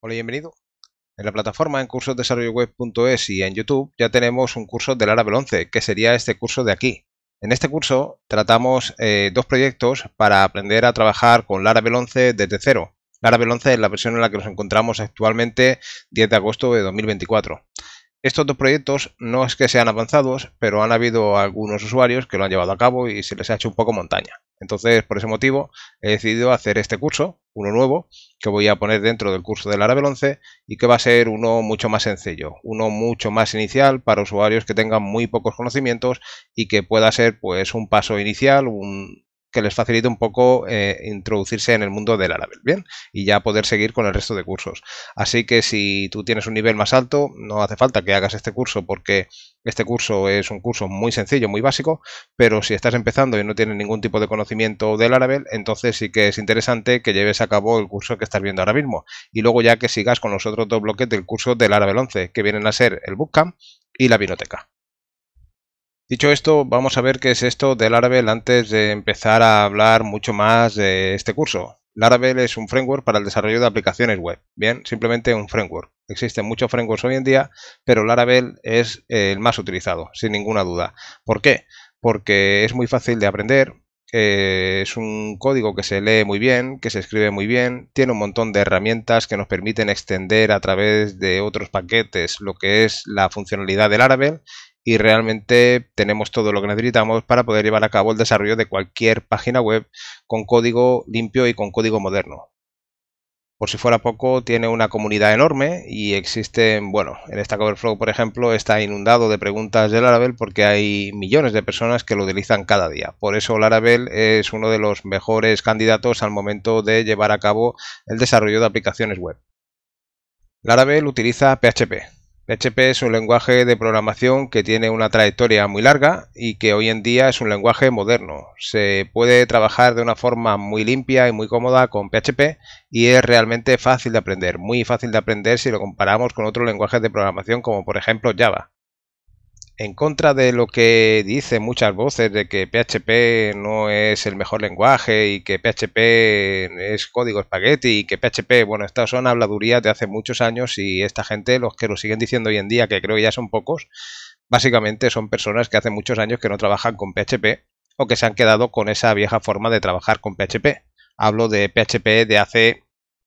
Hola y bienvenido. En la plataforma en cursosdesarrolloweb.es y en YouTube ya tenemos un curso del Laravel 11, que sería este curso de aquí. En este curso tratamos eh, dos proyectos para aprender a trabajar con Laravel 11 desde cero. Laravel 11 es la versión en la que nos encontramos actualmente 10 de agosto de 2024. Estos dos proyectos no es que sean avanzados, pero han habido algunos usuarios que lo han llevado a cabo y se les ha hecho un poco montaña. Entonces, por ese motivo, he decidido hacer este curso uno nuevo que voy a poner dentro del curso del Laravel 11 y que va a ser uno mucho más sencillo, uno mucho más inicial para usuarios que tengan muy pocos conocimientos y que pueda ser pues un paso inicial, un, que les facilite un poco eh, introducirse en el mundo del Laravel, ¿bien? Y ya poder seguir con el resto de cursos. Así que si tú tienes un nivel más alto, no hace falta que hagas este curso porque este curso es un curso muy sencillo, muy básico, pero si estás empezando y no tienes ningún tipo de conocimiento del Laravel, entonces sí que es interesante que lleves a cabo el curso que estás viendo ahora mismo. Y luego ya que sigas con los otros dos bloques del curso del Laravel 11, que vienen a ser el Bootcamp y la biblioteca. Dicho esto, vamos a ver qué es esto de Laravel antes de empezar a hablar mucho más de este curso. Laravel es un framework para el desarrollo de aplicaciones web. Bien, simplemente un framework. Existen muchos frameworks hoy en día, pero Laravel es el más utilizado, sin ninguna duda. ¿Por qué? Porque es muy fácil de aprender, eh, es un código que se lee muy bien, que se escribe muy bien, tiene un montón de herramientas que nos permiten extender a través de otros paquetes lo que es la funcionalidad del Laravel y realmente tenemos todo lo que necesitamos para poder llevar a cabo el desarrollo de cualquier página web con código limpio y con código moderno. Por si fuera poco, tiene una comunidad enorme y existen, bueno, en esta Coverflow, por ejemplo, está inundado de preguntas de Laravel porque hay millones de personas que lo utilizan cada día. Por eso Laravel es uno de los mejores candidatos al momento de llevar a cabo el desarrollo de aplicaciones web. Laravel utiliza PHP, PHP es un lenguaje de programación que tiene una trayectoria muy larga y que hoy en día es un lenguaje moderno. Se puede trabajar de una forma muy limpia y muy cómoda con PHP y es realmente fácil de aprender, muy fácil de aprender si lo comparamos con otros lenguajes de programación como por ejemplo Java en contra de lo que dicen muchas voces de que PHP no es el mejor lenguaje y que PHP es código espagueti y que PHP, bueno, estas son habladurías de hace muchos años y esta gente, los que lo siguen diciendo hoy en día, que creo que ya son pocos, básicamente son personas que hace muchos años que no trabajan con PHP o que se han quedado con esa vieja forma de trabajar con PHP. Hablo de PHP de hace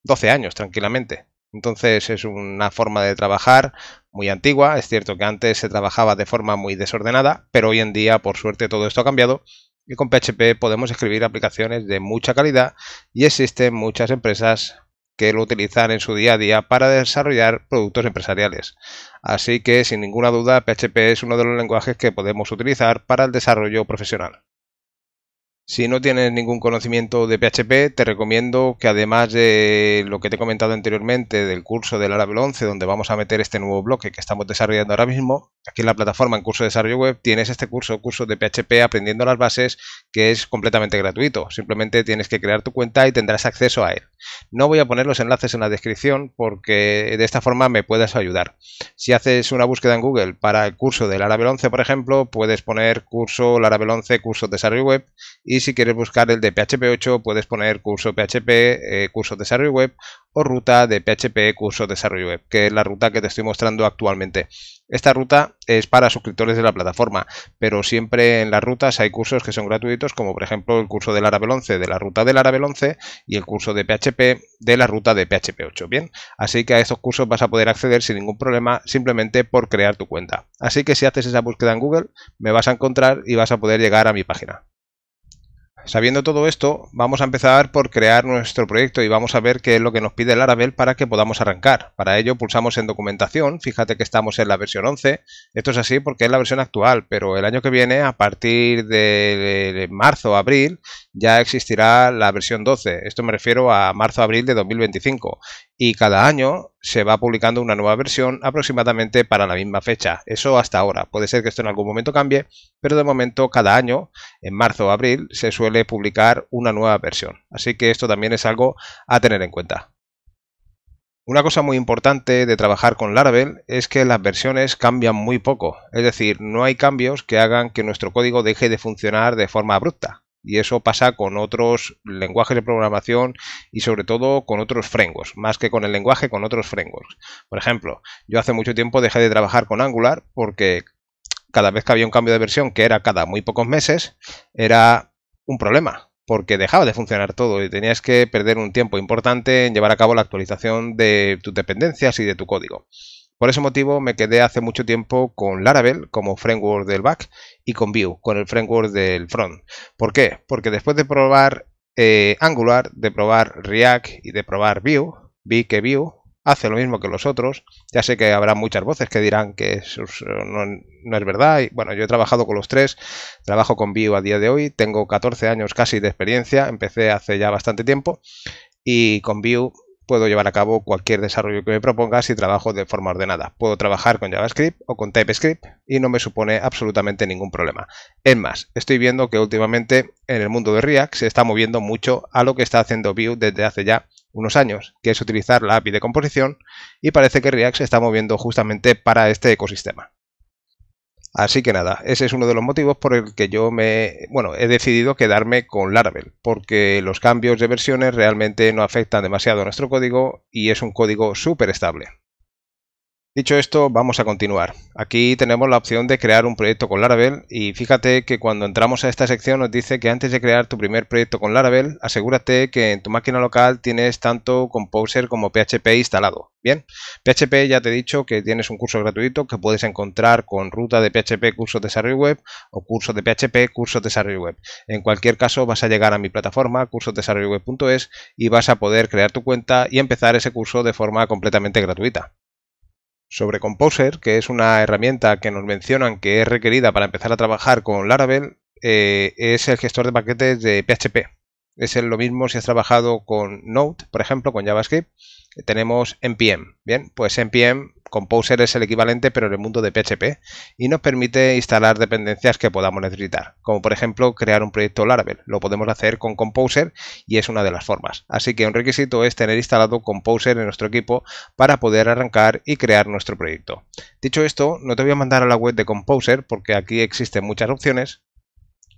12 años, tranquilamente. Entonces es una forma de trabajar muy antigua, es cierto que antes se trabajaba de forma muy desordenada, pero hoy en día por suerte todo esto ha cambiado y con PHP podemos escribir aplicaciones de mucha calidad y existen muchas empresas que lo utilizan en su día a día para desarrollar productos empresariales. Así que sin ninguna duda PHP es uno de los lenguajes que podemos utilizar para el desarrollo profesional. Si no tienes ningún conocimiento de PHP, te recomiendo que además de lo que te he comentado anteriormente del curso del Laravel 11, donde vamos a meter este nuevo bloque que estamos desarrollando ahora mismo, aquí en la plataforma en curso de desarrollo web tienes este curso, curso de PHP aprendiendo las bases, que es completamente gratuito. Simplemente tienes que crear tu cuenta y tendrás acceso a él. No voy a poner los enlaces en la descripción porque de esta forma me puedes ayudar. Si haces una búsqueda en Google para el curso del Laravel 11, por ejemplo, puedes poner curso Laravel 11, curso de desarrollo web y si quieres buscar el de PHP 8 puedes poner curso PHP, eh, curso desarrollo web o ruta de PHP curso desarrollo web, que es la ruta que te estoy mostrando actualmente. Esta ruta es para suscriptores de la plataforma, pero siempre en las rutas hay cursos que son gratuitos, como por ejemplo el curso del Laravel 11 de la ruta del Laravel 11 y el curso de PHP de la ruta de PHP 8. Bien, así que a estos cursos vas a poder acceder sin ningún problema simplemente por crear tu cuenta. Así que si haces esa búsqueda en Google, me vas a encontrar y vas a poder llegar a mi página. Sabiendo todo esto, vamos a empezar por crear nuestro proyecto y vamos a ver qué es lo que nos pide Laravel para que podamos arrancar. Para ello pulsamos en documentación, fíjate que estamos en la versión 11, esto es así porque es la versión actual, pero el año que viene, a partir de marzo, o abril, ya existirá la versión 12. Esto me refiero a marzo-abril de 2025. Y cada año se va publicando una nueva versión aproximadamente para la misma fecha. Eso hasta ahora. Puede ser que esto en algún momento cambie, pero de momento cada año, en marzo o abril, se suele publicar una nueva versión. Así que esto también es algo a tener en cuenta. Una cosa muy importante de trabajar con Laravel es que las versiones cambian muy poco, es decir, no hay cambios que hagan que nuestro código deje de funcionar de forma abrupta. Y eso pasa con otros lenguajes de programación y sobre todo con otros frameworks, más que con el lenguaje, con otros frameworks. Por ejemplo, yo hace mucho tiempo dejé de trabajar con Angular porque cada vez que había un cambio de versión, que era cada muy pocos meses, era un problema, porque dejaba de funcionar todo y tenías que perder un tiempo importante en llevar a cabo la actualización de tus dependencias y de tu código. Por ese motivo me quedé hace mucho tiempo con Laravel como framework del back y con Vue con el framework del front. ¿Por qué? Porque después de probar eh, Angular, de probar React y de probar Vue, vi que Vue hace lo mismo que los otros. Ya sé que habrá muchas voces que dirán que eso no, es verdad. Y, bueno, yo he trabajado con los tres, trabajo con Vue a día de hoy, tengo 14 años casi de experiencia, empecé hace ya bastante tiempo y con Vue puedo llevar a cabo cualquier desarrollo que me proponga si trabajo de forma ordenada. Puedo trabajar con JavaScript o con TypeScript y no me supone absolutamente ningún problema. Es más, estoy viendo que últimamente en el mundo de React se está moviendo mucho a lo que está haciendo Vue desde hace ya unos años, que es utilizar la API de composición y parece que React se está moviendo justamente para este ecosistema. Así que nada, ese es uno de los motivos por el que yo me, bueno, he decidido quedarme con Laravel, porque los cambios de versiones realmente no afectan demasiado a nuestro código y es un código súper estable. Dicho esto, vamos a continuar. Aquí tenemos la opción de crear un proyecto con Laravel y fíjate que cuando entramos a esta sección nos dice que antes de crear tu primer proyecto con Laravel, asegúrate que en tu máquina local tienes tanto Composer como PHP instalado. Bien, PHP ya te he dicho que tienes un curso gratuito que puedes encontrar con ruta de PHP cursos de desarrollo web o curso de PHP cursos de desarrollo web. En cualquier caso vas a llegar a mi plataforma cursosdesarrolloweb.es y vas a poder crear tu cuenta y empezar ese curso de forma completamente gratuita sobre Composer, que es una herramienta que nos mencionan que es requerida para empezar a trabajar con Laravel, eh, es el gestor de paquetes de PHP. Es lo mismo si has trabajado con Node, por ejemplo, con JavaScript. Tenemos NPM. Bien, pues NPM Composer es el equivalente pero en el mundo de PHP y nos permite instalar dependencias que podamos necesitar, como por ejemplo crear un proyecto Laravel. Lo podemos hacer con Composer y es una de las formas. Así que un requisito es tener instalado Composer en nuestro equipo para poder arrancar y crear nuestro proyecto. Dicho esto, no te voy a mandar a la web de Composer porque aquí existen muchas opciones,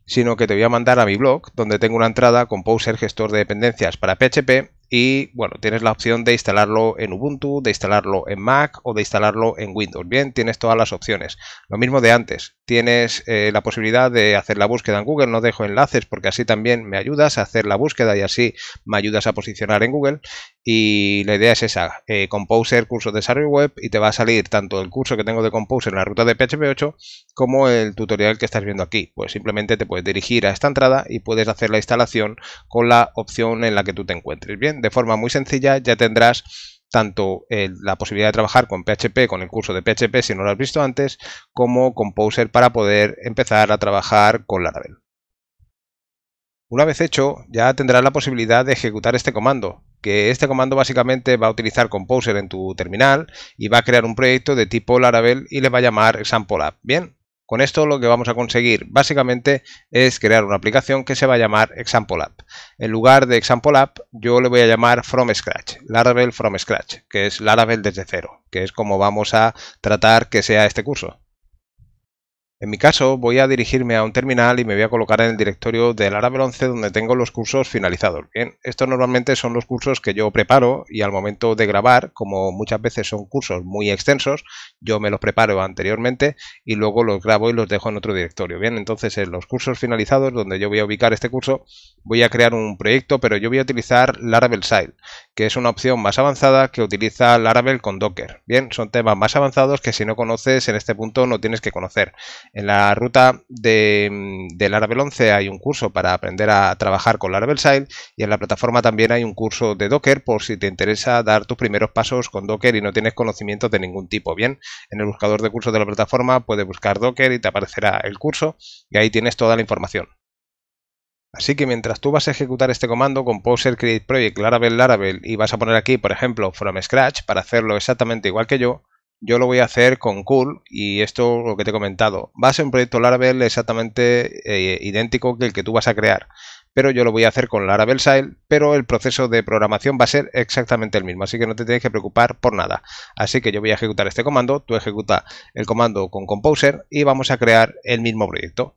sino que te voy a mandar a mi blog, donde tengo una entrada Composer Gestor de Dependencias para PHP y bueno, tienes la opción de instalarlo en Ubuntu, de instalarlo en Mac o de instalarlo en Windows. Bien, tienes todas las opciones. Lo mismo de antes, tienes eh, la posibilidad de hacer la búsqueda en Google, no dejo enlaces porque así también me ayudas a hacer la búsqueda y así me ayudas a posicionar en Google. Y la idea es esa, eh, Composer, curso de desarrollo web y te va a salir tanto el curso que tengo de Composer en la ruta de PHP 8 como el tutorial que estás viendo aquí. Pues simplemente te puedes dirigir a esta entrada y puedes hacer la instalación con la opción en la que tú te encuentres. Bien, de forma muy sencilla ya tendrás tanto eh, la posibilidad de trabajar con PHP, con el curso de PHP si no lo has visto antes, como Composer para poder empezar a trabajar con Laravel. Una vez hecho, ya tendrás la posibilidad de ejecutar este comando, que este comando básicamente va a utilizar Composer en tu terminal y va a crear un proyecto de tipo Laravel y le va a llamar Example App. Bien, con esto lo que vamos a conseguir básicamente es crear una aplicación que se va a llamar Example App. En lugar de Example App yo le voy a llamar From Scratch, Laravel From Scratch, que es Laravel desde cero, que es como vamos a tratar que sea este curso. En mi caso, voy a dirigirme a un terminal y me voy a colocar en el directorio del Laravel 11 donde tengo los cursos finalizados. Bien, estos normalmente son los cursos que yo preparo y al momento de grabar, como muchas veces son cursos muy extensos, yo me los preparo anteriormente y luego los grabo y los dejo en otro directorio. Bien, entonces en los cursos finalizados donde yo voy a ubicar este curso, voy a crear un proyecto, pero yo voy a utilizar Laravel Sail, que es una opción más avanzada que utiliza Laravel con Docker. Bien, son temas más avanzados que si no conoces en este punto no tienes que conocer. En la ruta de, mm, Laravel 11 hay un curso para aprender a trabajar con Laravel Side y en la plataforma también hay un curso de Docker por si te interesa dar tus primeros pasos con Docker y no tienes conocimientos de ningún tipo. Bien, en el buscador de cursos de la plataforma puedes buscar Docker y te aparecerá el curso y ahí tienes toda la información. Así que mientras tú vas a ejecutar este comando con Create Project Laravel Laravel y vas a poner aquí, por ejemplo, from scratch para hacerlo exactamente igual que yo, yo lo voy a hacer con cool y esto lo que te he comentado. Va a ser un proyecto Laravel exactamente eh, idéntico que el que tú vas a crear, pero yo lo voy a hacer con Laravel Sail, pero el proceso de programación va a ser exactamente el mismo, así que no te tienes que preocupar por nada. Así que yo voy a ejecutar este comando, tú ejecuta el comando con Composer y vamos a crear el mismo proyecto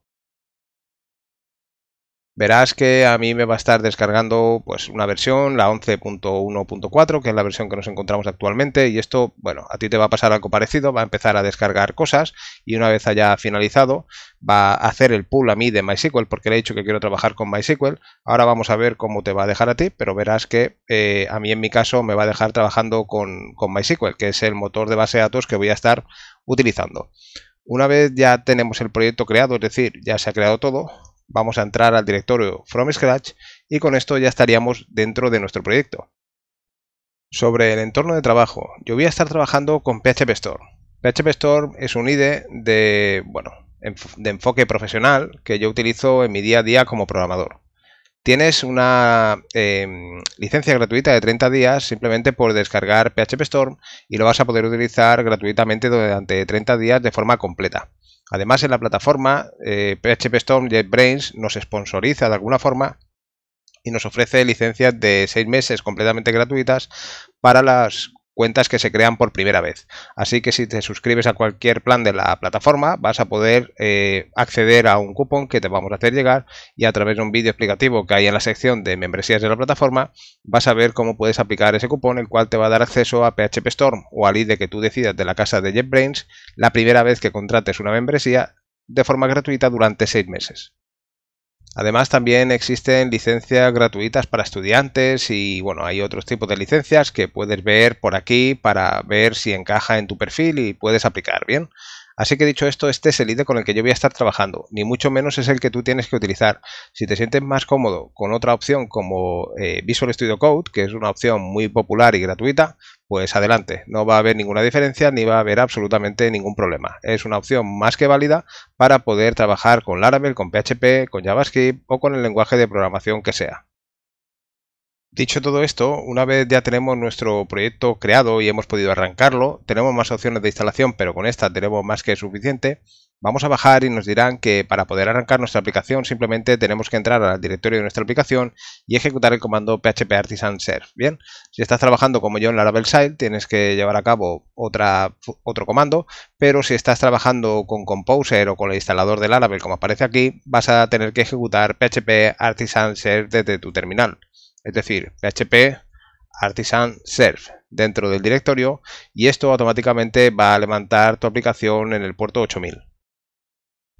verás que a mí me va a estar descargando pues una versión, la 11.1.4, que es la versión que nos encontramos actualmente, y esto, bueno, a ti te va a pasar algo parecido, va a empezar a descargar cosas, y una vez haya finalizado, va a hacer el pull a mí de MySQL, porque le he dicho que quiero trabajar con MySQL, ahora vamos a ver cómo te va a dejar a ti, pero verás que eh, a mí en mi caso me va a dejar trabajando con, con MySQL, que es el motor de base de datos que voy a estar utilizando. Una vez ya tenemos el proyecto creado, es decir, ya se ha creado todo, Vamos a entrar al directorio From Scratch y con esto ya estaríamos dentro de nuestro proyecto. Sobre el entorno de trabajo, yo voy a estar trabajando con PHP Store. PHP es un IDE de, bueno, de enfoque profesional que yo utilizo en mi día a día como programador. Tienes una em, licencia gratuita de 30 días simplemente por descargar PHP y lo vas a poder utilizar gratuitamente durante 30 días de forma completa. Además, en la plataforma PHP eh, Storm JetBrains nos sponsoriza de alguna forma y nos ofrece licencias de seis meses completamente gratuitas para las cuentas que se crean por primera vez. Así que si te suscribes a cualquier plan de la plataforma vas a poder eh, acceder a un cupón que te vamos a hacer llegar y a través de un vídeo explicativo que hay en la sección de membresías de la plataforma vas a ver cómo puedes aplicar ese cupón el cual te va a dar acceso a PHP Storm o al ID que tú decidas de la casa de JetBrains la primera vez que contrates una membresía de forma gratuita durante seis meses. Además, también existen licencias gratuitas para estudiantes y bueno, hay otros tipos de licencias que puedes ver por aquí para ver si encaja en tu perfil y puedes aplicar bien. Así que dicho esto, este es el IDE con el que yo voy a estar trabajando, ni mucho menos es el que tú tienes que utilizar. Si te sientes más cómodo con otra opción como eh, Visual Studio Code, que es una opción muy popular y gratuita, pues adelante, no va a haber ninguna diferencia ni va a haber absolutamente ningún problema. Es una opción más que válida para poder trabajar con Laravel, con PHP, con JavaScript o con el lenguaje de programación que sea. Dicho todo esto, una vez ya tenemos nuestro proyecto creado y hemos podido arrancarlo, tenemos más opciones de instalación, pero con esta tenemos más que suficiente. Vamos a bajar y nos dirán que para poder arrancar nuestra aplicación simplemente tenemos que entrar al directorio de nuestra aplicación y ejecutar el comando php artisan serve. Bien, si estás trabajando como yo en Laravel Site tienes que llevar a cabo otra, otro comando, pero si estás trabajando con Composer o con el instalador de Laravel como aparece aquí, vas a tener que ejecutar php artisan serve desde tu terminal. Es decir, php artisan serve dentro del directorio y esto automáticamente va a levantar tu aplicación en el puerto 8000.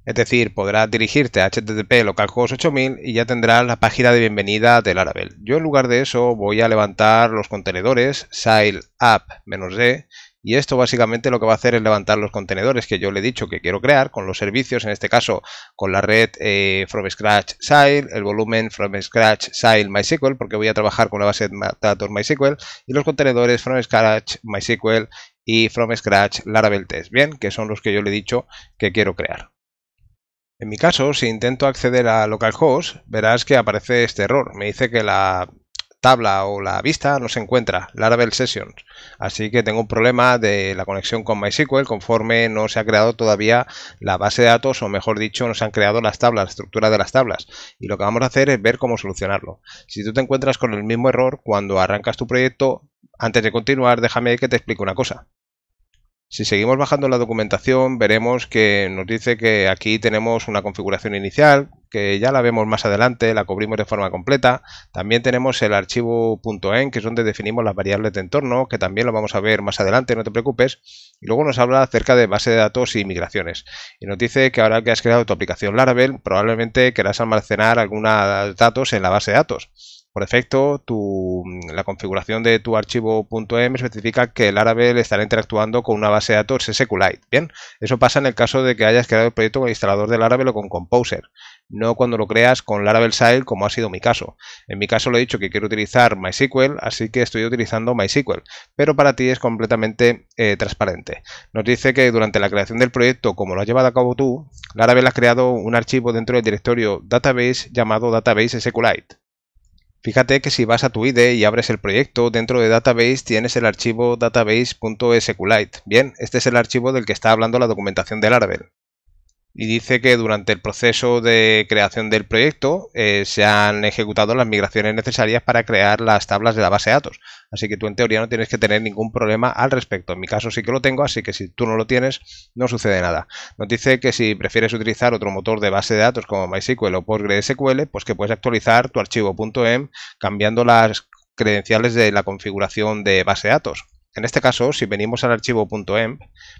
Es decir, podrás dirigirte a http localhost 8000 y ya tendrás la página de bienvenida de Laravel. Yo en lugar de eso voy a levantar los contenedores sile app-d y esto básicamente lo que va a hacer es levantar los contenedores que yo le he dicho que quiero crear con los servicios, en este caso con la red eh, From Scratch Sile, el volumen From Scratch Sile MySQL, porque voy a trabajar con la base de datos MySQL, y los contenedores From Scratch MySQL y From Scratch Laravel Test, bien, que son los que yo le he dicho que quiero crear. En mi caso, si intento acceder a localhost, verás que aparece este error. Me dice que la tabla o la vista no se encuentra, Laravel Sessions. Así que tengo un problema de la conexión con MySQL conforme no se ha creado todavía la base de datos o mejor dicho no se han creado las tablas, la estructura de las tablas. Y lo que vamos a hacer es ver cómo solucionarlo. Si tú te encuentras con el mismo error cuando arrancas tu proyecto, antes de continuar déjame que te explique una cosa. Si seguimos bajando la documentación, veremos que nos dice que aquí tenemos una configuración inicial, que ya la vemos más adelante, la cubrimos de forma completa. También tenemos el archivo .en, que es donde definimos las variables de entorno, que también lo vamos a ver más adelante, no te preocupes. Y luego nos habla acerca de base de datos y migraciones. Y nos dice que ahora que has creado tu aplicación Laravel, probablemente querrás almacenar algunos datos en la base de datos. Por defecto, la configuración de tu archivo .m em especifica que el Laravel estará interactuando con una base de datos SQLite. Bien, eso pasa en el caso de que hayas creado el proyecto con el instalador de Laravel o con Composer, no cuando lo creas con Laravel SAIL como ha sido mi caso. En mi caso lo he dicho que quiero utilizar MySQL, así que estoy utilizando MySQL, pero para ti es completamente eh, transparente. Nos dice que durante la creación del proyecto, como lo has llevado a cabo tú, Laravel ha creado un archivo dentro del directorio database llamado database SQLite. Fíjate que si vas a tu IDE y abres el proyecto, dentro de database tienes el archivo database.sqlite. Bien, este es el archivo del que está hablando la documentación de Laravel y dice que durante el proceso de creación del proyecto eh, se han ejecutado las migraciones necesarias para crear las tablas de la base de datos. Así que tú en teoría no tienes que tener ningún problema al respecto. En mi caso sí que lo tengo, así que si tú no lo tienes no sucede nada. Nos dice que si prefieres utilizar otro motor de base de datos como MySQL o PostgreSQL, pues que puedes actualizar tu archivo .em cambiando las credenciales de la configuración de base de datos. En este caso, si venimos al archivo .env, em,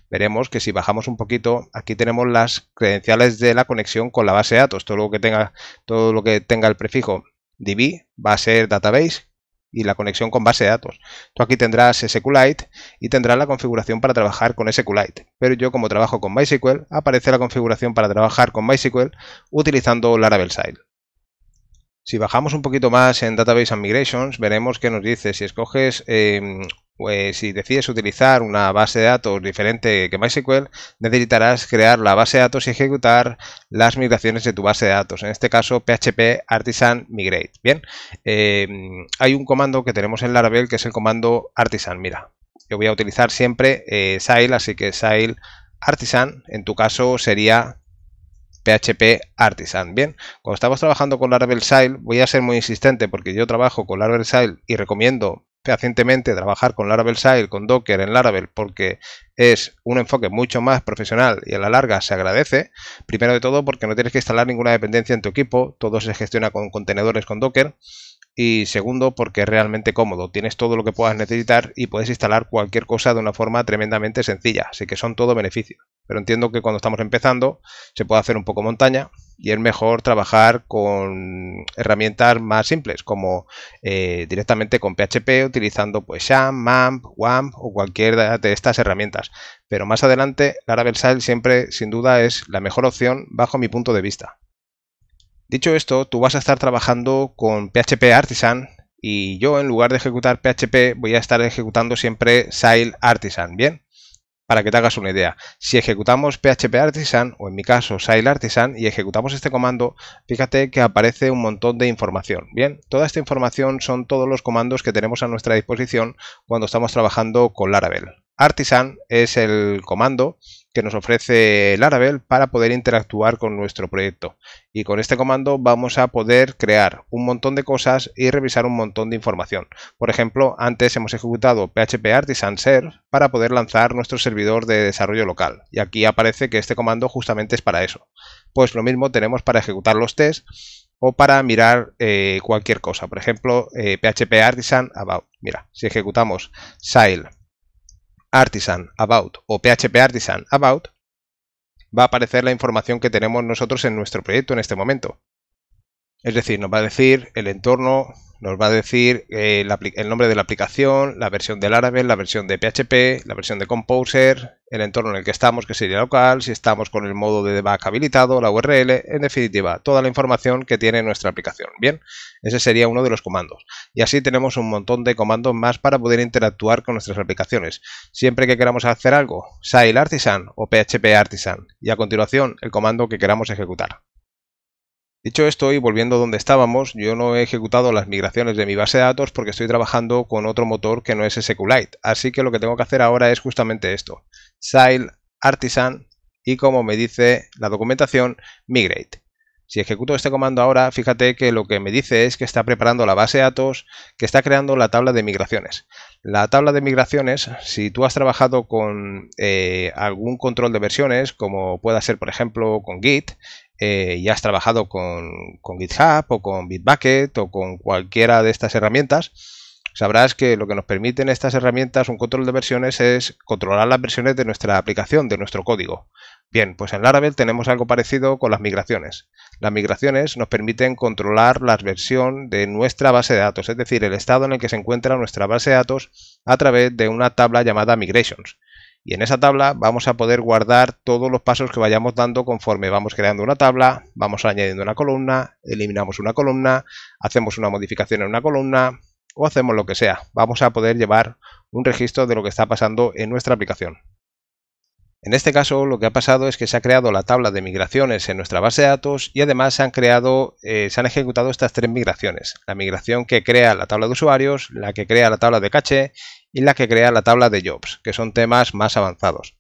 veremos que si bajamos un poquito, aquí tenemos las credenciales de la conexión con la base de datos. Todo lo que tenga, todo lo que tenga el prefijo DB va a ser database y la conexión con base de datos. Tú aquí tendrás SQLite y tendrás la configuración para trabajar con SQLite. Pero yo como trabajo con MySQL, aparece la configuración para trabajar con MySQL utilizando Laravel Sile. Si bajamos un poquito más en Database and Migrations, veremos que nos dice si escoges em, pues si decides utilizar una base de datos diferente que MySQL, necesitarás crear la base de datos y ejecutar las migraciones de tu base de datos. En este caso, PHP artisan migrate. Bien, eh, hay un comando que tenemos en Laravel que es el comando artisan. Mira, yo voy a utilizar siempre eh, SAIL, así que SAIL artisan. En tu caso sería PHP Artisan. Bien, cuando estamos trabajando con Laravel Sail, voy a ser muy insistente porque yo trabajo con Laravel Sail y recomiendo fehacientemente trabajar con Laravel SAIL, con Docker en Laravel, porque es un enfoque mucho más profesional y a la larga se agradece. Primero de todo, porque no tienes que instalar ninguna dependencia en tu equipo, todo se gestiona con contenedores con Docker. Y segundo, porque es realmente cómodo, tienes todo lo que puedas necesitar y puedes instalar cualquier cosa de una forma tremendamente sencilla, así que son todo beneficios. Pero entiendo que cuando estamos empezando se puede hacer un poco montaña y es mejor trabajar con herramientas más simples como eh, directamente con PHP utilizando pues MAMP, WAMP o cualquier de estas herramientas. Pero más adelante Laravel SAIL siempre sin duda es la mejor opción bajo mi punto de vista. Dicho esto, tú vas a estar trabajando con PHP Artisan y yo en lugar de ejecutar PHP voy a estar ejecutando siempre SAIL Artisan, ¿bien? Para que te hagas una idea, si ejecutamos PHP Artisan, o en mi caso Sail Artisan, y ejecutamos este comando, fíjate que aparece un montón de información. Bien, toda esta información son todos los comandos que tenemos a nuestra disposición cuando estamos trabajando con Laravel. Artisan es el comando que nos ofrece Laravel para poder interactuar con nuestro proyecto. Y con este comando vamos a poder crear un montón de cosas y revisar un montón de información. Por ejemplo, antes hemos ejecutado PHP Artisan Serve para poder lanzar nuestro servidor de desarrollo local. Y aquí aparece que este comando justamente es para eso. Pues lo mismo tenemos para ejecutar los tests o para mirar eh, cualquier cosa. Por ejemplo, PHP eh, Artisan About. Mira, si ejecutamos sile artisan about o php artisan about va a aparecer la información que tenemos nosotros en nuestro proyecto en este momento. Es decir, nos va a decir el entorno, nos va a decir eh, el, nombre de la aplicación, la versión del árabe, la versión de PHP, la versión de Composer, el entorno en el que estamos, que sería local, si estamos con el modo de debug habilitado, la URL, en definitiva, toda la información que tiene nuestra aplicación. Bien, ese sería uno de los comandos. Y así tenemos un montón de comandos más para poder interactuar con nuestras aplicaciones. Siempre que queramos hacer algo, Sail Artisan o PHP Artisan, y a continuación el comando que queramos ejecutar. Dicho esto y volviendo donde estábamos, yo no he ejecutado las migraciones de mi base de datos porque estoy trabajando con otro motor que no es SQLite, así que lo que tengo que hacer ahora es justamente esto, sail artisan y como me dice la documentación, migrate. Si ejecuto este comando ahora, fíjate que lo que me dice es que está preparando la base de datos, que está creando la tabla de migraciones. La tabla de migraciones, si tú has trabajado con eh, algún control de versiones, como pueda ser por ejemplo con Git, eh, ya has trabajado con, con, GitHub o con Bitbucket o con cualquiera de estas herramientas, sabrás que lo que nos permiten estas herramientas, un control de versiones, es controlar las versiones de nuestra aplicación, de nuestro código. Bien, pues en Laravel tenemos algo parecido con las migraciones. Las migraciones nos permiten controlar la versión de nuestra base de datos, es decir, el estado en el que se encuentra nuestra base de datos a través de una tabla llamada migrations. Y en esa tabla vamos a poder guardar todos los pasos que vayamos dando conforme vamos creando una tabla, vamos añadiendo una columna, eliminamos una columna, hacemos una modificación en una columna o hacemos lo que sea. Vamos a poder llevar un registro de lo que está pasando en nuestra aplicación. En este caso lo que ha pasado es que se ha creado la tabla de migraciones en nuestra base de datos y además eh, se han ejecutado estas tres migraciones. La migración que crea la tabla de usuarios, la que crea la tabla de caché y la que crea la tabla de jobs, que son temas más avanzados.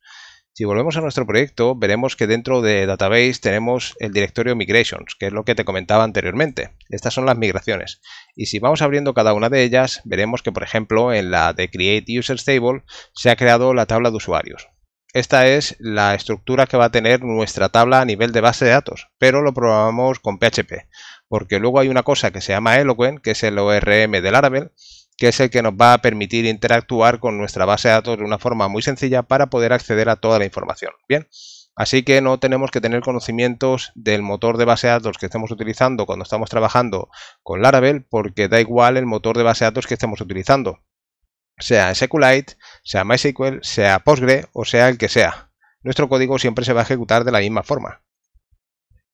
Si volvemos a nuestro proyecto, veremos que dentro de Database tenemos el directorio Migrations, que es lo que te comentaba anteriormente. Estas son las migraciones. Y si vamos abriendo cada una de ellas, veremos que, por ejemplo, en la de Create Users Table se ha creado la tabla de usuarios. Esta es la estructura que va a tener nuestra tabla a nivel de base de datos, pero lo probamos con PHP, porque luego hay una cosa que se llama Eloquent, que es el ORM de Laravel, que es el que nos va a permitir interactuar con nuestra base de datos de una forma muy sencilla para poder acceder a toda la información. Bien, así que no tenemos que tener conocimientos del motor de base de datos que estemos utilizando cuando estamos trabajando con Laravel, porque da igual el motor de base de datos que estemos utilizando sea SQLite, sea MySQL, sea Postgre o sea el que sea. Nuestro código siempre se va a ejecutar de la misma forma.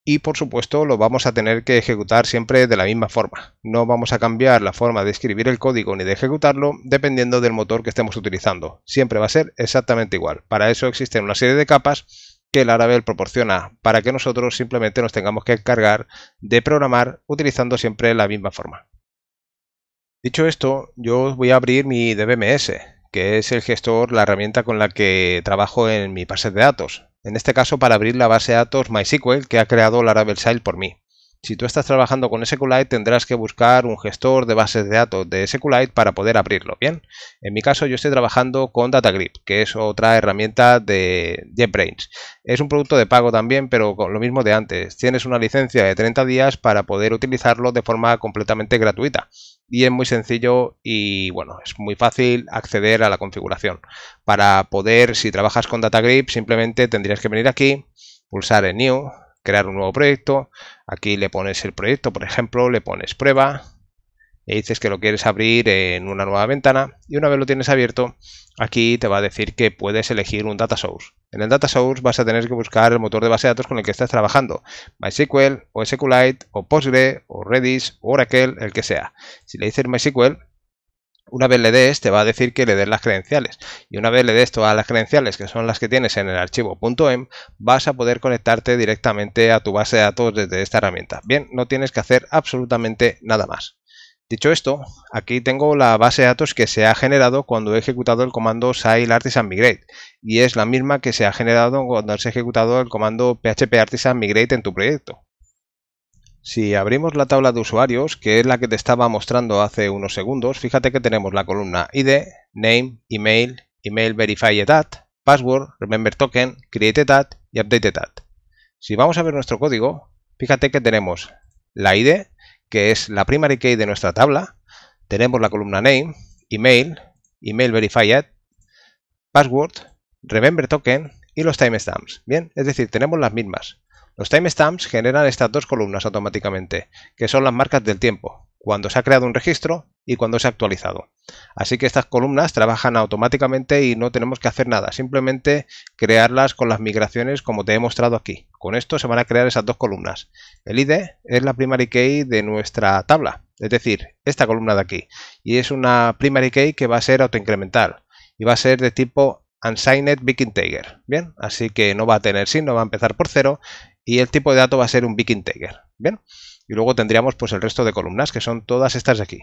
Y por supuesto lo vamos a tener que ejecutar siempre de la misma forma. No vamos a cambiar la forma de escribir el código ni de ejecutarlo dependiendo del motor que estemos utilizando. Siempre va a ser exactamente igual. Para eso existen una serie de capas que Arabel proporciona para que nosotros simplemente nos tengamos que encargar de programar utilizando siempre la misma forma. Dicho esto, yo voy a abrir mi DBMS, que es el gestor, la herramienta con la que trabajo en mi base de datos. En este caso, para abrir la base de datos MySQL que ha creado Laravel Sile por mí. Si tú estás trabajando con SQLite, tendrás que buscar un gestor de bases de datos de SQLite para poder abrirlo. Bien, en mi caso, yo estoy trabajando con DataGrip, que es otra herramienta de JetBrains. Es un producto de pago también, pero con lo mismo de antes. Tienes una licencia de 30 días para poder utilizarlo de forma completamente gratuita y es muy sencillo y bueno, es muy fácil acceder a la configuración. Para poder, si trabajas con DataGrip, simplemente tendrías que venir aquí, pulsar en New, crear un nuevo proyecto, aquí le pones el proyecto, por ejemplo, le pones prueba, y dices que lo quieres abrir en una nueva ventana y una vez lo tienes abierto, aquí te va a decir que puedes elegir un data source. En el data source vas a tener que buscar el motor de base de datos con el que estás trabajando, MySQL o SQLite o Postgre o Redis o Oracle, el que sea. Si le dices MySQL, una vez le des, te va a decir que le des las credenciales. Y una vez le des todas las credenciales, que son las que tienes en el archivo .env, em, vas a poder conectarte directamente a tu base de datos desde esta herramienta. Bien, no tienes que hacer absolutamente nada más. Dicho esto, aquí tengo la base de datos que se ha generado cuando he ejecutado el comando sail artisan migrate y es la misma que se ha generado cuando se ha ejecutado el comando php artisan migrate en tu proyecto. Si abrimos la tabla de usuarios, que es la que te estaba mostrando hace unos segundos, fíjate que tenemos la columna ID, Name, Email, Email Verified Password, Remember Token, y Updated Si vamos a ver nuestro código, fíjate que tenemos la ID, que es la primary key de nuestra tabla. Tenemos la columna name, email, email verified, password, remember token y los timestamps. Bien, es decir, tenemos las mismas. Los timestamps generan estas dos columnas automáticamente, que son las marcas del tiempo cuando se ha creado un registro y cuando se ha actualizado. Así que estas columnas trabajan automáticamente y no tenemos que hacer nada, simplemente crearlas con las migraciones como te he mostrado aquí. Con esto se van a crear esas dos columnas. El ID es la primary key de nuestra tabla, es decir, esta columna de aquí. Y es una primary key que va a ser autoincremental y va a ser de tipo unsigned big integer. Bien, así que no va a tener signo, va a empezar por cero y el tipo de dato va a ser un big integer. Bien y luego tendríamos pues el resto de columnas que son todas estas de aquí.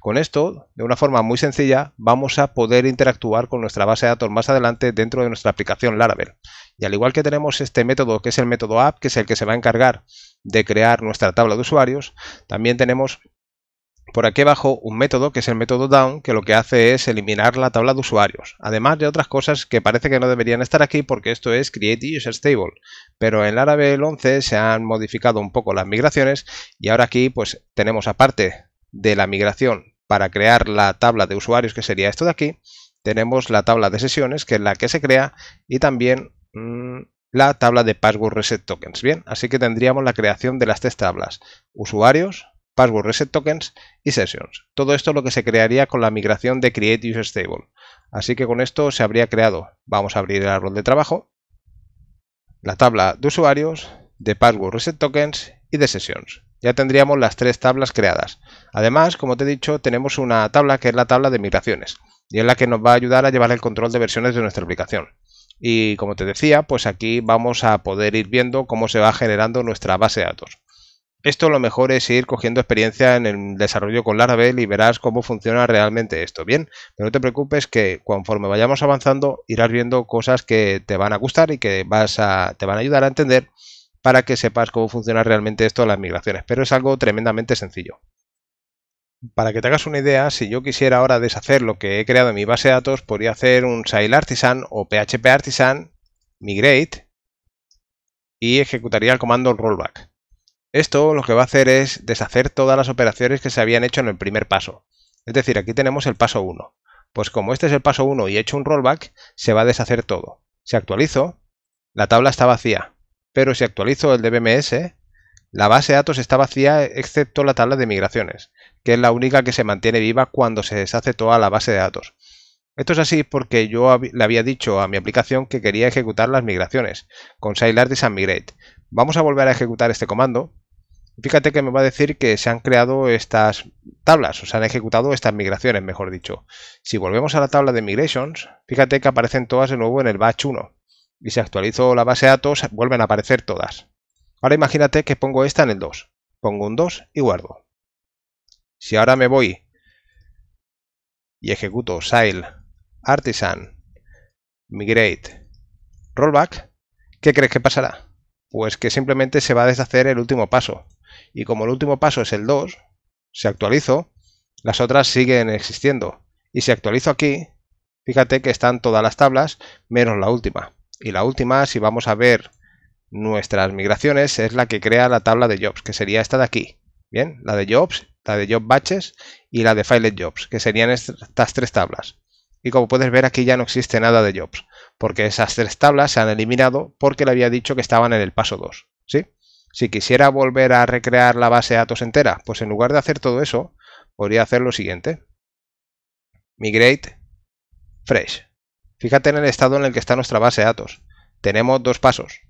Con esto, de una forma muy sencilla, vamos a poder interactuar con nuestra base de datos más adelante dentro de nuestra aplicación Laravel. Y al igual que tenemos este método, que es el método app, que es el que se va a encargar de crear nuestra tabla de usuarios, también tenemos por aquí abajo un método que es el método down que lo que hace es eliminar la tabla de usuarios, además de otras cosas que parece que no deberían estar aquí porque esto es create user stable, pero en Laravel 11 se han modificado un poco las migraciones y ahora aquí pues tenemos aparte de la migración para crear la tabla de usuarios que sería esto de aquí, tenemos la tabla de sesiones que es la que se crea y también mm, la tabla de password reset tokens. Bien, así que tendríamos la creación de las tres tablas, usuarios, Password Reset Tokens y Sessions. Todo esto es lo que se crearía con la migración de Create User Stable. Así que con esto se habría creado, vamos a abrir el árbol de trabajo, la tabla de usuarios, de Password Reset Tokens y de Sessions. Ya tendríamos las tres tablas creadas. Además, como te he dicho, tenemos una tabla que es la tabla de migraciones y es la que nos va a ayudar a llevar el control de versiones de nuestra aplicación. Y como te decía, pues aquí vamos a poder ir viendo cómo se va generando nuestra base de datos. Esto lo mejor es ir cogiendo experiencia en el desarrollo con Laravel y verás cómo funciona realmente esto. Bien, pero no te preocupes que conforme vayamos avanzando irás viendo cosas que te van a gustar y que vas a, te van a ayudar a entender para que sepas cómo funciona realmente esto las migraciones. Pero es algo tremendamente sencillo. Para que te hagas una idea, si yo quisiera ahora deshacer lo que he creado en mi base de datos, podría hacer un Sail Artisan o PHP Artisan migrate y ejecutaría el comando rollback. Esto lo que va a hacer es deshacer todas las operaciones que se habían hecho en el primer paso. Es decir, aquí tenemos el paso 1. Pues como este es el paso 1 y he hecho un rollback, se va a deshacer todo. Si actualizo, la tabla está vacía. Pero si actualizo el DBMS, la base de datos está vacía excepto la tabla de migraciones, que es la única que se mantiene viva cuando se deshace toda la base de datos. Esto es así porque yo le había dicho a mi aplicación que quería ejecutar las migraciones con de Migrate. Vamos a volver a ejecutar este comando fíjate que me va a decir que se han creado estas tablas, o se han ejecutado estas migraciones, mejor dicho. Si volvemos a la tabla de migrations, fíjate que aparecen todas de nuevo en el batch 1. Y si actualizo la base de datos, vuelven a aparecer todas. Ahora imagínate que pongo esta en el 2. Pongo un 2 y guardo. Si ahora me voy y ejecuto sail artisan migrate rollback, ¿qué crees que pasará? Pues que simplemente se va a deshacer el último paso y como el último paso es el 2, se actualizó, las otras siguen existiendo. Y si actualizo aquí, fíjate que están todas las tablas menos la última. Y la última, si vamos a ver nuestras migraciones, es la que crea la tabla de jobs, que sería esta de aquí. Bien, la de jobs, la de job batches y la de filed jobs, que serían estas tres tablas. Y como puedes ver aquí ya no existe nada de jobs, porque esas tres tablas se han eliminado porque le había dicho que estaban en el paso 2. ¿Sí? Si quisiera volver a recrear la base de datos entera, pues en lugar de hacer todo eso, podría hacer lo siguiente. Migrate Fresh. Fíjate en el estado en el que está nuestra base de datos. Tenemos dos pasos.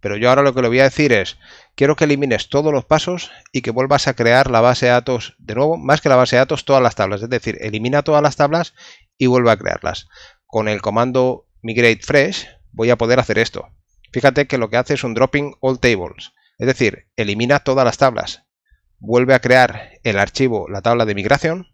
Pero yo ahora lo que le voy a decir es, quiero que elimines todos los pasos y que vuelvas a crear la base de datos de nuevo, más que la base de datos, todas las tablas. Es decir, elimina todas las tablas y vuelve a crearlas. Con el comando migrate fresh voy a poder hacer esto. Fíjate que lo que hace es un dropping all tables. Es decir, elimina todas las tablas, vuelve a crear el archivo, la tabla de migración,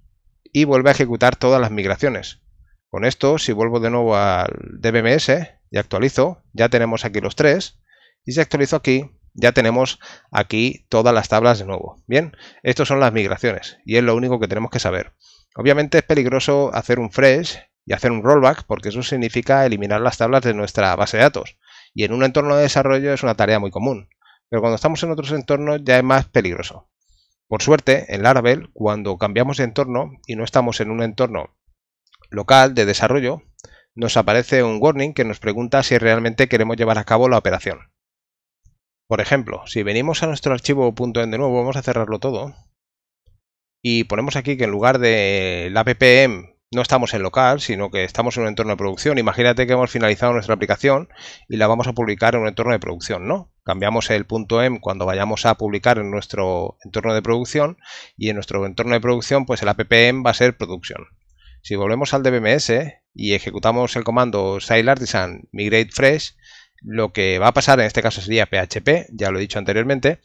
y vuelve a ejecutar todas las migraciones. Con esto, si vuelvo de nuevo al DBMS y actualizo, ya tenemos aquí los tres, y si actualizo aquí, ya tenemos aquí todas las tablas de nuevo. Bien, estas son las migraciones, y es lo único que tenemos que saber. Obviamente es peligroso hacer un fresh y hacer un rollback, porque eso significa eliminar las tablas de nuestra base de datos, y en un entorno de desarrollo es una tarea muy común pero cuando estamos en otros entornos ya es más peligroso. Por suerte, en Laravel, cuando cambiamos de entorno y no estamos en un entorno local de desarrollo, nos aparece un warning que nos pregunta si realmente queremos llevar a cabo la operación. Por ejemplo, si venimos a nuestro archivo .en de nuevo, vamos a cerrarlo todo y ponemos aquí que en lugar de la ppm no estamos en local, sino que estamos en un entorno de producción. Imagínate que hemos finalizado nuestra aplicación y la vamos a publicar en un entorno de producción, ¿no? Cambiamos el punto .m em cuando vayamos a publicar en nuestro entorno de producción y en nuestro entorno de producción, pues el appm em va a ser producción. Si volvemos al DBMS y ejecutamos el comando sail artisan migrate fresh, lo que va a pasar en este caso sería PHP, ya lo he dicho anteriormente,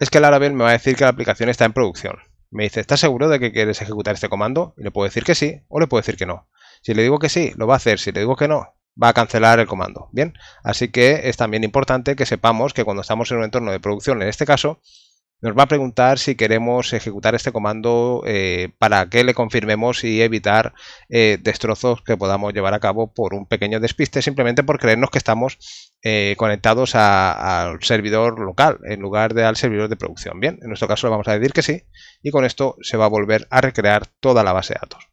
es que el Laravel me va a decir que la aplicación está en producción. Me dice, ¿estás seguro de que quieres ejecutar este comando? le puedo decir que sí o le puedo decir que no. Si le digo que sí, lo va a hacer. Si le digo que no, va a cancelar el comando. Bien, así que es también importante que sepamos que cuando estamos en un entorno de producción, en este caso, nos va a preguntar si queremos ejecutar este comando eh, para que le confirmemos y evitar eh, destrozos que podamos llevar a cabo por un pequeño despiste, simplemente por creernos que estamos eh, conectados al servidor local en lugar de al servidor de producción. Bien, en nuestro caso le vamos a decir que sí y con esto se va a volver a recrear toda la base de datos.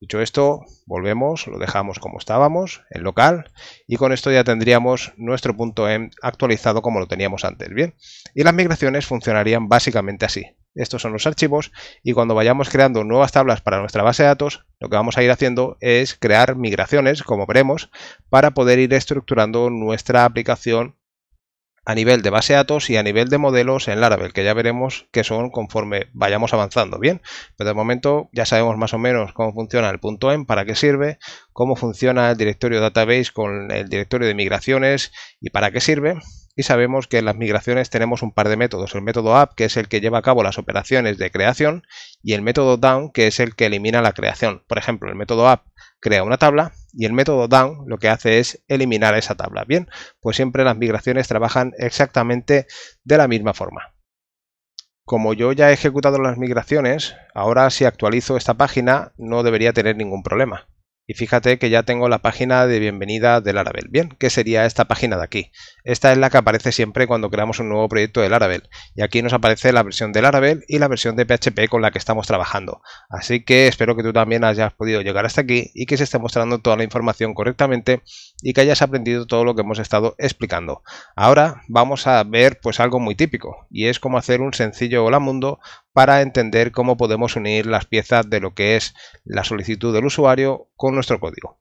Dicho esto, volvemos, lo dejamos como estábamos, en local, y con esto ya tendríamos nuestro punto M actualizado como lo teníamos antes, ¿bien? Y las migraciones funcionarían básicamente así estos son los archivos y cuando vayamos creando nuevas tablas para nuestra base de datos, lo que vamos a ir haciendo es crear migraciones, como veremos, para poder ir estructurando nuestra aplicación a nivel de base de datos y a nivel de modelos en Laravel, que ya veremos que son conforme vayamos avanzando. Bien, pero de momento ya sabemos más o menos cómo funciona el punto .env, para qué sirve, cómo funciona el directorio database con el directorio de migraciones y para qué sirve y sabemos que en las migraciones tenemos un par de métodos, el método up que es el que lleva a cabo las operaciones de creación y el método down que es el que elimina la creación. Por ejemplo, el método up crea una tabla y el método down lo que hace es eliminar esa tabla. Bien, pues siempre las migraciones trabajan exactamente de la misma forma. Como yo ya he ejecutado las migraciones, ahora si actualizo esta página no debería tener ningún problema. Y fíjate que ya tengo la página de bienvenida del Laravel. Bien, ¿qué sería esta página de aquí? Esta es la que aparece siempre cuando creamos un nuevo proyecto del Laravel. Y aquí nos aparece la versión del Laravel y la versión de PHP con la que estamos trabajando. Así que espero que tú también hayas podido llegar hasta aquí y que se esté mostrando toda la información correctamente y que hayas aprendido todo lo que hemos estado explicando. Ahora vamos a ver pues algo muy típico y es cómo hacer un sencillo hola mundo para entender cómo podemos unir las piezas de lo que es la solicitud del usuario con nuestro código.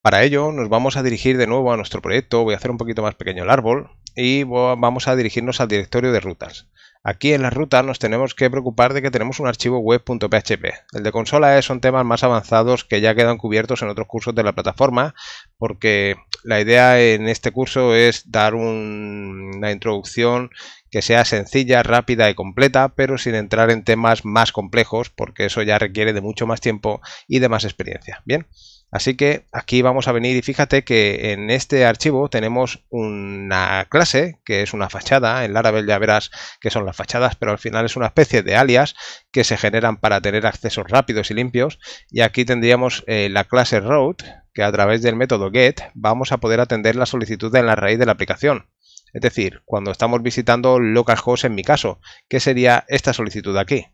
Para ello nos vamos a dirigir de nuevo a nuestro proyecto, voy a hacer un poquito más pequeño el árbol y vamos a dirigirnos al directorio de rutas. Aquí en las rutas nos tenemos que preocupar de que tenemos un archivo web.php. El de consola son temas más avanzados que ya quedan cubiertos en otros cursos de la plataforma, porque la idea en este curso es dar una introducción que sea sencilla, rápida y completa, pero sin entrar en temas más complejos, porque eso ya requiere de mucho más tiempo y de más experiencia. Bien. Así que aquí vamos a venir y fíjate que en este archivo tenemos una clase que es una fachada, en Laravel ya verás que son las fachadas, pero al final es una especie de alias que se generan para tener accesos rápidos y limpios y aquí tendríamos eh, la clase route que a través del método get vamos a poder atender la solicitud en la raíz de la aplicación. Es decir, cuando estamos visitando localhost en mi caso, que sería esta solicitud aquí?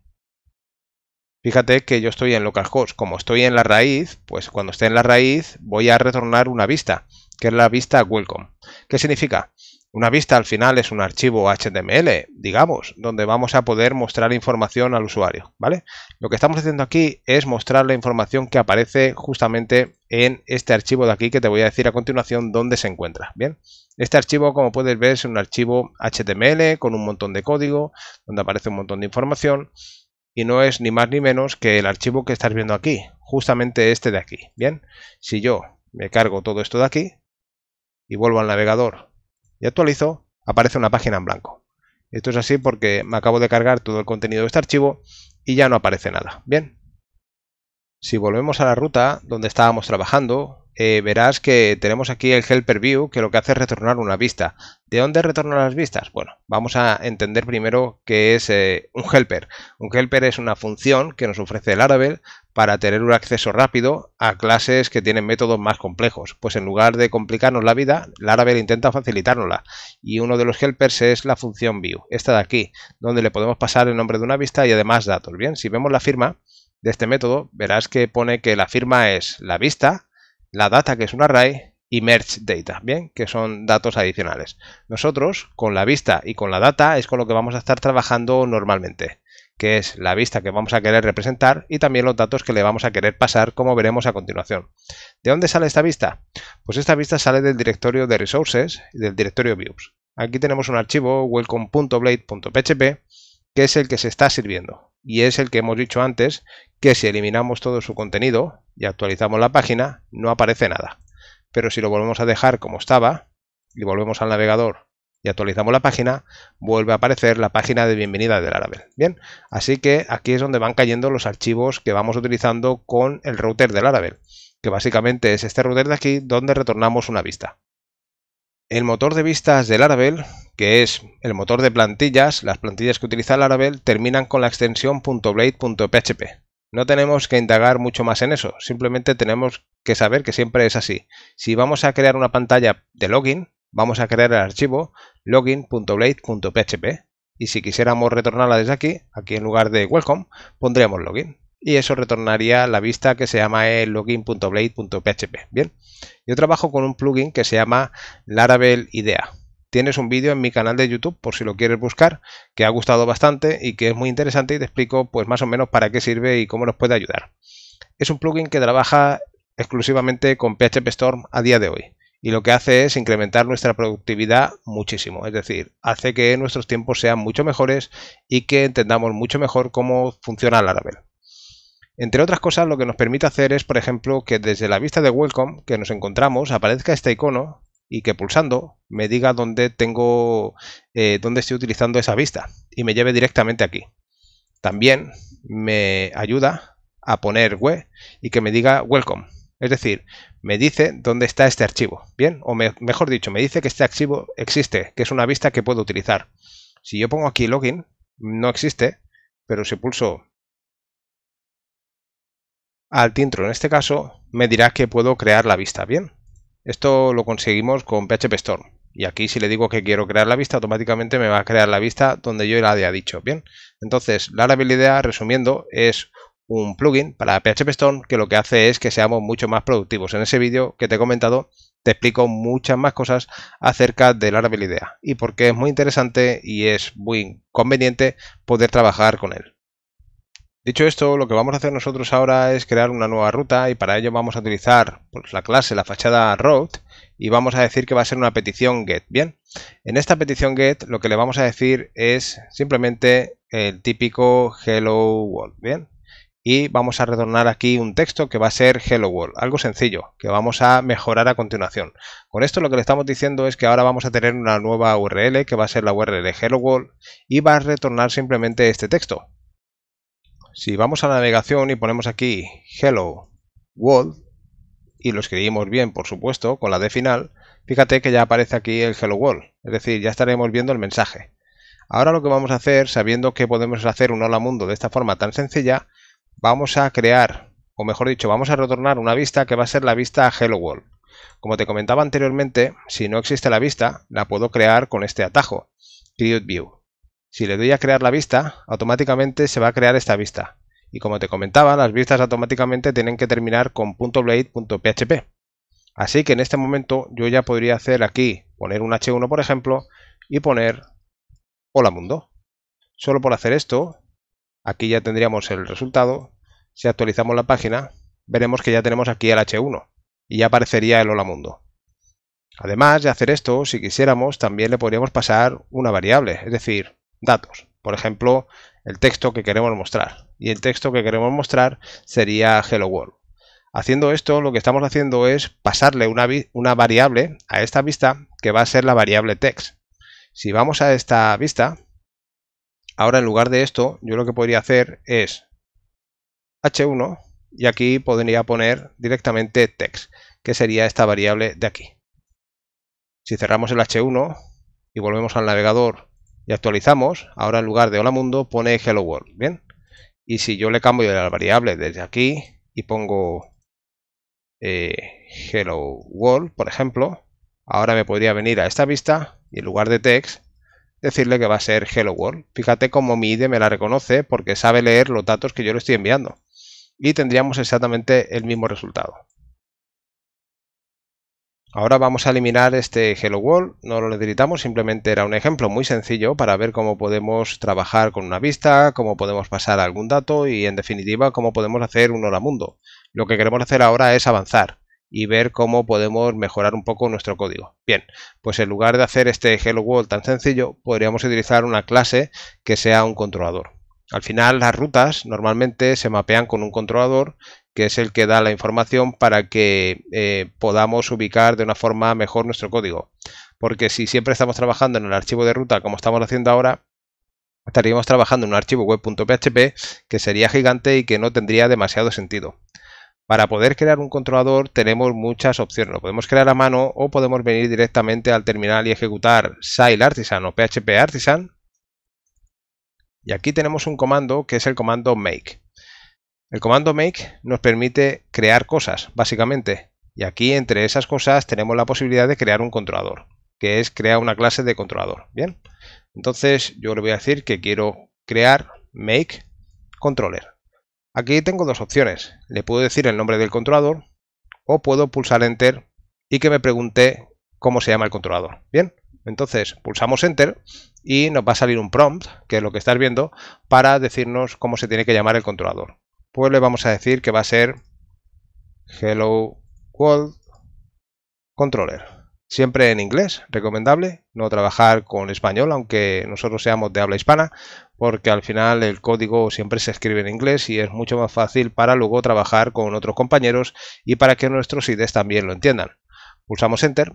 Fíjate que yo estoy en localhost. Como estoy en la raíz, pues cuando esté en la raíz voy a retornar una vista, que es la vista welcome. ¿Qué significa? Una vista al final es un archivo HTML, digamos, donde vamos a poder mostrar información al usuario, ¿vale? Lo que estamos haciendo aquí es mostrar la información que aparece justamente en este archivo de aquí que te voy a decir a continuación dónde se encuentra, ¿bien? Este archivo, como puedes ver, es un archivo HTML con un montón de código, donde aparece un montón de información y no es ni más ni menos que el archivo que estás viendo aquí, justamente este de aquí. Bien, si yo me cargo todo esto de aquí y vuelvo al navegador y actualizo, aparece una página en blanco. Esto es así porque me acabo de cargar todo el contenido de este archivo y ya no aparece nada. Bien, si volvemos a la ruta donde estábamos trabajando, eh, verás que tenemos aquí el helper view que lo que hace es retornar una vista. ¿De dónde retornan las vistas? Bueno, vamos a entender primero qué es eh, un helper. Un helper es una función que nos ofrece el Laravel para tener un acceso rápido a clases que tienen métodos más complejos. Pues en lugar de complicarnos la vida, Laravel intenta facilitárnosla. Y uno de los helpers es la función view, esta de aquí, donde le podemos pasar el nombre de una vista y además datos. Bien, si vemos la firma, de este método, verás que pone que la firma es la vista, la data que es un array y merge data, bien, que son datos adicionales. Nosotros con la vista y con la data es con lo que vamos a estar trabajando normalmente, que es la vista que vamos a querer representar y también los datos que le vamos a querer pasar, como veremos a continuación. ¿De dónde sale esta vista? Pues esta vista sale del directorio de resources y del directorio views. Aquí tenemos un archivo welcome.blade.php que es el que se está sirviendo. Y es el que hemos dicho antes, que si eliminamos todo su contenido y actualizamos la página, no aparece nada. Pero si lo volvemos a dejar como estaba, y volvemos al navegador y actualizamos la página, vuelve a aparecer la página de bienvenida del Laravel. Bien, así que aquí es donde van cayendo los archivos que vamos utilizando con el router del Laravel, que básicamente es este router de aquí donde retornamos una vista el motor de vistas de Laravel, que es el motor de plantillas, las plantillas que utiliza Laravel terminan con la extensión .blade.php. No tenemos que indagar mucho más en eso, simplemente tenemos que saber que siempre es así. Si vamos a crear una pantalla de login, vamos a crear el archivo login.blade.php y si quisiéramos retornarla desde aquí, aquí en lugar de welcome, pondríamos login y eso retornaría la vista que se llama el login.blade.php. Bien, yo trabajo con un plugin que se llama Laravel Idea. Tienes un vídeo en mi canal de YouTube por si lo quieres buscar, que ha gustado bastante y que es muy interesante y te explico pues más o menos para qué sirve y cómo nos puede ayudar. Es un plugin que trabaja exclusivamente con PHP Storm a día de hoy y lo que hace es incrementar nuestra productividad muchísimo. Es decir, hace que nuestros tiempos sean mucho mejores y que entendamos mucho mejor cómo funciona Laravel. Entre otras cosas, lo que nos permite hacer es, por ejemplo, que desde la vista de Welcome que nos encontramos aparezca este icono y que pulsando me diga dónde tengo, eh, dónde estoy utilizando esa vista y me lleve directamente aquí. También me ayuda a poner web y que me diga welcome. Es decir, me dice dónde está este archivo. Bien, o mejor dicho, me dice que este archivo existe, que es una vista que puedo utilizar. Si yo pongo aquí login, no existe, pero si pulso al tintro en este caso, me dirá que puedo crear la vista. Bien, esto lo conseguimos con PHP Storm. Y aquí si le digo que quiero crear la vista, automáticamente me va a crear la vista donde yo la haya dicho. Bien, entonces la habilidad, resumiendo, es un plugin para PHP Storm que lo que hace es que seamos mucho más productivos. En ese vídeo que te he comentado te explico muchas más cosas acerca de la habilidad y por qué es muy interesante y es muy conveniente poder trabajar con él. Dicho esto, lo que vamos a hacer nosotros ahora es crear una nueva ruta y para ello vamos a utilizar pues, la clase, la fachada road y vamos a decir que va a ser una petición get. Bien, en esta petición get lo que le vamos a decir es simplemente el típico hello world. Bien, y vamos a retornar aquí un texto que va a ser hello world, algo sencillo que vamos a mejorar a continuación. Con esto lo que le estamos diciendo es que ahora vamos a tener una nueva URL que va a ser la URL hello world y va a retornar simplemente este texto si vamos a la navegación y ponemos aquí Hello World, y lo escribimos bien, por supuesto, con la D final, fíjate que ya aparece aquí el Hello World, es decir, ya estaremos viendo el mensaje. Ahora lo que vamos a hacer, sabiendo que podemos hacer un hola mundo de esta forma tan sencilla, vamos a crear, o mejor dicho, vamos a retornar una vista que va a ser la vista Hello World. Como te comentaba anteriormente, si no existe la vista, la puedo crear con este atajo, Create View. Si le doy a crear la vista, automáticamente se va a crear esta vista. Y como te comentaba, las vistas automáticamente tienen que terminar con .blade.php. Así que en este momento yo ya podría hacer aquí, poner un h1 por ejemplo, y poner hola mundo. Solo por hacer esto, aquí ya tendríamos el resultado. Si actualizamos la página, veremos que ya tenemos aquí el h1 y ya aparecería el hola mundo. Además de hacer esto, si quisiéramos, también le podríamos pasar una variable, es decir, datos. Por ejemplo, el texto que queremos mostrar. Y el texto que queremos mostrar sería hello world. Haciendo esto, lo que estamos haciendo es pasarle una, una, variable a esta vista que va a ser la variable text. Si vamos a esta vista, ahora en lugar de esto, yo lo que podría hacer es h1 y aquí podría poner directamente text, que sería esta variable de aquí. Si cerramos el h1 y volvemos al navegador y actualizamos, ahora en lugar de hola mundo pone hello world, ¿bien? Y si yo le cambio la variable desde aquí y pongo eh, hello world, por ejemplo, ahora me podría venir a esta vista y en lugar de text decirle que va a ser hello world. Fíjate cómo mi ID me la reconoce porque sabe leer los datos que yo le estoy enviando y tendríamos exactamente el mismo resultado. Ahora vamos a eliminar este Hello World, no lo necesitamos, simplemente era un ejemplo muy sencillo para ver cómo podemos trabajar con una vista, cómo podemos pasar algún dato y en definitiva cómo podemos hacer un mundo. Lo que queremos hacer ahora es avanzar y ver cómo podemos mejorar un poco nuestro código. Bien, pues en lugar de hacer este Hello World tan sencillo, podríamos utilizar una clase que sea un controlador. Al final las rutas normalmente se mapean con un controlador que es el que da la información para que eh, podamos ubicar de una forma mejor nuestro código. Porque si siempre estamos trabajando en el archivo de ruta como estamos haciendo ahora, estaríamos trabajando en un archivo web.php que sería gigante y que no tendría demasiado sentido. Para poder crear un controlador tenemos muchas opciones. Lo podemos crear a mano o podemos venir directamente al terminal y ejecutar sail artisan o php artisan. Y aquí tenemos un comando que es el comando make. El comando make nos permite crear cosas, básicamente. Y aquí entre esas cosas tenemos la posibilidad de crear un controlador, que es crear una clase de controlador. Bien, entonces yo le voy a decir que quiero crear make controller. Aquí tengo dos opciones. Le puedo decir el nombre del controlador o puedo pulsar enter y que me pregunte cómo se llama el controlador. Bien, entonces pulsamos enter y nos va a salir un prompt, que es lo que estás viendo, para decirnos cómo se tiene que llamar el controlador pues le vamos a decir que va a ser Hello World Controller. Siempre en inglés, recomendable, no trabajar con español, aunque nosotros seamos de habla hispana, porque al final el código siempre se escribe en inglés y es mucho más fácil para luego trabajar con otros compañeros y para que nuestros IDs también lo entiendan. Pulsamos Enter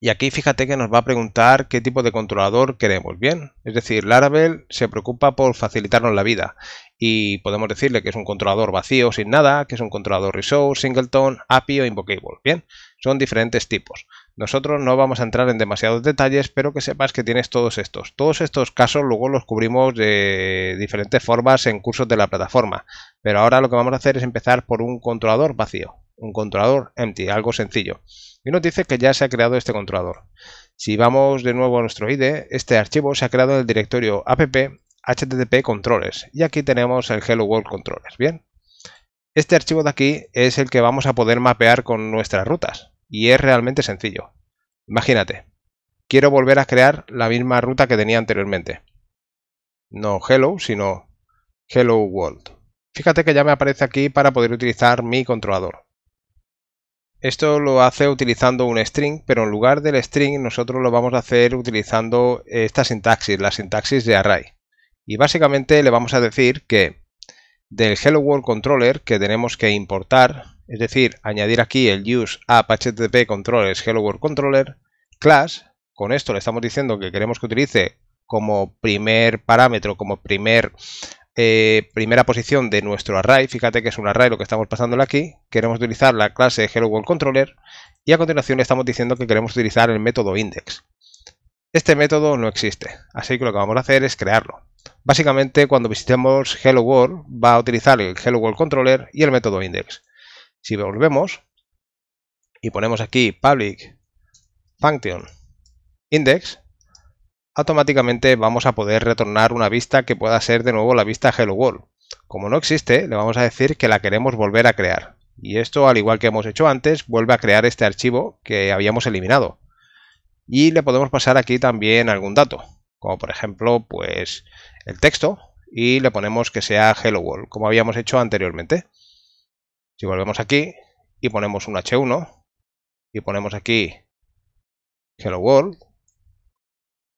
y aquí fíjate que nos va a preguntar qué tipo de controlador queremos, ¿bien? Es decir, Laravel se preocupa por facilitarnos la vida y podemos decirle que es un controlador vacío sin nada, que es un controlador resource, singleton, API o invocable, ¿bien? Son diferentes tipos. Nosotros no vamos a entrar en demasiados detalles, pero que sepas que tienes todos estos. Todos estos casos luego los cubrimos de diferentes formas en cursos de la plataforma, pero ahora lo que vamos a hacer es empezar por un controlador vacío un controlador empty, algo sencillo. Y nos dice que ya se ha creado este controlador. Si vamos de nuevo a nuestro IDE, este archivo se ha creado en el directorio app http controllers y aquí tenemos el hello world Controller. Bien, este archivo de aquí es el que vamos a poder mapear con nuestras rutas y es realmente sencillo. Imagínate, quiero volver a crear la misma ruta que tenía anteriormente. No hello, sino hello world. Fíjate que ya me aparece aquí para poder utilizar mi controlador. Esto lo hace utilizando un string, pero en lugar del string nosotros lo vamos a hacer utilizando eh, esta sintaxis, la sintaxis de array. Y básicamente le vamos a decir que del Hello World Controller que tenemos que importar, es decir, añadir aquí el use app http Hello World Controller class, con esto le estamos diciendo que queremos que utilice como primer parámetro, como primer eh, primera posición de nuestro array, fíjate que es un array lo que estamos pasándole aquí, queremos utilizar la clase HelloWorldController y a continuación le estamos diciendo que queremos utilizar el método index. Este método no existe, así que lo que vamos a hacer es crearlo. Básicamente cuando visitemos Hello World va a utilizar el Hello World Controller y el método index. Si volvemos y ponemos aquí public function index, automáticamente vamos a poder retornar una vista que pueda ser de nuevo la vista Hello World. Como no existe, le vamos a decir que la queremos volver a crear. Y esto, al igual que hemos hecho antes, vuelve a crear este archivo que habíamos eliminado. Y le podemos pasar aquí también algún dato, como por ejemplo, pues el texto, y le ponemos que sea Hello World, como habíamos hecho anteriormente. Si volvemos aquí y ponemos un H1 y ponemos aquí Hello World,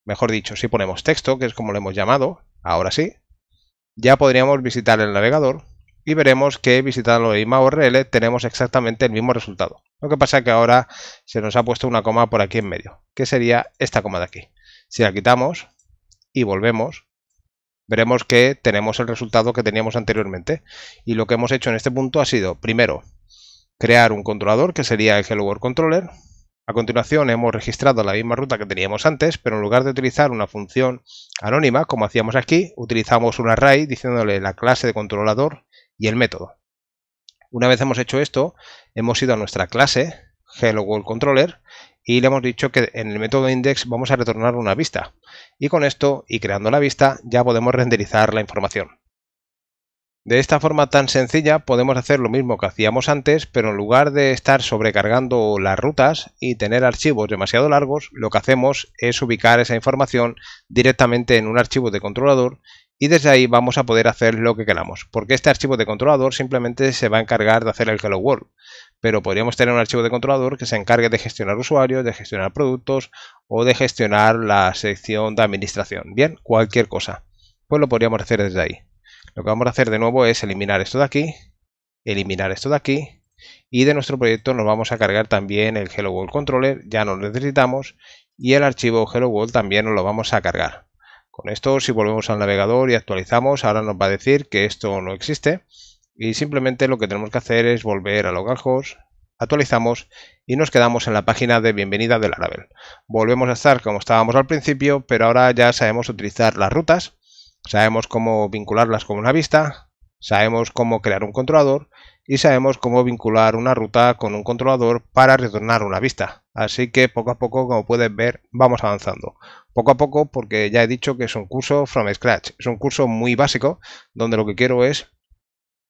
mejor dicho, si ponemos texto, que es como lo hemos llamado, ahora sí, ya podríamos visitar el navegador y veremos que visitando el misma URL tenemos exactamente el mismo resultado. Lo que pasa es que ahora se nos ha puesto una coma por aquí en medio, que sería esta coma de aquí. Si la quitamos y volvemos, veremos que tenemos el resultado que teníamos anteriormente. Y lo que hemos hecho en este punto ha sido, primero, crear un controlador, que sería el Hello World Controller, a continuación hemos registrado la misma ruta que teníamos antes, pero en lugar de utilizar una función anónima, como hacíamos aquí, utilizamos un array diciéndole la clase de controlador y el método. Una vez hemos hecho esto, hemos ido a nuestra clase, Hello Controller, y le hemos dicho que en el método index vamos a retornar una vista. Y con esto, y creando la vista, ya podemos renderizar la información. De esta forma tan sencilla podemos hacer lo mismo que hacíamos antes, pero en lugar de estar sobrecargando las rutas y tener archivos demasiado largos, lo que hacemos es ubicar esa información directamente en un archivo de controlador y desde ahí vamos a poder hacer lo que queramos, porque este archivo de controlador simplemente se va a encargar de hacer el Hello World, pero podríamos tener un archivo de controlador que se encargue de gestionar usuarios, de gestionar productos o de gestionar la sección de administración, bien, cualquier cosa, pues lo podríamos hacer desde ahí. Lo que vamos a hacer de nuevo es eliminar esto de aquí, eliminar esto de aquí y de nuestro proyecto nos vamos a cargar también el Hello World Controller, ya no lo necesitamos y el archivo Hello World también nos lo vamos a cargar. Con esto si volvemos al navegador y actualizamos ahora nos va a decir que esto no existe y simplemente lo que tenemos que hacer es volver a localhost, actualizamos y nos quedamos en la página de bienvenida de Laravel. Volvemos a estar como estábamos al principio, pero ahora ya sabemos utilizar las rutas Sabemos cómo vincularlas con una vista, sabemos cómo crear un controlador y sabemos cómo vincular una ruta con un controlador para retornar una vista. Así que poco a poco, como puedes ver, vamos avanzando. Poco a poco, porque ya he dicho que es un curso from scratch. Es un curso muy básico, donde lo que quiero es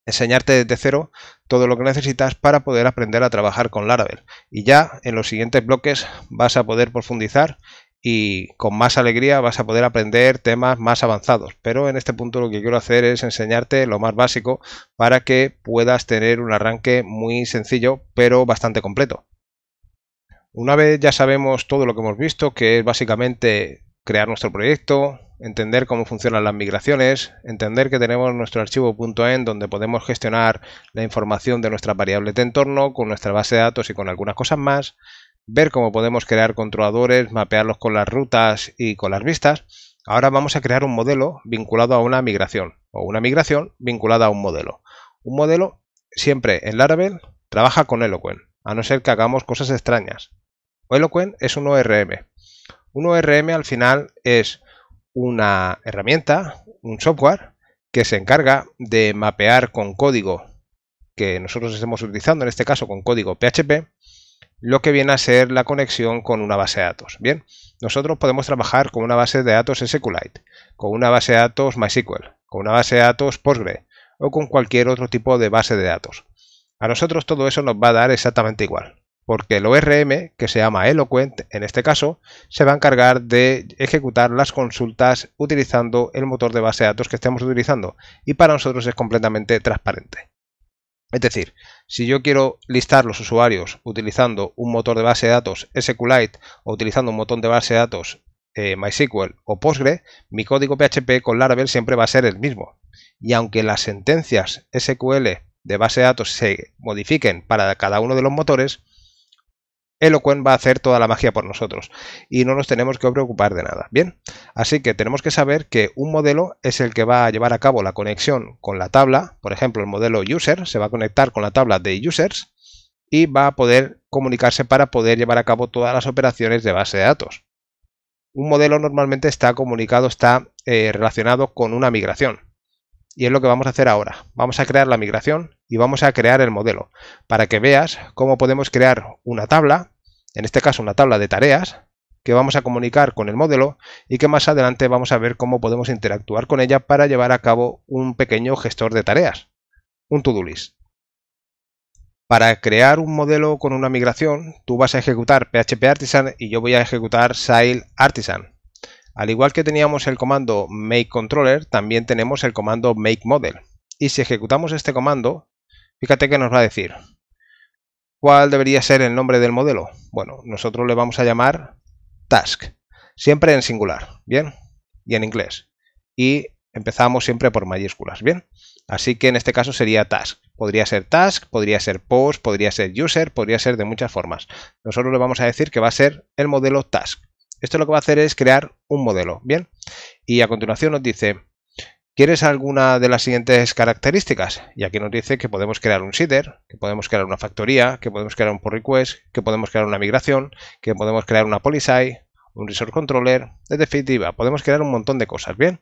enseñarte desde cero todo lo que necesitas para poder aprender a trabajar con Laravel. Y ya en los siguientes bloques vas a poder profundizar y con más alegría vas a poder aprender temas más avanzados. Pero en este punto lo que quiero hacer es enseñarte lo más básico para que puedas tener un arranque muy sencillo pero bastante completo. Una vez ya sabemos todo lo que hemos visto, que es básicamente crear nuestro proyecto, entender cómo funcionan las migraciones, entender que tenemos nuestro archivo .en donde podemos gestionar la información de nuestras variables de entorno con nuestra base de datos y con algunas cosas más, ver cómo podemos crear controladores, mapearlos con las rutas y con las vistas, ahora vamos a crear un modelo vinculado a una migración o una migración vinculada a un modelo. Un modelo siempre en Laravel trabaja con Eloquent, a no ser que hagamos cosas extrañas. Eloquent es un ORM. Un ORM al final es una herramienta, un software, que se encarga de mapear con código que nosotros estemos utilizando, en este caso con código PHP, lo que viene a ser la conexión con una base de datos. Bien, nosotros podemos trabajar con una base de datos SQLite, con una base de datos MySQL, con una base de datos Postgre o con cualquier otro tipo de base de datos. A nosotros todo eso nos va a dar exactamente igual, porque el ORM, que se llama Eloquent en este caso, se va a encargar de ejecutar las consultas utilizando el motor de base de datos que estemos utilizando y para nosotros es completamente transparente. Es decir, si yo quiero listar los usuarios utilizando un motor de base de datos SQLite o utilizando un montón de base de datos eh, MySQL o Postgre, mi código PHP con Laravel siempre va a ser el mismo. Y aunque las sentencias SQL de base de datos se modifiquen para cada uno de los motores, Eloquent va a hacer toda la magia por nosotros y no nos tenemos que preocupar de nada. Bien, así que tenemos que saber que un modelo es el que va a llevar a cabo la conexión con la tabla, por ejemplo el modelo user se va a conectar con la tabla de users y va a poder comunicarse para poder llevar a cabo todas las operaciones de base de datos. Un modelo normalmente está comunicado, está eh, relacionado con una migración. Y es lo que vamos a hacer ahora. Vamos a crear la migración y vamos a crear el modelo para que veas cómo podemos crear una tabla, en este caso una tabla de tareas, que vamos a comunicar con el modelo y que más adelante vamos a ver cómo podemos interactuar con ella para llevar a cabo un pequeño gestor de tareas, un to-do list. Para crear un modelo con una migración, tú vas a ejecutar PHP Artisan y yo voy a ejecutar Sail Artisan. Al igual que teníamos el comando make controller, también tenemos el comando make model. Y si ejecutamos este comando, Fíjate que nos va a decir cuál debería ser el nombre del modelo. Bueno, nosotros le vamos a llamar task, siempre en singular, ¿bien? Y en inglés. Y empezamos siempre por mayúsculas, ¿bien? Así que en este caso sería task. Podría ser task, podría ser post, podría ser user, podría ser de muchas formas. Nosotros le vamos a decir que va a ser el modelo task. Esto lo que va a hacer es crear un modelo, ¿bien? Y a continuación nos dice, ¿Quieres alguna de las siguientes características? Y aquí nos dice que podemos crear un seeder, que podemos crear una factoría, que podemos crear un pull request, que podemos crear una migración, que podemos crear una policy, un resource controller. En definitiva, podemos crear un montón de cosas. Bien,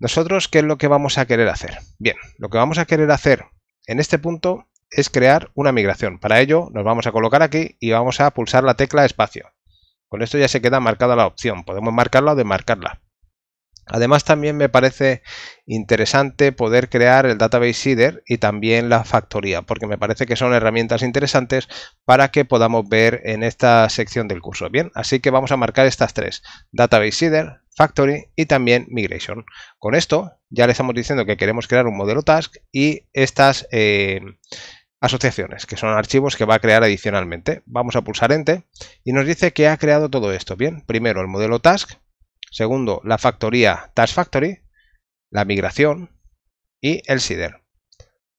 nosotros, ¿qué es lo que vamos a querer hacer? Bien, lo que vamos a querer hacer en este punto es crear una migración. Para ello, nos vamos a colocar aquí y vamos a pulsar la tecla espacio. Con esto ya se queda marcada la opción. Podemos marcarla o desmarcarla. Además también me parece interesante poder crear el database seeder y también la factoría, porque me parece que son herramientas interesantes para que podamos ver en esta sección del curso. Bien, así que vamos a marcar estas tres, database seeder, factory y también migration. Con esto ya le estamos diciendo que queremos crear un modelo task y estas eh, asociaciones, que son archivos que va a crear adicionalmente. Vamos a pulsar enter y nos dice que ha creado todo esto. Bien, primero el modelo task, Segundo, la factoría Task Factory, la migración y el SIDER.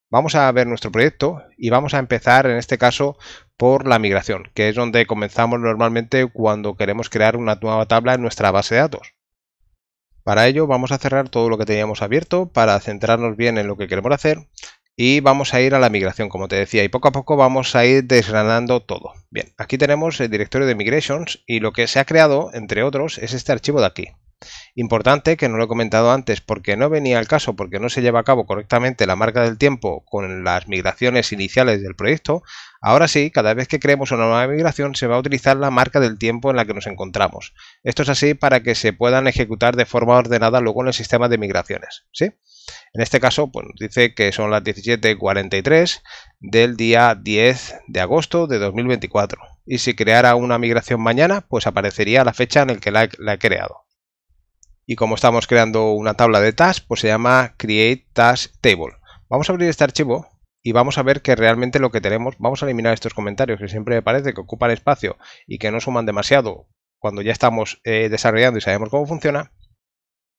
Vamos a ver nuestro proyecto y vamos a empezar en este caso por la migración, que es donde comenzamos normalmente cuando queremos crear una nueva tabla en nuestra base de datos. Para ello vamos a cerrar todo lo que teníamos abierto para centrarnos bien en lo que queremos hacer y vamos a ir a la migración, como te decía, y poco a poco vamos a ir desgranando todo. Bien, aquí tenemos el directorio de migrations y lo que se ha creado, entre otros, es este archivo de aquí importante que no lo he comentado antes porque no venía al caso, porque no se lleva a cabo correctamente la marca del tiempo con las migraciones iniciales del proyecto, ahora sí, cada vez que creemos una nueva migración se va a utilizar la marca del tiempo en la que nos encontramos. Esto es así para que se puedan ejecutar de forma ordenada luego en el sistema de migraciones. ¿sí? En este caso, pues, dice que son las 17.43 del día 10 de agosto de 2024. Y si creara una migración mañana, pues aparecería la fecha en la que la he creado y como estamos creando una tabla de task, pues se llama create task table. Vamos a abrir este archivo y vamos a ver que realmente lo que tenemos, vamos a eliminar estos comentarios que siempre me parece que ocupan espacio y que no suman demasiado cuando ya estamos eh, desarrollando y sabemos cómo funciona.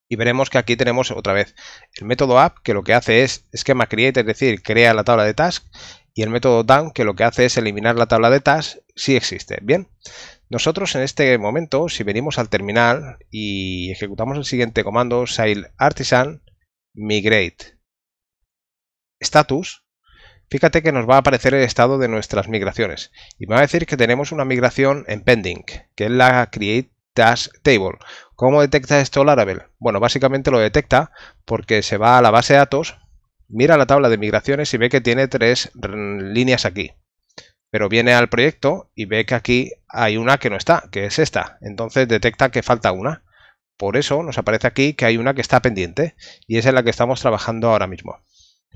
Y veremos que aquí tenemos otra vez el método app que lo que hace es esquema create, es decir, crea la tabla de task y el método down que lo que hace es eliminar la tabla de task si existe. Bien, nosotros en este momento, si venimos al terminal y ejecutamos el siguiente comando, sail artisan migrate status, fíjate que nos va a aparecer el estado de nuestras migraciones y me va a decir que tenemos una migración en pending, que es la create task table. ¿Cómo detecta esto Laravel? Bueno, básicamente lo detecta porque se va a la base de datos, mira la tabla de migraciones y ve que tiene tres líneas aquí pero viene al proyecto y ve que aquí hay una que no está, que es esta. Entonces detecta que falta una. Por eso nos aparece aquí que hay una que está pendiente y esa es la que estamos trabajando ahora mismo.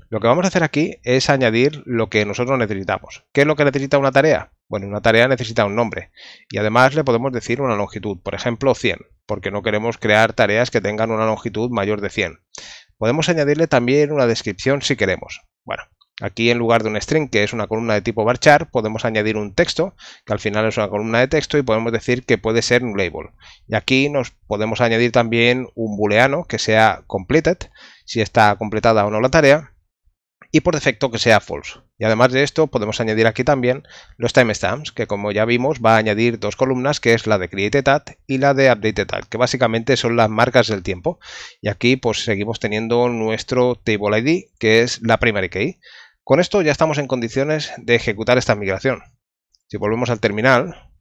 Lo que vamos a hacer aquí es añadir lo que nosotros necesitamos. ¿Qué es lo que necesita una tarea? Bueno, una tarea necesita un nombre y además le podemos decir una longitud, por ejemplo 100, porque no queremos crear tareas que tengan una longitud mayor de 100. Podemos añadirle también una descripción si queremos. Bueno, Aquí en lugar de un string, que es una columna de tipo varchar, podemos añadir un texto, que al final es una columna de texto y podemos decir que puede ser un label. Y aquí nos podemos añadir también un booleano que sea completed, si está completada o no la tarea, y por defecto que sea false. Y además de esto podemos añadir aquí también los timestamps, que como ya vimos va a añadir dos columnas, que es la de at y la de at que básicamente son las marcas del tiempo. Y aquí pues seguimos teniendo nuestro table ID, que es la primary key. Con esto ya estamos en condiciones de ejecutar esta migración. Si volvemos al terminal,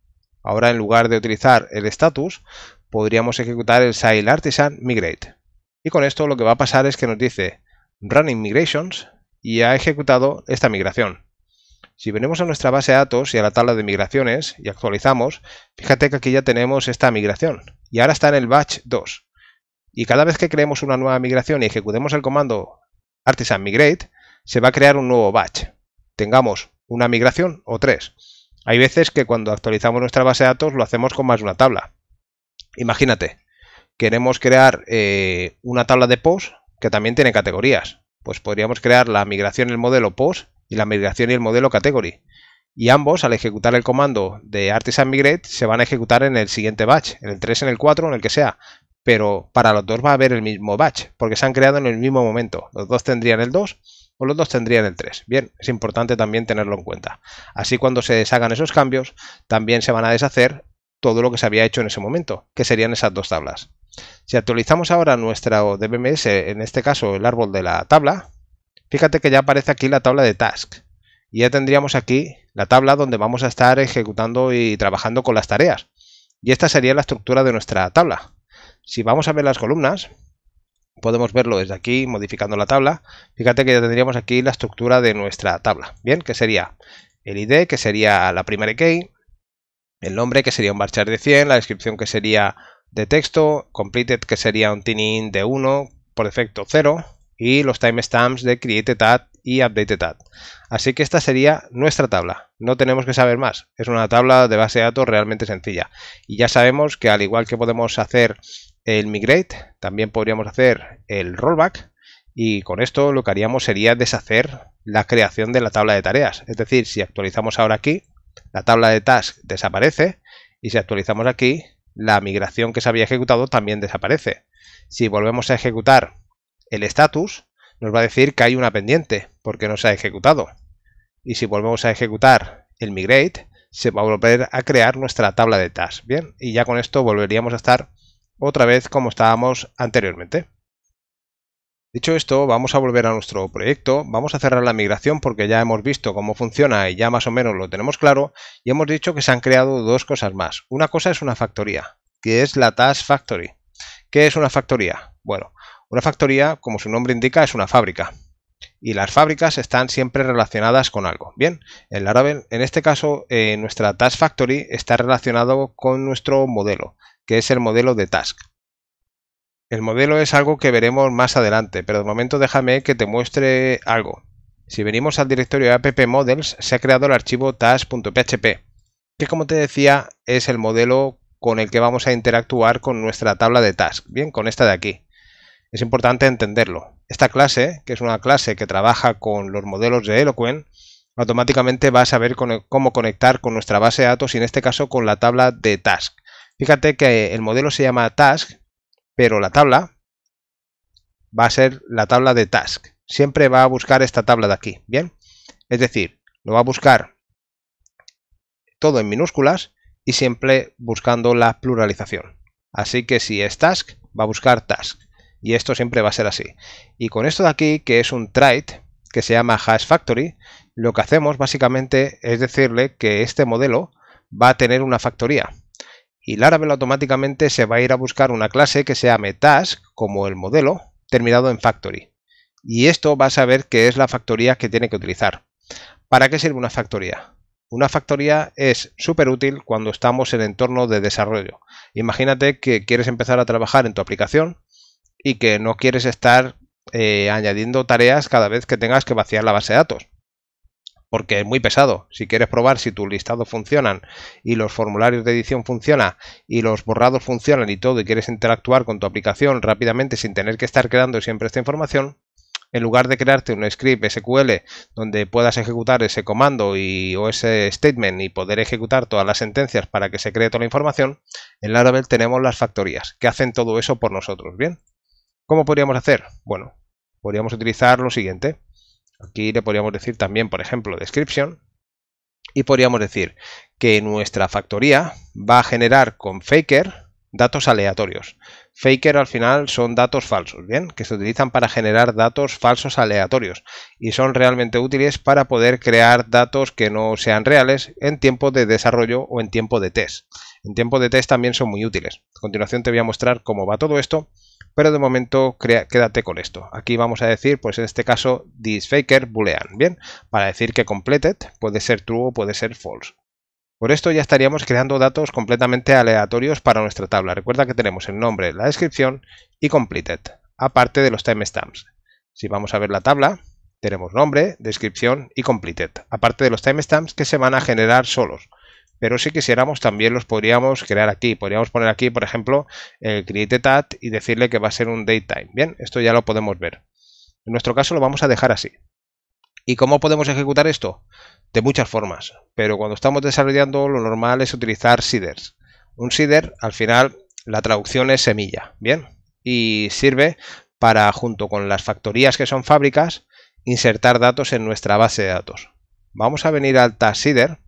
ahora en lugar de utilizar el status, podríamos ejecutar el sail artisan migrate. Y con esto lo que va a pasar es que nos dice running migrations y ha ejecutado esta migración. Si venimos a nuestra base de datos y a la tabla de migraciones y actualizamos, fíjate que aquí ya tenemos esta migración y ahora está en el batch 2. Y cada vez que creemos una nueva migración y ejecutemos el comando artisan migrate, se va a crear un nuevo batch. Tengamos una migración o tres. Hay veces que cuando actualizamos nuestra base de datos lo hacemos con más de una tabla. Imagínate, queremos crear eh, una tabla de post que también tiene categorías. Pues podríamos crear la migración y el modelo post y la migración y el modelo category. Y ambos, al ejecutar el comando de artisan migrate, se van a ejecutar en el siguiente batch, en el 3, en el 4, en el que sea. Pero para los dos va a haber el mismo batch, porque se han creado en el mismo momento. Los dos tendrían el 2 o pues los dos tendrían el 3. Bien, es importante también tenerlo en cuenta. Así cuando se deshagan esos cambios, también se van a deshacer todo lo que se había hecho en ese momento, que serían esas dos tablas. Si actualizamos ahora nuestra DBMS, en este caso el árbol de la tabla, fíjate que ya aparece aquí la tabla de task. Y ya tendríamos aquí la tabla donde vamos a estar ejecutando y trabajando con las tareas. Y esta sería la estructura de nuestra tabla. Si vamos a ver las columnas, podemos verlo desde aquí modificando la tabla. Fíjate que ya tendríamos aquí la estructura de nuestra tabla, ¿bien? Que sería el ID, que sería la primera key, el nombre, que sería un varchar de 100, la descripción, que sería de texto, completed, que sería un in de 1, por defecto 0, y los timestamps de created at y updated Así que esta sería nuestra tabla, no tenemos que saber más, es una tabla de base de datos realmente sencilla. Y ya sabemos que al igual que podemos hacer el migrate, también podríamos hacer el rollback y con esto lo que haríamos sería deshacer la creación de la tabla de tareas. Es decir, si actualizamos ahora aquí, la tabla de task desaparece y si actualizamos aquí, la migración que se había ejecutado también desaparece. Si volvemos a ejecutar el status, nos va a decir que hay una pendiente porque no se ha ejecutado. Y si volvemos a ejecutar el migrate, se va a volver a crear nuestra tabla de task. Bien, y ya con esto volveríamos a estar otra vez como estábamos anteriormente. Dicho esto, vamos a volver a nuestro proyecto, vamos a cerrar la migración porque ya hemos visto cómo funciona y ya más o menos lo tenemos claro y hemos dicho que se han creado dos cosas más. Una cosa es una factoría, que es la Task Factory. ¿Qué es una factoría? Bueno, una factoría, como su nombre indica, es una fábrica. Y las fábricas están siempre relacionadas con algo. Bien, en Laravel, en este caso, eh, nuestra Task Factory está relacionado con nuestro modelo, que es el modelo de task. El modelo es algo que veremos más adelante, pero de momento déjame que te muestre algo. Si venimos al directorio app-models, se ha creado el archivo task.php, que como te decía es el modelo con el que vamos a interactuar con nuestra tabla de task, bien, con esta de aquí. Es importante entenderlo. Esta clase, que es una clase que trabaja con los modelos de Eloquent, automáticamente va a saber cómo conectar con nuestra base de datos y en este caso con la tabla de task. Fíjate que el modelo se llama task, pero la tabla va a ser la tabla de task. Siempre va a buscar esta tabla de aquí, ¿bien? Es decir, lo va a buscar todo en minúsculas y siempre buscando la pluralización. Así que si es task, va a buscar task. Y esto siempre va a ser así. Y con esto de aquí, que es un trite, que se llama hash factory, lo que hacemos básicamente es decirle que este modelo va a tener una factoría y Laravel automáticamente se va a ir a buscar una clase que se llame task, como el modelo, terminado en factory. Y esto va a saber que es la factoría que tiene que utilizar. ¿Para qué sirve una factoría? Una factoría es súper útil cuando estamos en entorno de desarrollo. Imagínate que quieres empezar a trabajar en tu aplicación y que no quieres estar eh, añadiendo tareas cada vez que tengas que vaciar la base de datos porque es muy pesado. Si quieres probar si tus listados funcionan y los formularios de edición funcionan y los borrados funcionan y todo y quieres interactuar con tu aplicación rápidamente sin tener que estar creando siempre esta información, en lugar de crearte un script SQL donde puedas ejecutar ese comando y, o ese statement y poder ejecutar todas las sentencias para que se cree toda la información, en Laravel tenemos las factorías que hacen todo eso por nosotros. Bien, ¿cómo podríamos hacer? Bueno, podríamos utilizar lo siguiente Aquí le podríamos decir también, por ejemplo, description. Y podríamos decir que nuestra factoría va a generar con faker datos aleatorios. Faker al final son datos falsos, ¿bien? Que se utilizan para generar datos falsos aleatorios y son realmente útiles para poder crear datos que no sean reales en tiempo de desarrollo o en tiempo de test. En tiempo de test también son muy útiles. A continuación te voy a mostrar cómo va todo esto pero de momento quédate con esto. Aquí vamos a decir, pues en este caso, this faker boolean, ¿bien? Para decir que completed puede ser true o puede ser false. Por esto ya estaríamos creando datos completamente aleatorios para nuestra tabla. Recuerda que tenemos el nombre, la descripción y completed, aparte de los timestamps. Si vamos a ver la tabla, tenemos nombre, descripción y completed, aparte de los timestamps que se van a generar solos pero si quisiéramos también los podríamos crear aquí. Podríamos poner aquí, por ejemplo, el create tat y decirle que va a ser un time Bien, esto ya lo podemos ver. En nuestro caso lo vamos a dejar así. ¿Y cómo podemos ejecutar esto? De muchas formas, pero cuando estamos desarrollando lo normal es utilizar seeders. Un seeder, al final, la traducción es semilla, ¿bien? Y sirve para, junto con las factorías que son fábricas, insertar datos en nuestra base de datos. Vamos a venir al task seeder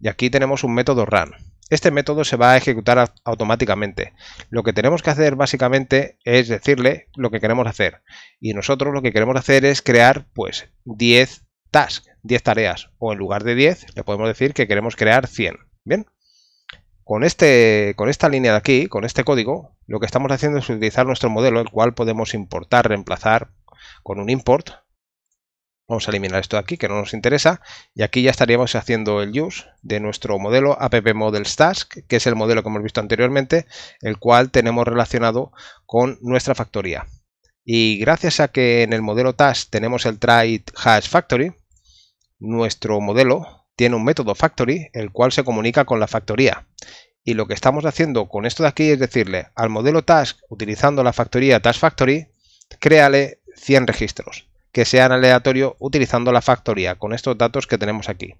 y aquí tenemos un método run. Este método se va a ejecutar automáticamente. Lo que tenemos que hacer básicamente es decirle lo que queremos hacer. Y nosotros lo que queremos hacer es crear pues 10 tasks, 10 tareas. O en lugar de 10 le podemos decir que queremos crear 100. Bien. Con, este, con esta línea de aquí, con este código, lo que estamos haciendo es utilizar nuestro modelo, el cual podemos importar, reemplazar con un import Vamos a eliminar esto de aquí que no nos interesa y aquí ya estaríamos haciendo el use de nuestro modelo app models task que es el modelo que hemos visto anteriormente el cual tenemos relacionado con nuestra factoría. Y gracias a que en el modelo task tenemos el try hash factory, nuestro modelo tiene un método factory el cual se comunica con la factoría. Y lo que estamos haciendo con esto de aquí es decirle al modelo task utilizando la factoría task factory, créale 100 registros que sean aleatorio utilizando la factoría con estos datos que tenemos aquí.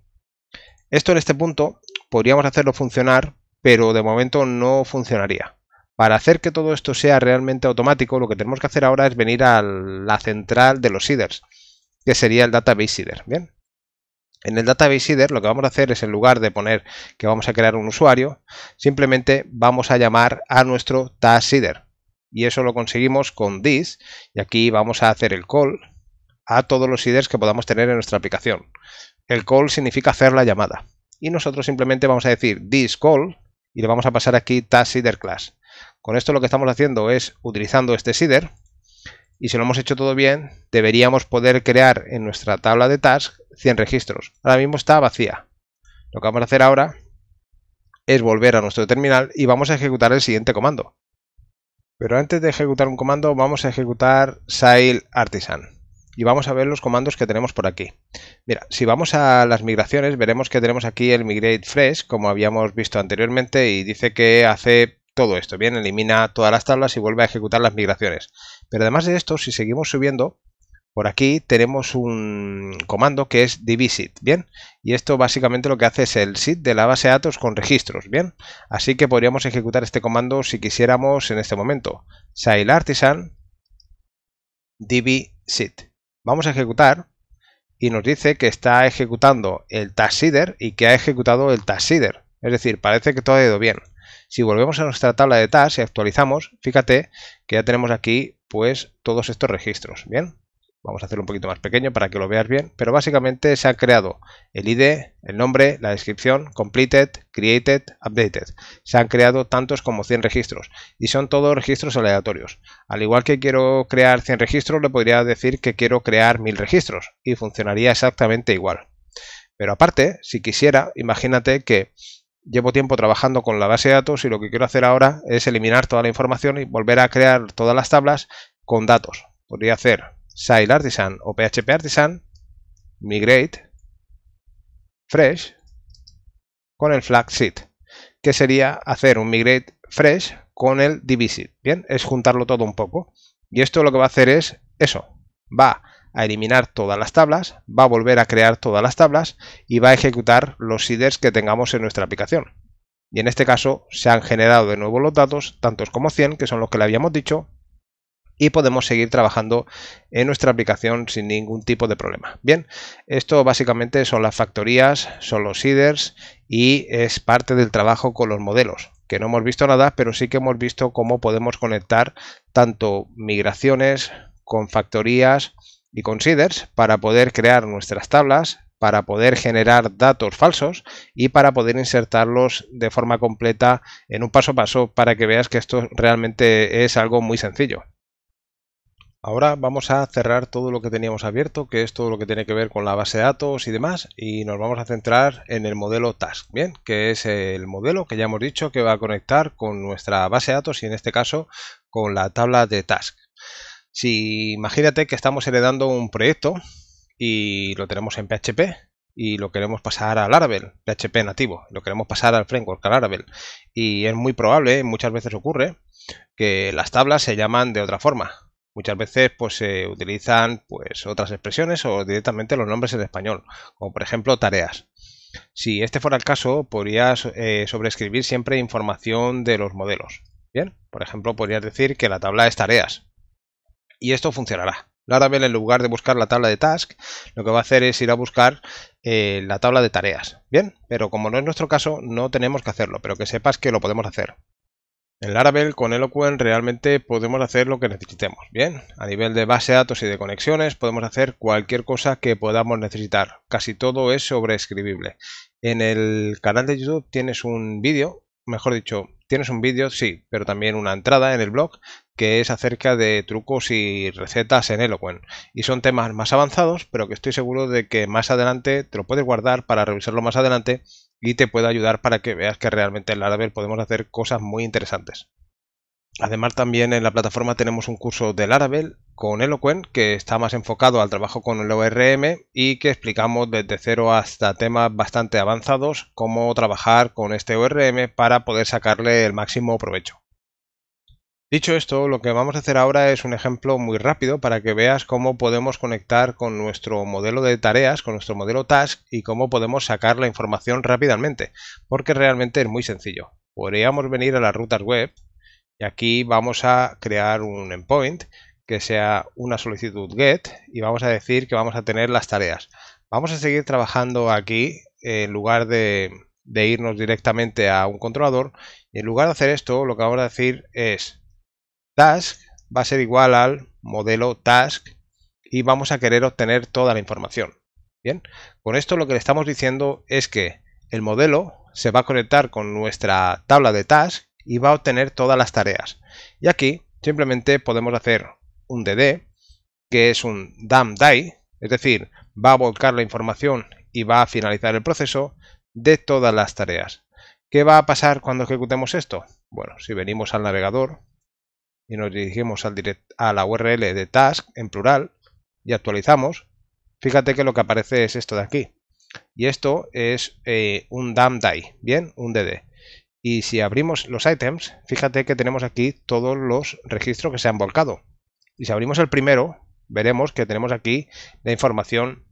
Esto en este punto podríamos hacerlo funcionar, pero de momento no funcionaría. Para hacer que todo esto sea realmente automático, lo que tenemos que hacer ahora es venir a la central de los seeders, que sería el database seeder. Bien. En el database seeder lo que vamos a hacer es en lugar de poner que vamos a crear un usuario, simplemente vamos a llamar a nuestro task seeder. Y eso lo conseguimos con this, y aquí vamos a hacer el call a todos los Seeders que podamos tener en nuestra aplicación. El call significa hacer la llamada. Y nosotros simplemente vamos a decir this call y le vamos a pasar aquí task class. Con esto lo que estamos haciendo es utilizando este Seeder y si lo hemos hecho todo bien, deberíamos poder crear en nuestra tabla de task 100 registros. Ahora mismo está vacía. Lo que vamos a hacer ahora es volver a nuestro terminal y vamos a ejecutar el siguiente comando. Pero antes de ejecutar un comando, vamos a ejecutar sail artisan y vamos a ver los comandos que tenemos por aquí. Mira, si vamos a las migraciones, veremos que tenemos aquí el migrate fresh, como habíamos visto anteriormente, y dice que hace todo esto. Bien, elimina todas las tablas y vuelve a ejecutar las migraciones. Pero además de esto, si seguimos subiendo, por aquí tenemos un comando que es divisit, ¿bien? Y esto básicamente lo que hace es el sit de la base de datos con registros, ¿bien? Así que podríamos ejecutar este comando si quisiéramos en este momento. SileArtisan artisan divisit. Vamos a ejecutar y nos dice que está ejecutando el tassider y que ha ejecutado el taskseeder. Es decir, parece que todo ha ido bien. Si volvemos a nuestra tabla de tasks y actualizamos, fíjate que ya tenemos aquí pues todos estos registros. Bien, Vamos a hacerlo un poquito más pequeño para que lo veas bien, pero básicamente se ha creado el ID, el nombre, la descripción, completed, created, updated. Se han creado tantos como 100 registros y son todos registros aleatorios. Al igual que quiero crear 100 registros, le podría decir que quiero crear 1000 registros y funcionaría exactamente igual. Pero aparte, si quisiera, imagínate que llevo tiempo trabajando con la base de datos y lo que quiero hacer ahora es eliminar toda la información y volver a crear todas las tablas con datos. Podría hacer Sail Artisan o PHP Artisan, migrate, fresh, con el flag Seed, que sería hacer un migrate fresh con el Seed, Bien, es juntarlo todo un poco. Y esto lo que va a hacer es eso, va a eliminar todas las tablas, va a volver a crear todas las tablas y va a ejecutar los seeders que tengamos en nuestra aplicación. Y en este caso se han generado de nuevo los datos, tantos como 100, que son los que le habíamos dicho, y podemos seguir trabajando en nuestra aplicación sin ningún tipo de problema. Bien, esto básicamente son las factorías, son los seeders y es parte del trabajo con los modelos, que no hemos visto nada, pero sí que hemos visto cómo podemos conectar tanto migraciones con factorías y con seeders para poder crear nuestras tablas, para poder generar datos falsos y para poder insertarlos de forma completa en un paso a paso para que veas que esto realmente es algo muy sencillo. Ahora vamos a cerrar todo lo que teníamos abierto, que es todo lo que tiene que ver con la base de datos y demás, y nos vamos a centrar en el modelo Task, ¿bien? Que es el modelo que ya hemos dicho que va a conectar con nuestra base de datos y en este caso con la tabla de Task. Si imagínate que estamos heredando un proyecto y lo tenemos en PHP y lo queremos pasar al Laravel, PHP nativo, lo queremos pasar al framework, al Laravel, y es muy probable, muchas veces ocurre, que las tablas se llaman de otra forma Muchas veces pues se utilizan pues otras expresiones o directamente los nombres en español, como por ejemplo tareas. Si este fuera el caso, podrías eh, sobreescribir siempre información de los modelos. Bien, por ejemplo, podrías decir que la tabla es tareas. Y esto funcionará. Laravel, en lugar de buscar la tabla de task, lo que va a hacer es ir a buscar eh, la tabla de tareas. Bien, pero como no es nuestro caso, no tenemos que hacerlo, pero que sepas que lo podemos hacer. En Laravel con Eloquent realmente podemos hacer lo que necesitemos. Bien, a nivel de base de datos y de conexiones podemos hacer cualquier cosa que podamos necesitar. Casi todo es sobreescribible. En el canal de YouTube tienes un vídeo, mejor dicho, tienes un vídeo, sí, pero también una entrada en el blog que es acerca de trucos y recetas en Eloquent. Y son temas más avanzados, pero que estoy seguro de que más adelante te lo puedes guardar para revisarlo más adelante y te puede ayudar para que veas que realmente en Laravel podemos hacer cosas muy interesantes. Además también en la plataforma tenemos un curso de Laravel con Eloquent que está más enfocado al trabajo con el ORM y que explicamos desde cero hasta temas bastante avanzados cómo trabajar con este ORM para poder sacarle el máximo provecho. Dicho esto, lo que vamos a hacer ahora es un ejemplo muy rápido para que veas cómo podemos conectar con nuestro modelo de tareas, con nuestro modelo task y cómo podemos sacar la información rápidamente, porque realmente es muy sencillo. Podríamos venir a las rutas web y aquí vamos a crear un endpoint que sea una solicitud get y vamos a decir que vamos a tener las tareas. Vamos a seguir trabajando aquí en lugar de, irnos directamente a un controlador. Y en lugar de hacer esto, lo que vamos a decir es task va a ser igual al modelo task y vamos a querer obtener toda la información. Bien, con esto lo que le estamos diciendo es que el modelo se va a conectar con nuestra tabla de task y va a obtener todas las tareas. Y aquí simplemente podemos hacer un DD, que es un dump die, es decir, va a volcar la información y va a finalizar el proceso de todas las tareas. ¿Qué va a pasar cuando ejecutemos esto? Bueno, si venimos al navegador, y nos dirigimos a la URL de task en plural y actualizamos, fíjate que lo que aparece es esto de aquí. Y esto es eh, un dump die, ¿bien? Un DD. Y si abrimos los items, fíjate que tenemos aquí todos los registros que se han volcado. Y si abrimos el primero, veremos que tenemos aquí la información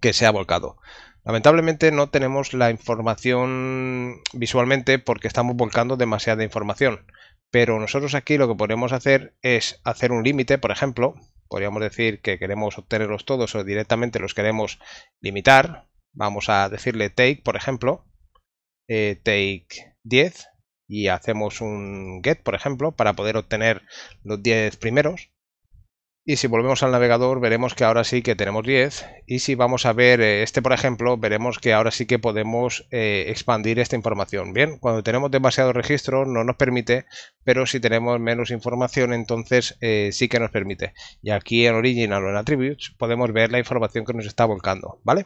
que se ha volcado. Lamentablemente no tenemos la información visualmente porque estamos volcando demasiada información. Pero nosotros aquí lo que podemos hacer es hacer un límite, por ejemplo. Podríamos decir que queremos obtenerlos todos o directamente los queremos limitar. Vamos a decirle take, por ejemplo. Eh, take 10 y hacemos un get, por ejemplo, para poder obtener los 10 primeros. Y si volvemos al navegador veremos que ahora sí que tenemos 10 y si vamos a ver eh, este por ejemplo veremos que ahora sí que podemos eh, expandir esta información. Bien, cuando tenemos demasiado registro no nos permite, pero si tenemos menos información entonces eh, sí que nos permite. Y aquí en Original o en Attributes podemos ver la información que nos está volcando, ¿vale?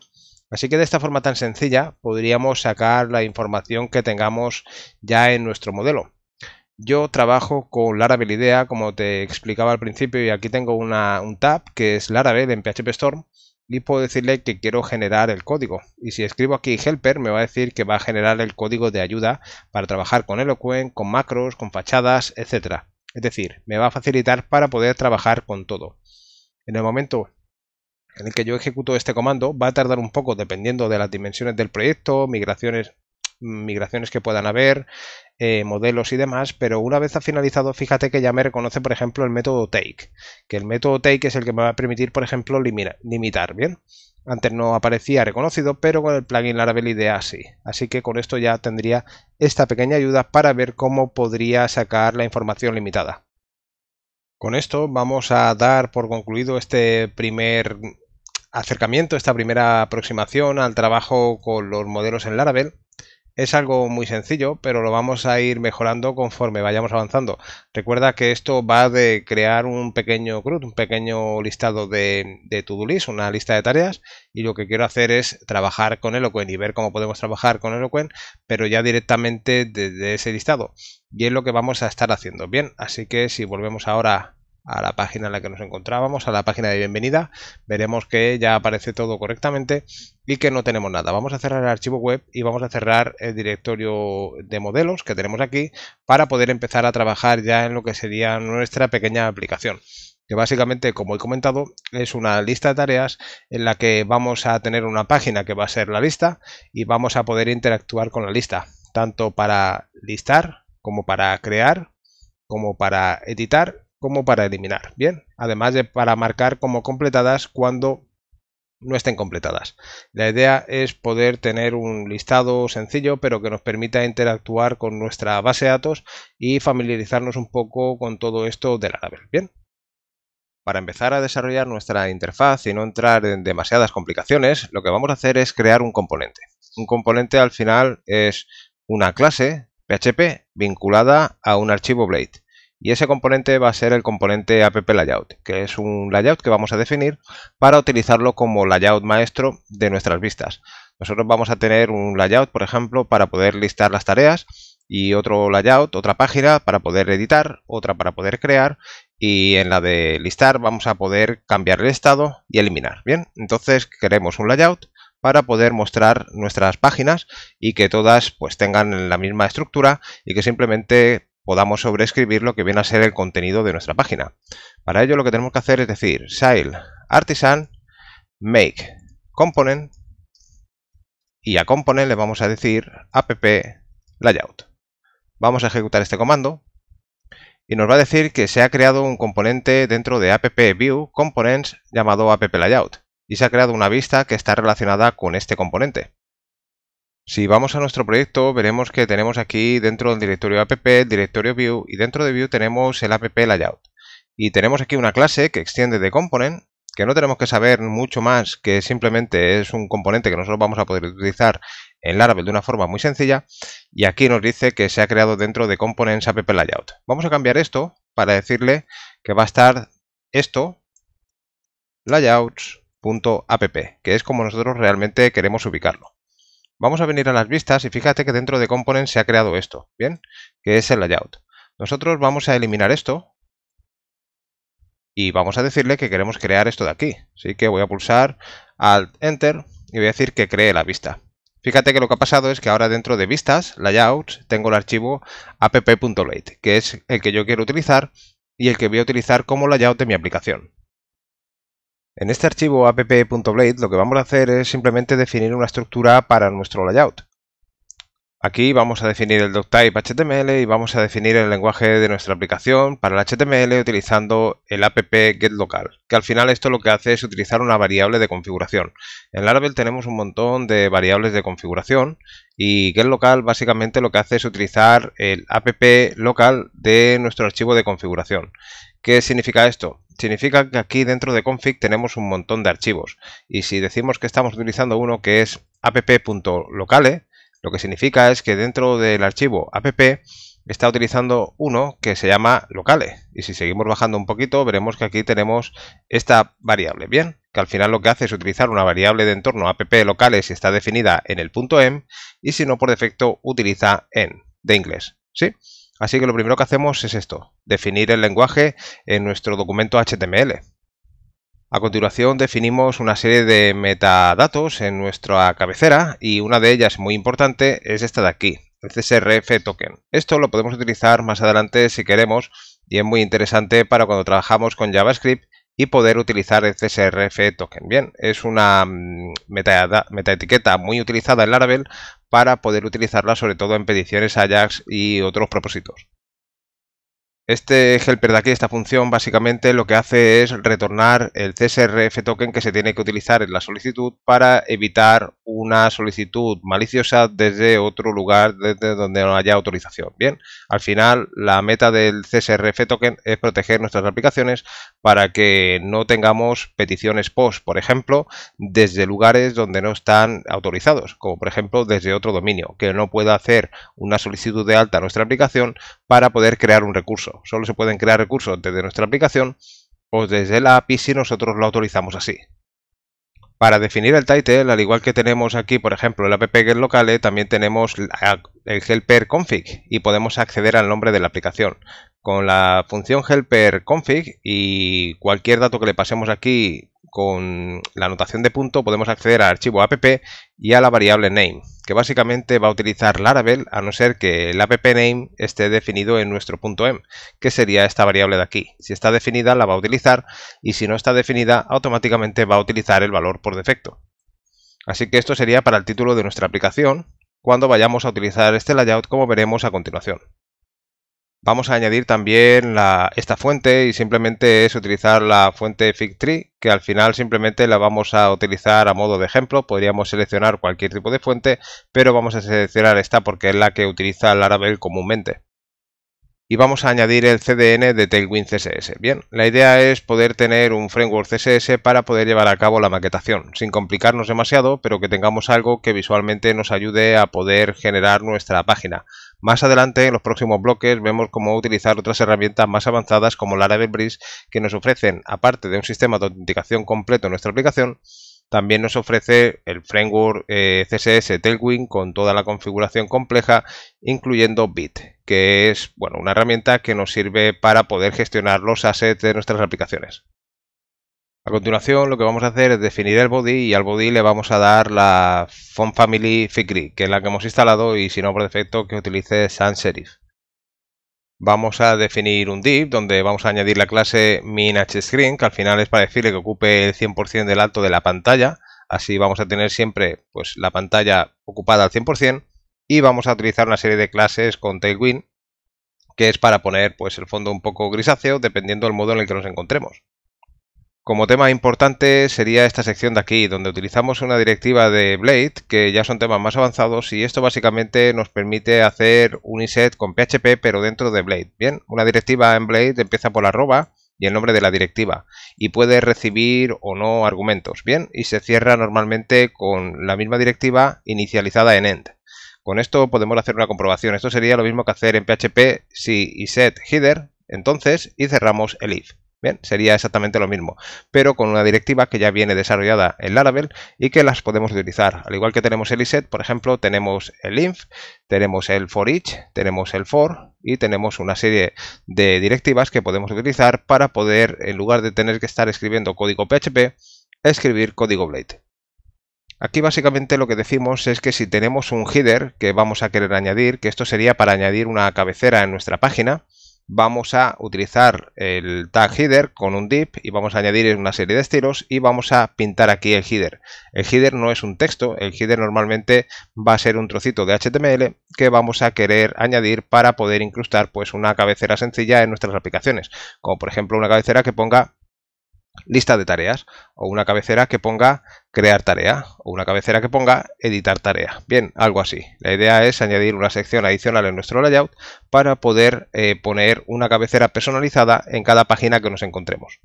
Así que de esta forma tan sencilla podríamos sacar la información que tengamos ya en nuestro modelo. Yo trabajo con Laravel IDEA, como te explicaba al principio, y aquí tengo un tab que es Laravel en PHP Storm y puedo decirle que quiero generar el código. Y si escribo aquí helper, me va a decir que va a generar el código de ayuda para trabajar con Eloquent, con macros, con fachadas, etc. Es decir, me va a facilitar para poder trabajar con todo. En el momento en el que yo ejecuto este comando, va a tardar un poco dependiendo de las dimensiones del proyecto, migraciones migraciones que puedan haber, eh, modelos y demás, pero una vez ha finalizado, fíjate que ya me reconoce, por ejemplo, el método take, que el método take es el que me va a permitir, por ejemplo, limitar, ¿bien? Antes no aparecía reconocido, pero con el plugin Laravel IDEA sí. Así que con esto ya tendría esta pequeña ayuda para ver cómo podría sacar la información limitada. Con esto vamos a dar por concluido este primer acercamiento, esta primera aproximación al trabajo con los modelos en Laravel. Es algo muy sencillo, pero lo vamos a ir mejorando conforme vayamos avanzando. Recuerda que esto va de crear un pequeño CRUD, un pequeño listado de, de to-do list, una lista de tareas, y lo que quiero hacer es trabajar con Eloquent y ver cómo podemos trabajar con Eloquent, pero ya directamente desde ese listado. Y es lo que vamos a estar haciendo. Bien, así que si volvemos ahora a la página en la que nos encontrábamos, a la página de bienvenida, veremos que ya aparece todo correctamente y que no tenemos nada. Vamos a cerrar el archivo web y vamos a cerrar el directorio de modelos que tenemos aquí para poder empezar a trabajar ya en lo que sería nuestra pequeña aplicación que básicamente, como he comentado, es una lista de tareas en la que vamos a tener una página que va a ser la lista y vamos a poder interactuar con la lista, tanto para listar como para crear como para editar como para eliminar, ¿bien? Además de para marcar como completadas cuando no estén completadas. La idea es poder tener un listado sencillo pero que nos permita interactuar con nuestra base de datos y familiarizarnos un poco con todo esto de Laravel, ¿bien? Para empezar a desarrollar nuestra interfaz y no entrar en demasiadas complicaciones, lo que vamos a hacer es crear un componente. Un componente al final es una clase PHP vinculada a un archivo Blade. Y ese componente va a ser el componente app layout, que es un layout que vamos a definir para utilizarlo como layout maestro de nuestras vistas. Nosotros vamos a tener un layout, por ejemplo, para poder listar las tareas y otro layout, otra página para poder editar, otra para poder crear y en la de listar vamos a poder cambiar el estado y eliminar. Bien, entonces queremos un layout para poder mostrar nuestras páginas y que todas pues tengan la misma estructura y que simplemente podamos sobreescribir lo que viene a ser el contenido de nuestra página. Para ello lo que tenemos que hacer es decir style artisan make component y a component le vamos a decir app layout. Vamos a ejecutar este comando y nos va a decir que se ha creado un componente dentro de app view components llamado app layout y se ha creado una vista que está relacionada con este componente. Si vamos a nuestro proyecto, veremos que tenemos aquí dentro del directorio app, el directorio view, y dentro de view tenemos el app layout. Y tenemos aquí una clase que extiende de component, que no tenemos que saber mucho más, que simplemente es un componente que nosotros vamos a poder utilizar en Laravel de una forma muy sencilla. Y aquí nos dice que se ha creado dentro de components app layout. Vamos a cambiar esto para decirle que va a estar esto, layouts.app, que es como nosotros realmente queremos ubicarlo. Vamos a venir a las vistas y fíjate que dentro de component se ha creado esto, ¿bien? Que es el layout. Nosotros vamos a eliminar esto y vamos a decirle que queremos crear esto de aquí. Así que voy a pulsar Alt Enter y voy a decir que cree la vista. Fíjate que lo que ha pasado es que ahora dentro de vistas, layouts, tengo el archivo app.late, que es el que yo quiero utilizar y el que voy a utilizar como layout de mi aplicación. En este archivo app.blade lo que vamos a hacer es simplemente definir una estructura para nuestro layout. Aquí vamos a definir el doctype HTML y vamos a definir el lenguaje de nuestra aplicación para el HTML utilizando el app que al final esto lo que hace es utilizar una variable de configuración. En Laravel tenemos un montón de variables de configuración y getLocal básicamente lo que hace es utilizar el app local de nuestro archivo de configuración. ¿Qué significa esto? significa que aquí dentro de config tenemos un montón de archivos. Y si decimos que estamos utilizando uno que es app.locale, lo que significa es que dentro del archivo app está utilizando uno que se llama locale. Y si seguimos bajando un poquito, veremos que aquí tenemos esta variable. Bien, que al final lo que hace es utilizar una variable de entorno app locales si está definida en el punto em, y si no por defecto utiliza en de inglés. ¿Sí? Así que lo primero que hacemos es esto, definir el lenguaje en nuestro documento HTML. A continuación definimos una serie de metadatos en nuestra cabecera y una de ellas muy importante es esta de aquí, el CSRF token. Esto lo podemos utilizar más adelante si queremos y es muy interesante para cuando trabajamos con JavaScript y poder utilizar el este CSRF token. Bien, es una mm, metaetiqueta muy utilizada en Laravel para poder utilizarla sobre todo en peticiones Ajax y otros propósitos. Este helper de aquí, esta función, básicamente lo que hace es retornar el CSRF token que se tiene que utilizar en la solicitud para evitar una solicitud maliciosa desde otro lugar, desde donde no haya autorización. Bien, al final la meta del CSRF token es proteger nuestras aplicaciones para que no tengamos peticiones POST, por ejemplo, desde lugares donde no están autorizados, como por ejemplo desde otro dominio, que no pueda hacer una solicitud de alta a nuestra aplicación para poder crear un recurso. Solo se pueden crear recursos desde nuestra aplicación o desde la API si nosotros lo autorizamos así. Para definir el title, al igual que tenemos aquí, por ejemplo, el app que locale, también tenemos el helper config y podemos acceder al nombre de la aplicación. Con la función helper config y cualquier dato que le pasemos aquí con la anotación de punto podemos acceder al archivo app y a la variable name, que básicamente va a utilizar Laravel a no ser que el app name esté definido en nuestro punto .m, em, que sería esta variable de aquí. Si está definida la va a utilizar y si no está definida automáticamente va a utilizar el valor por defecto. Así que esto sería para el título de nuestra aplicación cuando vayamos a utilizar este layout como veremos a continuación. Vamos a añadir también esta fuente y simplemente es utilizar la fuente FigTree, que al final simplemente la vamos a utilizar a modo de ejemplo. Podríamos seleccionar cualquier tipo de fuente, pero vamos a seleccionar esta porque es la que utiliza Laravel comúnmente. Y vamos a añadir el CDN de Tailwind CSS. Bien, la idea es poder tener un framework CSS para poder llevar a cabo la maquetación, sin complicarnos demasiado, pero que tengamos algo que visualmente nos ayude a poder generar nuestra página. Más adelante, en los próximos bloques, vemos cómo utilizar otras herramientas más avanzadas como Laravel Bridge, que nos ofrecen, aparte de un sistema de autenticación completo en nuestra aplicación, también nos ofrece el framework eh, CSS Tailwind con toda la configuración compleja, incluyendo Bit, que es bueno, una herramienta que nos sirve para poder gestionar los assets de nuestras aplicaciones. A continuación lo que vamos a hacer es definir el body y al body le vamos a dar la font family Figri, que es la que hemos instalado y si no por defecto que utilice sans serif. Vamos a definir un div donde vamos a añadir la clase min-h-screen que al final es para decirle que ocupe el 100% del alto de la pantalla. Así vamos a tener siempre pues, la pantalla ocupada al 100% y vamos a utilizar una serie de clases con Tailwind, que es para poner pues, el fondo un poco grisáceo dependiendo del modo en el que nos encontremos. Como tema importante sería esta sección de aquí, donde utilizamos una directiva de Blade, que ya son temas más avanzados, y esto básicamente nos permite hacer un inset con PHP, pero dentro de Blade. Bien, una directiva en Blade empieza por la arroba y el nombre de la directiva, y puede recibir o no argumentos, bien, y se cierra normalmente con la misma directiva inicializada en end. Con esto podemos hacer una comprobación, esto sería lo mismo que hacer en PHP si y header, entonces, y cerramos el if sería exactamente lo mismo, pero con una directiva que ya viene desarrollada en Laravel y que las podemos utilizar. Al igual que tenemos el iset, por ejemplo, tenemos el inf, tenemos el for each, tenemos el for y tenemos una serie de directivas que podemos utilizar para poder, en lugar de tener que estar escribiendo código PHP, escribir código Blade. Aquí básicamente lo que decimos es que si tenemos un header que vamos a querer añadir, que esto sería para añadir una cabecera en nuestra página, vamos a utilizar el tag header con un div y vamos a añadir una serie de estilos y vamos a pintar aquí el header. El header no es un texto, el header normalmente va a ser un trocito de HTML que vamos a querer añadir para poder incrustar pues una cabecera sencilla en nuestras aplicaciones, como por ejemplo una cabecera que ponga lista de tareas o una cabecera que ponga crear tarea o una cabecera que ponga editar tarea. Bien, algo así. La idea es añadir una sección adicional en nuestro layout para poder eh, poner una cabecera personalizada en cada página que nos encontremos.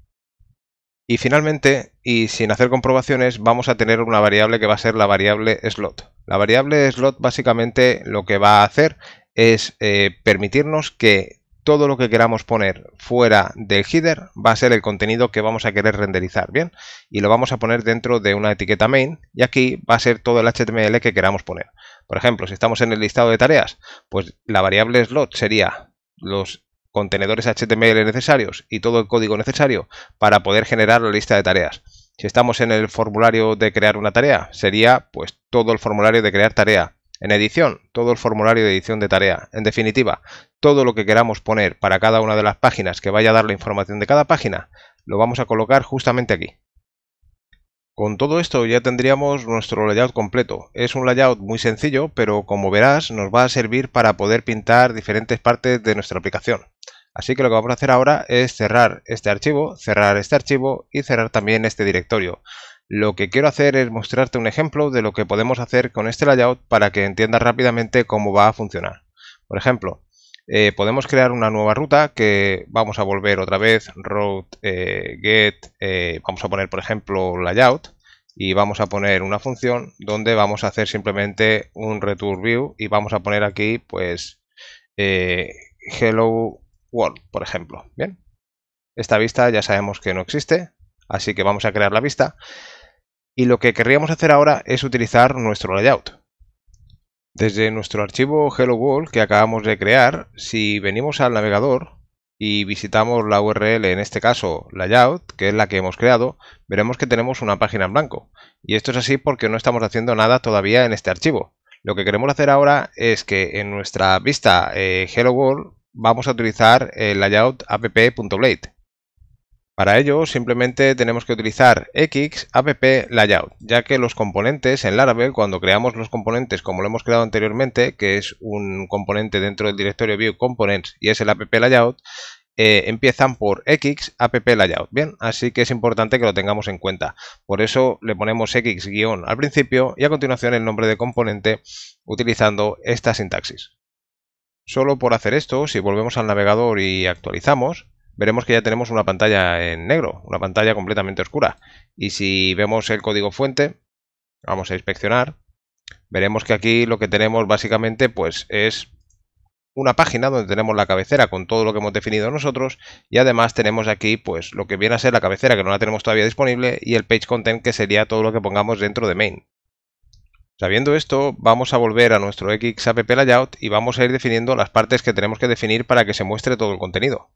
Y finalmente, y sin hacer comprobaciones, vamos a tener una variable que va a ser la variable slot. La variable slot básicamente lo que va a hacer es eh, permitirnos que todo lo que queramos poner fuera del header va a ser el contenido que vamos a querer renderizar, ¿bien? Y lo vamos a poner dentro de una etiqueta main y aquí va a ser todo el HTML que queramos poner. Por ejemplo, si estamos en el listado de tareas, pues la variable slot sería los contenedores HTML necesarios y todo el código necesario para poder generar la lista de tareas. Si estamos en el formulario de crear una tarea, sería pues todo el formulario de crear tarea. En edición, todo el formulario de edición de tarea. En definitiva, todo lo que queramos poner para cada una de las páginas que vaya a dar la información de cada página, lo vamos a colocar justamente aquí. Con todo esto ya tendríamos nuestro layout completo. Es un layout muy sencillo, pero como verás nos va a servir para poder pintar diferentes partes de nuestra aplicación. Así que lo que vamos a hacer ahora es cerrar este archivo, cerrar este archivo y cerrar también este directorio. Lo que quiero hacer es mostrarte un ejemplo de lo que podemos hacer con este layout para que entiendas rápidamente cómo va a funcionar. Por ejemplo, eh, podemos crear una nueva ruta que vamos a volver otra vez, Route eh, get, eh, vamos a poner por ejemplo layout y vamos a poner una función donde vamos a hacer simplemente un return view y vamos a poner aquí pues hello world por ejemplo. Bien, esta vista ya sabemos que no existe, así que vamos a crear la vista y lo que querríamos hacer ahora es utilizar nuestro layout. Desde nuestro archivo Hello World que acabamos de crear, si venimos al navegador y visitamos la URL, en este caso layout, que es la que hemos creado, veremos que tenemos una página en blanco. Y esto es así porque no estamos haciendo nada todavía en este archivo. Lo que queremos hacer ahora es que en nuestra vista eh, Hello World vamos a utilizar el layout app.blade para ello simplemente tenemos que utilizar X app layout, ya que los componentes en Laravel, cuando creamos los componentes como lo hemos creado anteriormente, que es un componente dentro del directorio view components y es el app layout, eh, empiezan por x app layout. Bien, así que es importante que lo tengamos en cuenta. Por eso le ponemos x guión al principio y a continuación el nombre de componente utilizando esta sintaxis. Solo por hacer esto, si volvemos al navegador y actualizamos, veremos que ya tenemos una pantalla en negro, una pantalla completamente oscura. Y si vemos el código fuente, vamos a inspeccionar, veremos que aquí lo que tenemos básicamente pues es una página donde tenemos la cabecera con todo lo que hemos definido nosotros y además tenemos aquí pues lo que viene a ser la cabecera que no la tenemos todavía disponible y el page content que sería todo lo que pongamos dentro de main. Sabiendo esto, vamos a volver a nuestro XApp layout y vamos a ir definiendo las partes que tenemos que definir para que se muestre todo el contenido.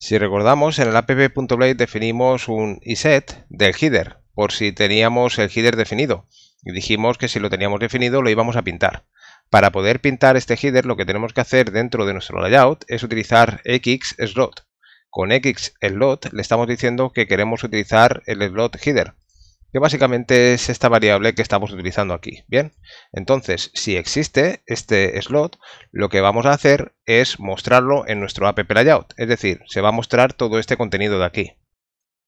Si recordamos, en el app.blade definimos un iset del header, por si teníamos el header definido. Y dijimos que si lo teníamos definido lo íbamos a pintar. Para poder pintar este header lo que tenemos que hacer dentro de nuestro layout es utilizar xslot. Con xslot le estamos diciendo que queremos utilizar el slot header que básicamente es esta variable que estamos utilizando aquí. Bien, entonces si existe este slot, lo que vamos a hacer es mostrarlo en nuestro app layout, es decir, se va a mostrar todo este contenido de aquí.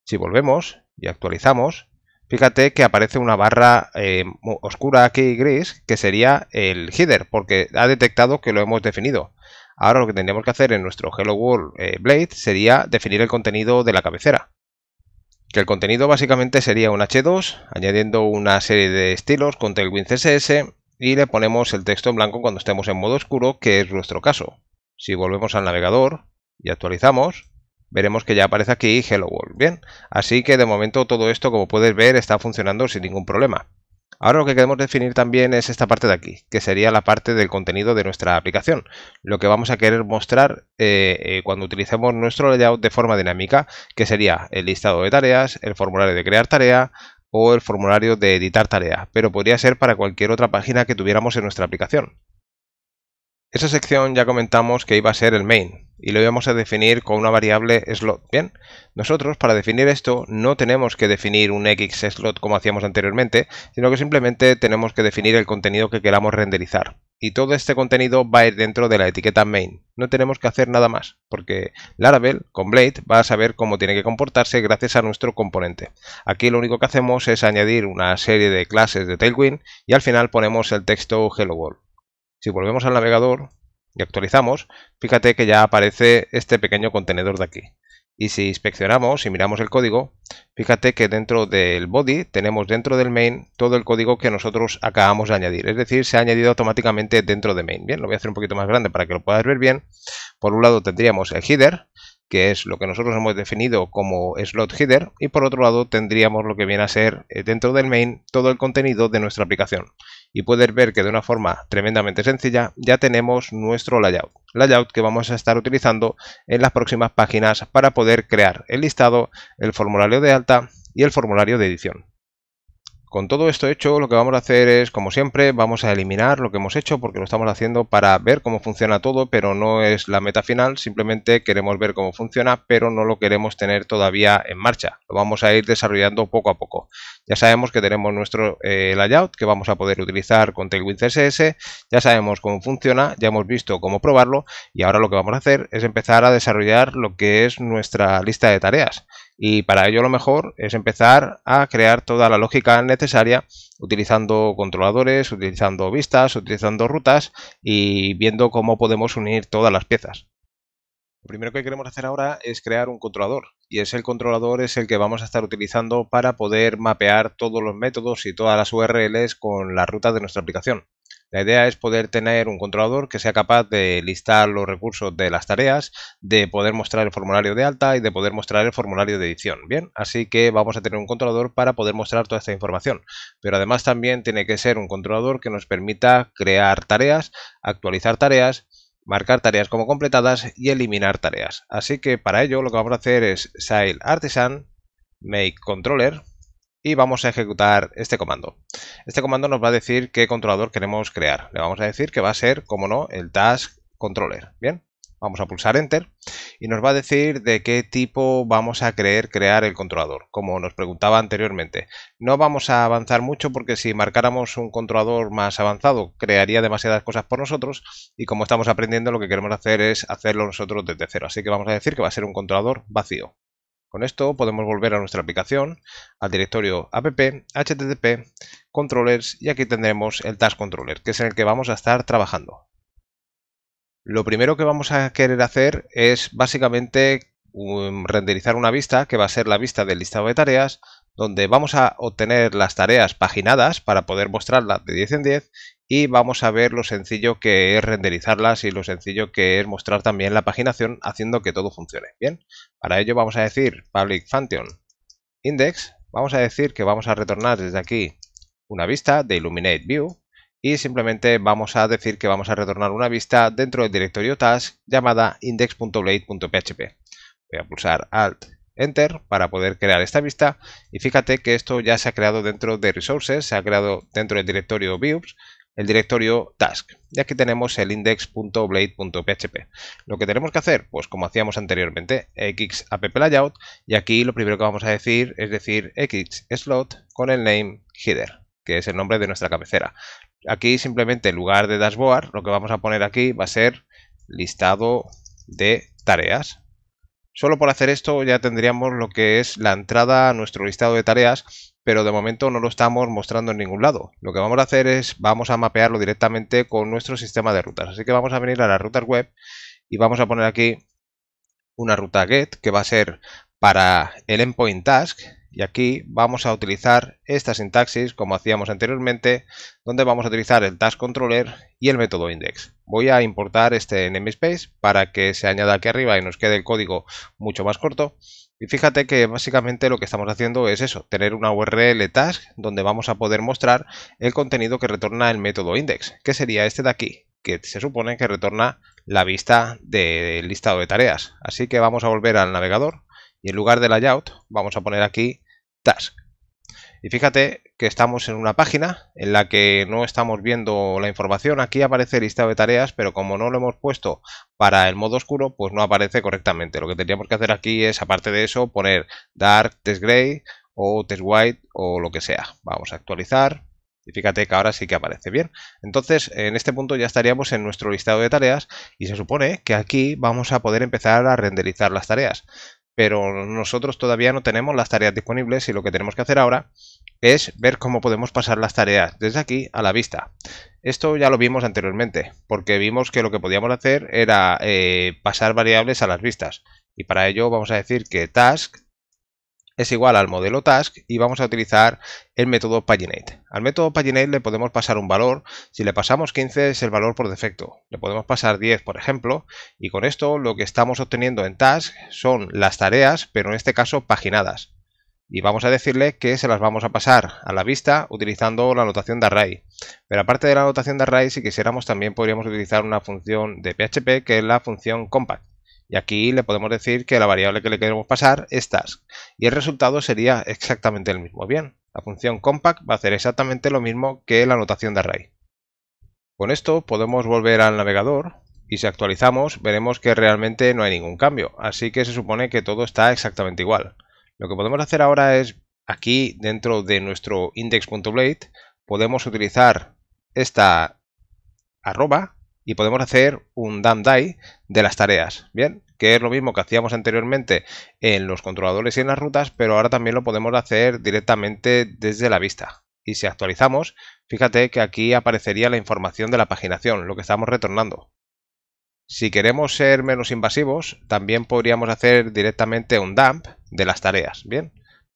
Si volvemos y actualizamos, fíjate que aparece una barra eh, oscura aquí gris que sería el header, porque ha detectado que lo hemos definido. Ahora lo que tendríamos que hacer en nuestro Hello World eh, Blade sería definir el contenido de la cabecera que el contenido básicamente sería un H2, añadiendo una serie de estilos con Tailwind CSS y le ponemos el texto en blanco cuando estemos en modo oscuro, que es nuestro caso. Si volvemos al navegador y actualizamos, veremos que ya aparece aquí Hello World. Bien, así que de momento todo esto, como puedes ver, está funcionando sin ningún problema. Ahora lo que queremos definir también es esta parte de aquí, que sería la parte del contenido de nuestra aplicación. Lo que vamos a querer mostrar eh, eh, cuando utilicemos nuestro layout de forma dinámica, que sería el listado de tareas, el formulario de crear tarea o el formulario de editar tarea, pero podría ser para cualquier otra página que tuviéramos en nuestra aplicación. Esa sección ya comentamos que iba a ser el main y lo íbamos a definir con una variable slot. Bien, nosotros para definir esto no tenemos que definir un x slot como hacíamos anteriormente, sino que simplemente tenemos que definir el contenido que queramos renderizar. Y todo este contenido va a ir dentro de la etiqueta main. No tenemos que hacer nada más, porque Laravel con Blade va a saber cómo tiene que comportarse gracias a nuestro componente. Aquí lo único que hacemos es añadir una serie de clases de Tailwind y al final ponemos el texto Hello World. Si volvemos al navegador y actualizamos, fíjate que ya aparece este pequeño contenedor de aquí. Y si inspeccionamos y miramos el código, fíjate que dentro del body tenemos dentro del main todo el código que nosotros acabamos de añadir. Es decir, se ha añadido automáticamente dentro de main. Bien, lo voy a hacer un poquito más grande para que lo puedas ver bien. Por un lado tendríamos el header, que es lo que nosotros hemos definido como slot header. Y por otro lado tendríamos lo que viene a ser eh, dentro del main todo el contenido de nuestra aplicación y puedes ver que de una forma tremendamente sencilla ya tenemos nuestro layout. Layout que vamos a estar utilizando en las próximas páginas para poder crear el listado, el formulario de alta y el formulario de edición. Con todo esto hecho, lo que vamos a hacer es, como siempre, vamos a eliminar lo que hemos hecho porque lo estamos haciendo para ver cómo funciona todo, pero no es la meta final, simplemente queremos ver cómo funciona, pero no lo queremos tener todavía en marcha. Lo vamos a ir desarrollando poco a poco. Ya sabemos que tenemos nuestro eh, layout que vamos a poder utilizar con Tailwind CSS, ya sabemos cómo funciona, ya hemos visto cómo probarlo y ahora lo que vamos a hacer es empezar a desarrollar lo que es nuestra lista de tareas y para ello lo mejor es empezar a crear toda la lógica necesaria utilizando controladores, utilizando vistas, utilizando rutas y viendo cómo podemos unir todas las piezas. Lo primero que queremos hacer ahora es crear un controlador y es el controlador es el que vamos a estar utilizando para poder mapear todos los métodos y todas las URLs con las rutas de nuestra aplicación. La idea es poder tener un controlador que sea capaz de listar los recursos de las tareas, de poder mostrar el formulario de alta y de poder mostrar el formulario de edición. Bien, así que vamos a tener un controlador para poder mostrar toda esta información. Pero además también tiene que ser un controlador que nos permita crear tareas, actualizar tareas, marcar tareas como completadas y eliminar tareas. Así que para ello lo que vamos a hacer es sail artisan make controller y vamos a ejecutar este comando. Este comando nos va a decir qué controlador queremos crear. Le vamos a decir que va a ser, como no, el task controller. Bien, vamos a pulsar enter y nos va a decir de qué tipo vamos a querer crear el controlador, como nos preguntaba anteriormente. No vamos a avanzar mucho porque si marcáramos un controlador más avanzado crearía demasiadas cosas por nosotros y como estamos aprendiendo lo que queremos hacer es hacerlo nosotros desde cero. Así que vamos a decir que va a ser un controlador vacío. Con esto podemos volver a nuestra aplicación, al directorio app, http, controllers y aquí tendremos el task controller, que es en el que vamos a estar trabajando. Lo primero que vamos a querer hacer es básicamente renderizar una vista que va a ser la vista del listado de tareas donde vamos a obtener las tareas paginadas para poder mostrarlas de 10 en 10 y vamos a ver lo sencillo que es renderizarlas y lo sencillo que es mostrar también la paginación haciendo que todo funcione. Bien, para ello vamos a decir public function index, vamos a decir que vamos a retornar desde aquí una vista de illuminate view y simplemente vamos a decir que vamos a retornar una vista dentro del directorio task llamada index.blade.php. Voy a pulsar alt Enter para poder crear esta vista y fíjate que esto ya se ha creado dentro de Resources, se ha creado dentro del directorio Views el directorio task. Y aquí tenemos el index.blade.php. Lo que tenemos que hacer, pues como hacíamos anteriormente, x layout y aquí lo primero que vamos a decir es decir x slot con el name header, que es el nombre de nuestra cabecera. Aquí simplemente en lugar de dashboard, lo que vamos a poner aquí va a ser listado de tareas. Solo por hacer esto ya tendríamos lo que es la entrada a nuestro listado de tareas, pero de momento no lo estamos mostrando en ningún lado. Lo que vamos a hacer es, vamos a mapearlo directamente con nuestro sistema de rutas. Así que vamos a venir a la ruta web y vamos a poner aquí una ruta get que va a ser para el endpoint task y aquí vamos a utilizar esta sintaxis como hacíamos anteriormente donde vamos a utilizar el task controller y el método index. Voy a importar este namespace para que se añada aquí arriba y nos quede el código mucho más corto y fíjate que básicamente lo que estamos haciendo es eso, tener una URL task donde vamos a poder mostrar el contenido que retorna el método index, que sería este de aquí, que se supone que retorna la vista del listado de tareas. Así que vamos a volver al navegador y en lugar de layout vamos a poner aquí task. Y fíjate que estamos en una página en la que no estamos viendo la información. Aquí aparece listado de tareas, pero como no lo hemos puesto para el modo oscuro, pues no aparece correctamente. Lo que tendríamos que hacer aquí es, aparte de eso, poner dark, test gray o test white o lo que sea. Vamos a actualizar. Y fíjate que ahora sí que aparece bien. Entonces, en este punto ya estaríamos en nuestro listado de tareas y se supone que aquí vamos a poder empezar a renderizar las tareas pero nosotros todavía no tenemos las tareas disponibles y lo que tenemos que hacer ahora es ver cómo podemos pasar las tareas desde aquí a la vista. Esto ya lo vimos anteriormente, porque vimos que lo que podíamos hacer era eh, pasar variables a las vistas. Y para ello vamos a decir que task es igual al modelo task y vamos a utilizar el método paginate. Al método paginate le podemos pasar un valor, si le pasamos 15 es el valor por defecto, le podemos pasar 10 por ejemplo y con esto lo que estamos obteniendo en task son las tareas pero en este caso paginadas y vamos a decirle que se las vamos a pasar a la vista utilizando la notación de array. Pero aparte de la notación de array, si quisiéramos también podríamos utilizar una función de PHP que es la función compact. Y aquí le podemos decir que la variable que le queremos pasar es task. Y el resultado sería exactamente el mismo. Bien, la función compact va a hacer exactamente lo mismo que la anotación de array. Con esto podemos volver al navegador y si actualizamos veremos que realmente no hay ningún cambio. Así que se supone que todo está exactamente igual. Lo que podemos hacer ahora es aquí dentro de nuestro index.blade podemos utilizar esta arroba y podemos hacer un dump die de las tareas, ¿bien? Que es lo mismo que hacíamos anteriormente en los controladores y en las rutas, pero ahora también lo podemos hacer directamente desde la vista. Y si actualizamos, fíjate que aquí aparecería la información de la paginación, lo que estamos retornando. Si queremos ser menos invasivos, también podríamos hacer directamente un dump de las tareas, ¿bien?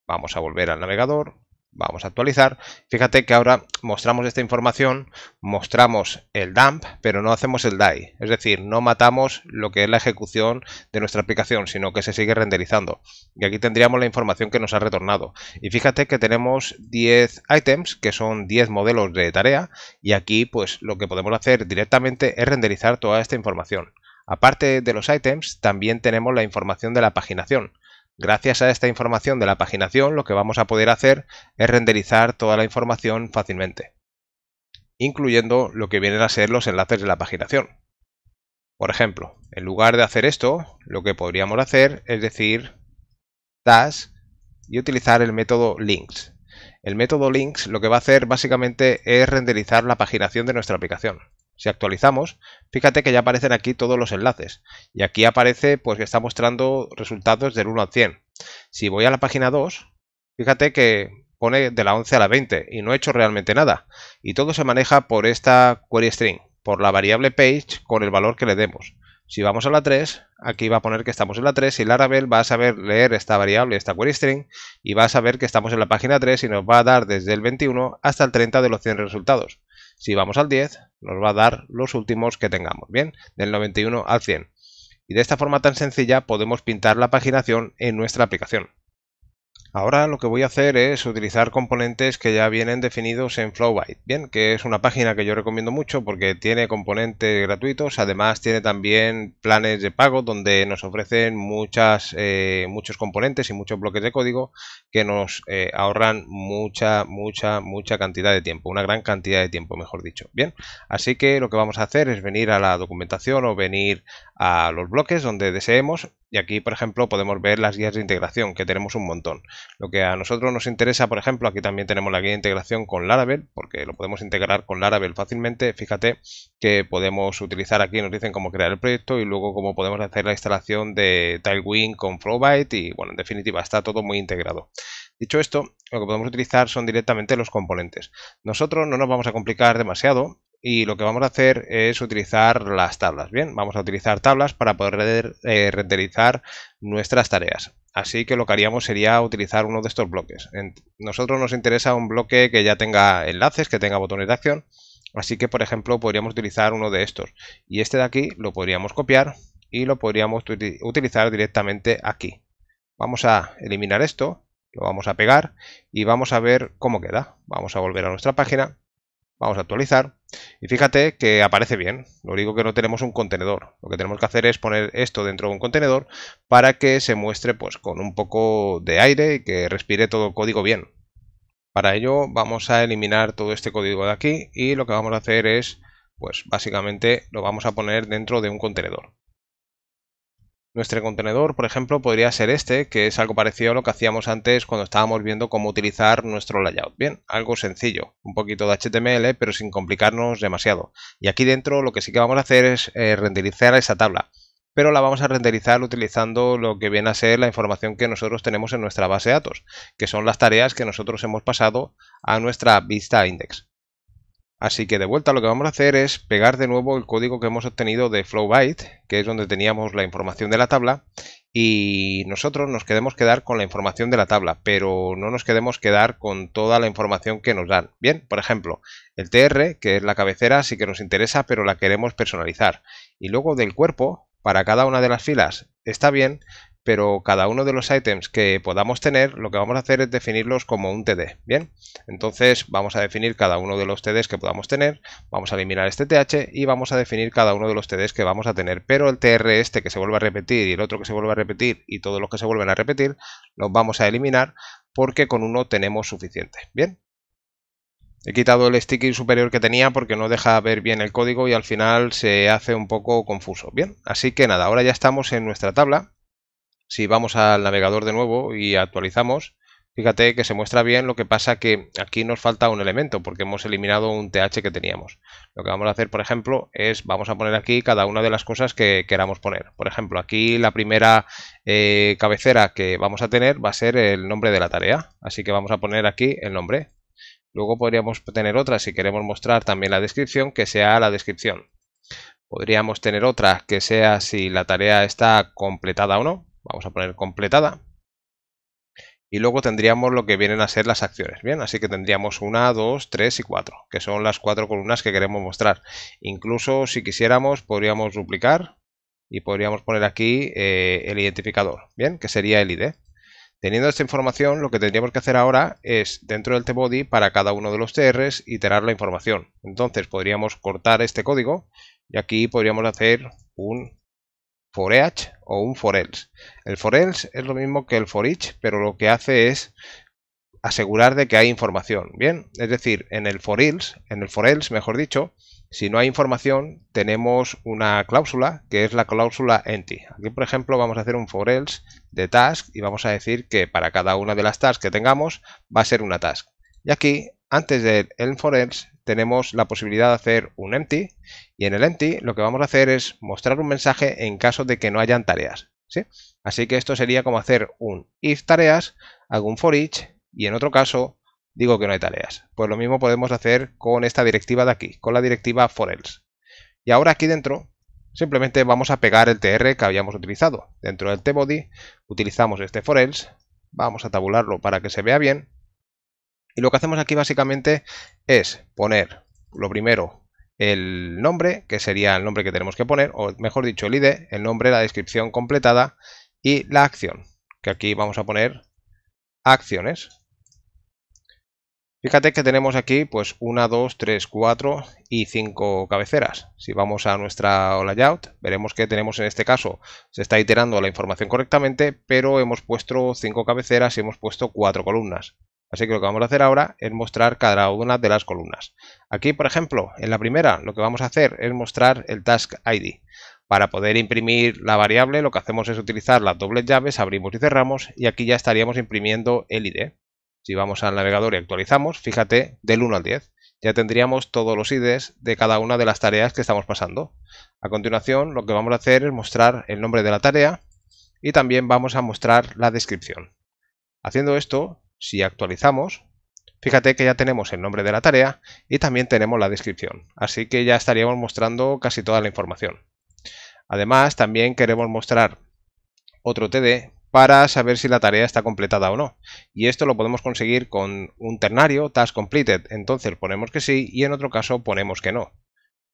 Vamos a volver al navegador, Vamos a actualizar. Fíjate que ahora mostramos esta información, mostramos el dump, pero no hacemos el die. Es decir, no matamos lo que es la ejecución de nuestra aplicación, sino que se sigue renderizando. Y aquí tendríamos la información que nos ha retornado. Y fíjate que tenemos 10 items, que son 10 modelos de tarea. Y aquí pues lo que podemos hacer directamente es renderizar toda esta información. Aparte de los items, también tenemos la información de la paginación. Gracias a esta información de la paginación lo que vamos a poder hacer es renderizar toda la información fácilmente, incluyendo lo que vienen a ser los enlaces de la paginación. Por ejemplo, en lugar de hacer esto, lo que podríamos hacer es decir dash y utilizar el método links. El método links lo que va a hacer básicamente es renderizar la paginación de nuestra aplicación. Si actualizamos, fíjate que ya aparecen aquí todos los enlaces. Y aquí aparece pues que está mostrando resultados del 1 al 100. Si voy a la página 2, fíjate que pone de la 11 a la 20 y no he hecho realmente nada. Y todo se maneja por esta query string, por la variable page con el valor que le demos. Si vamos a la 3, aquí va a poner que estamos en la 3 y Laravel va a saber leer esta variable, esta query string, y va a saber que estamos en la página 3 y nos va a dar desde el 21 hasta el 30 de los 100 resultados. Si vamos al 10, nos va a dar los últimos que tengamos, ¿bien? Del 91 al 100. Y de esta forma tan sencilla podemos pintar la paginación en nuestra aplicación. Ahora lo que voy a hacer es utilizar componentes que ya vienen definidos en Flowbyte, bien, que es una página que yo recomiendo mucho porque tiene componentes gratuitos, además tiene también planes de pago donde nos ofrecen muchas, eh, muchos componentes y muchos bloques de código que nos eh, ahorran mucha, mucha, mucha cantidad de tiempo, una gran cantidad de tiempo, mejor dicho, bien. Así que lo que vamos a hacer es venir a la documentación o venir a los bloques donde deseemos y aquí por ejemplo podemos ver las guías de integración que tenemos un montón lo que a nosotros nos interesa por ejemplo aquí también tenemos la guía de integración con Laravel porque lo podemos integrar con Laravel fácilmente fíjate que podemos utilizar aquí nos dicen cómo crear el proyecto y luego cómo podemos hacer la instalación de Tailwind con Flowbyte y bueno en definitiva está todo muy integrado Dicho esto, lo que podemos utilizar son directamente los componentes. Nosotros no nos vamos a complicar demasiado y lo que vamos a hacer es utilizar las tablas. Bien, vamos a utilizar tablas para poder eh, renderizar nuestras tareas. Así que lo que haríamos sería utilizar uno de estos bloques. nosotros nos interesa un bloque que ya tenga enlaces, que tenga botones de acción. Así que, por ejemplo, podríamos utilizar uno de estos. Y este de aquí lo podríamos copiar y lo podríamos utilizar directamente aquí. Vamos a eliminar esto, lo vamos a pegar y vamos a ver cómo queda. Vamos a volver a nuestra página Vamos a actualizar. Y fíjate que aparece bien. Lo único que no tenemos un contenedor. Lo que tenemos que hacer es poner esto dentro de un contenedor para que se muestre pues, con un poco de aire y que respire todo el código bien. Para ello vamos a eliminar todo este código de aquí y lo que vamos a hacer es, pues básicamente lo vamos a poner dentro de un contenedor. Nuestro contenedor, por ejemplo, podría ser este, que es algo parecido a lo que hacíamos antes cuando estábamos viendo cómo utilizar nuestro layout. Bien, algo sencillo, un poquito de HTML, pero sin complicarnos demasiado. Y aquí dentro lo que sí que vamos a hacer es eh, renderizar esa tabla pero la vamos a renderizar utilizando lo que viene a ser la información que nosotros tenemos en nuestra base de datos, que son las tareas que nosotros hemos pasado a nuestra vista index. Así que de vuelta lo que vamos a hacer es pegar de nuevo el código que hemos obtenido de FlowByte, que es donde teníamos la información de la tabla, y nosotros nos queremos quedar con la información de la tabla, pero no nos queremos quedar con toda la información que nos dan. Bien, por ejemplo, el TR, que es la cabecera, sí que nos interesa, pero la queremos personalizar. Y luego del cuerpo, para cada una de las filas está bien, pero cada uno de los ítems que podamos tener, lo que vamos a hacer es definirlos como un TD, ¿bien? Entonces vamos a definir cada uno de los TDs que podamos tener, vamos a eliminar este TH y vamos a definir cada uno de los TDs que vamos a tener, pero el TR este que se vuelve a repetir y el otro que se vuelve a repetir y todos los que se vuelven a repetir, los vamos a eliminar porque con uno tenemos suficiente, ¿bien? He quitado el sticky superior que tenía porque no deja ver bien el código y al final se hace un poco confuso. Bien, así que nada, ahora ya estamos en nuestra tabla si vamos al navegador de nuevo y actualizamos, fíjate que se muestra bien, lo que pasa que aquí nos falta un elemento porque hemos eliminado un TH que teníamos. Lo que vamos a hacer, por ejemplo, es vamos a poner aquí cada una de las cosas que queramos poner. Por ejemplo, aquí la primera eh, cabecera que vamos a tener va a ser el nombre de la tarea, así que vamos a poner aquí el nombre. Luego podríamos tener otra si queremos mostrar también la descripción, que sea la descripción. Podríamos tener otra que sea si la tarea está completada o no, Vamos a poner completada. Y luego tendríamos lo que vienen a ser las acciones. Bien, así que tendríamos una, dos, tres y cuatro, que son las cuatro columnas que queremos mostrar. Incluso si quisiéramos, podríamos duplicar y podríamos poner aquí eh, el identificador, bien, que sería el ID. Teniendo esta información, lo que tendríamos que hacer ahora es, dentro del T-Body para cada uno de los TRs, iterar la información. Entonces podríamos cortar este código y aquí podríamos hacer un foreach o un for else. El for else es lo mismo que el for each, pero lo que hace es asegurar de que hay información. Bien, es decir, en el for else, en el for mejor dicho, si no hay información, tenemos una cláusula que es la cláusula empty. Aquí, por ejemplo, vamos a hacer un for else de task y vamos a decir que para cada una de las tasks que tengamos va a ser una task. Y aquí antes del Elm for Else tenemos la posibilidad de hacer un empty y en el empty lo que vamos a hacer es mostrar un mensaje en caso de que no hayan tareas. ¿sí? Así que esto sería como hacer un if tareas, algún un for each y en otro caso digo que no hay tareas. Pues lo mismo podemos hacer con esta directiva de aquí, con la directiva for else. Y ahora aquí dentro simplemente vamos a pegar el tr que habíamos utilizado. Dentro del tbody utilizamos este for else, vamos a tabularlo para que se vea bien y lo que hacemos aquí básicamente es poner lo primero el nombre, que sería el nombre que tenemos que poner, o mejor dicho el ID, el nombre, la descripción completada y la acción, que aquí vamos a poner acciones. Fíjate que tenemos aquí pues una dos 3, cuatro y cinco cabeceras. Si vamos a nuestra layout, veremos que tenemos en este caso, se está iterando la información correctamente, pero hemos puesto cinco cabeceras y hemos puesto cuatro columnas. Así que lo que vamos a hacer ahora es mostrar cada una de las columnas. Aquí, por ejemplo, en la primera lo que vamos a hacer es mostrar el task ID. Para poder imprimir la variable lo que hacemos es utilizar las dobles llaves, abrimos y cerramos y aquí ya estaríamos imprimiendo el ID. Si vamos al navegador y actualizamos, fíjate, del 1 al 10 ya tendríamos todos los IDs de cada una de las tareas que estamos pasando. A continuación lo que vamos a hacer es mostrar el nombre de la tarea y también vamos a mostrar la descripción. Haciendo esto si actualizamos, fíjate que ya tenemos el nombre de la tarea y también tenemos la descripción, así que ya estaríamos mostrando casi toda la información. Además, también queremos mostrar otro TD para saber si la tarea está completada o no. Y esto lo podemos conseguir con un ternario, task completed, entonces ponemos que sí y en otro caso ponemos que no.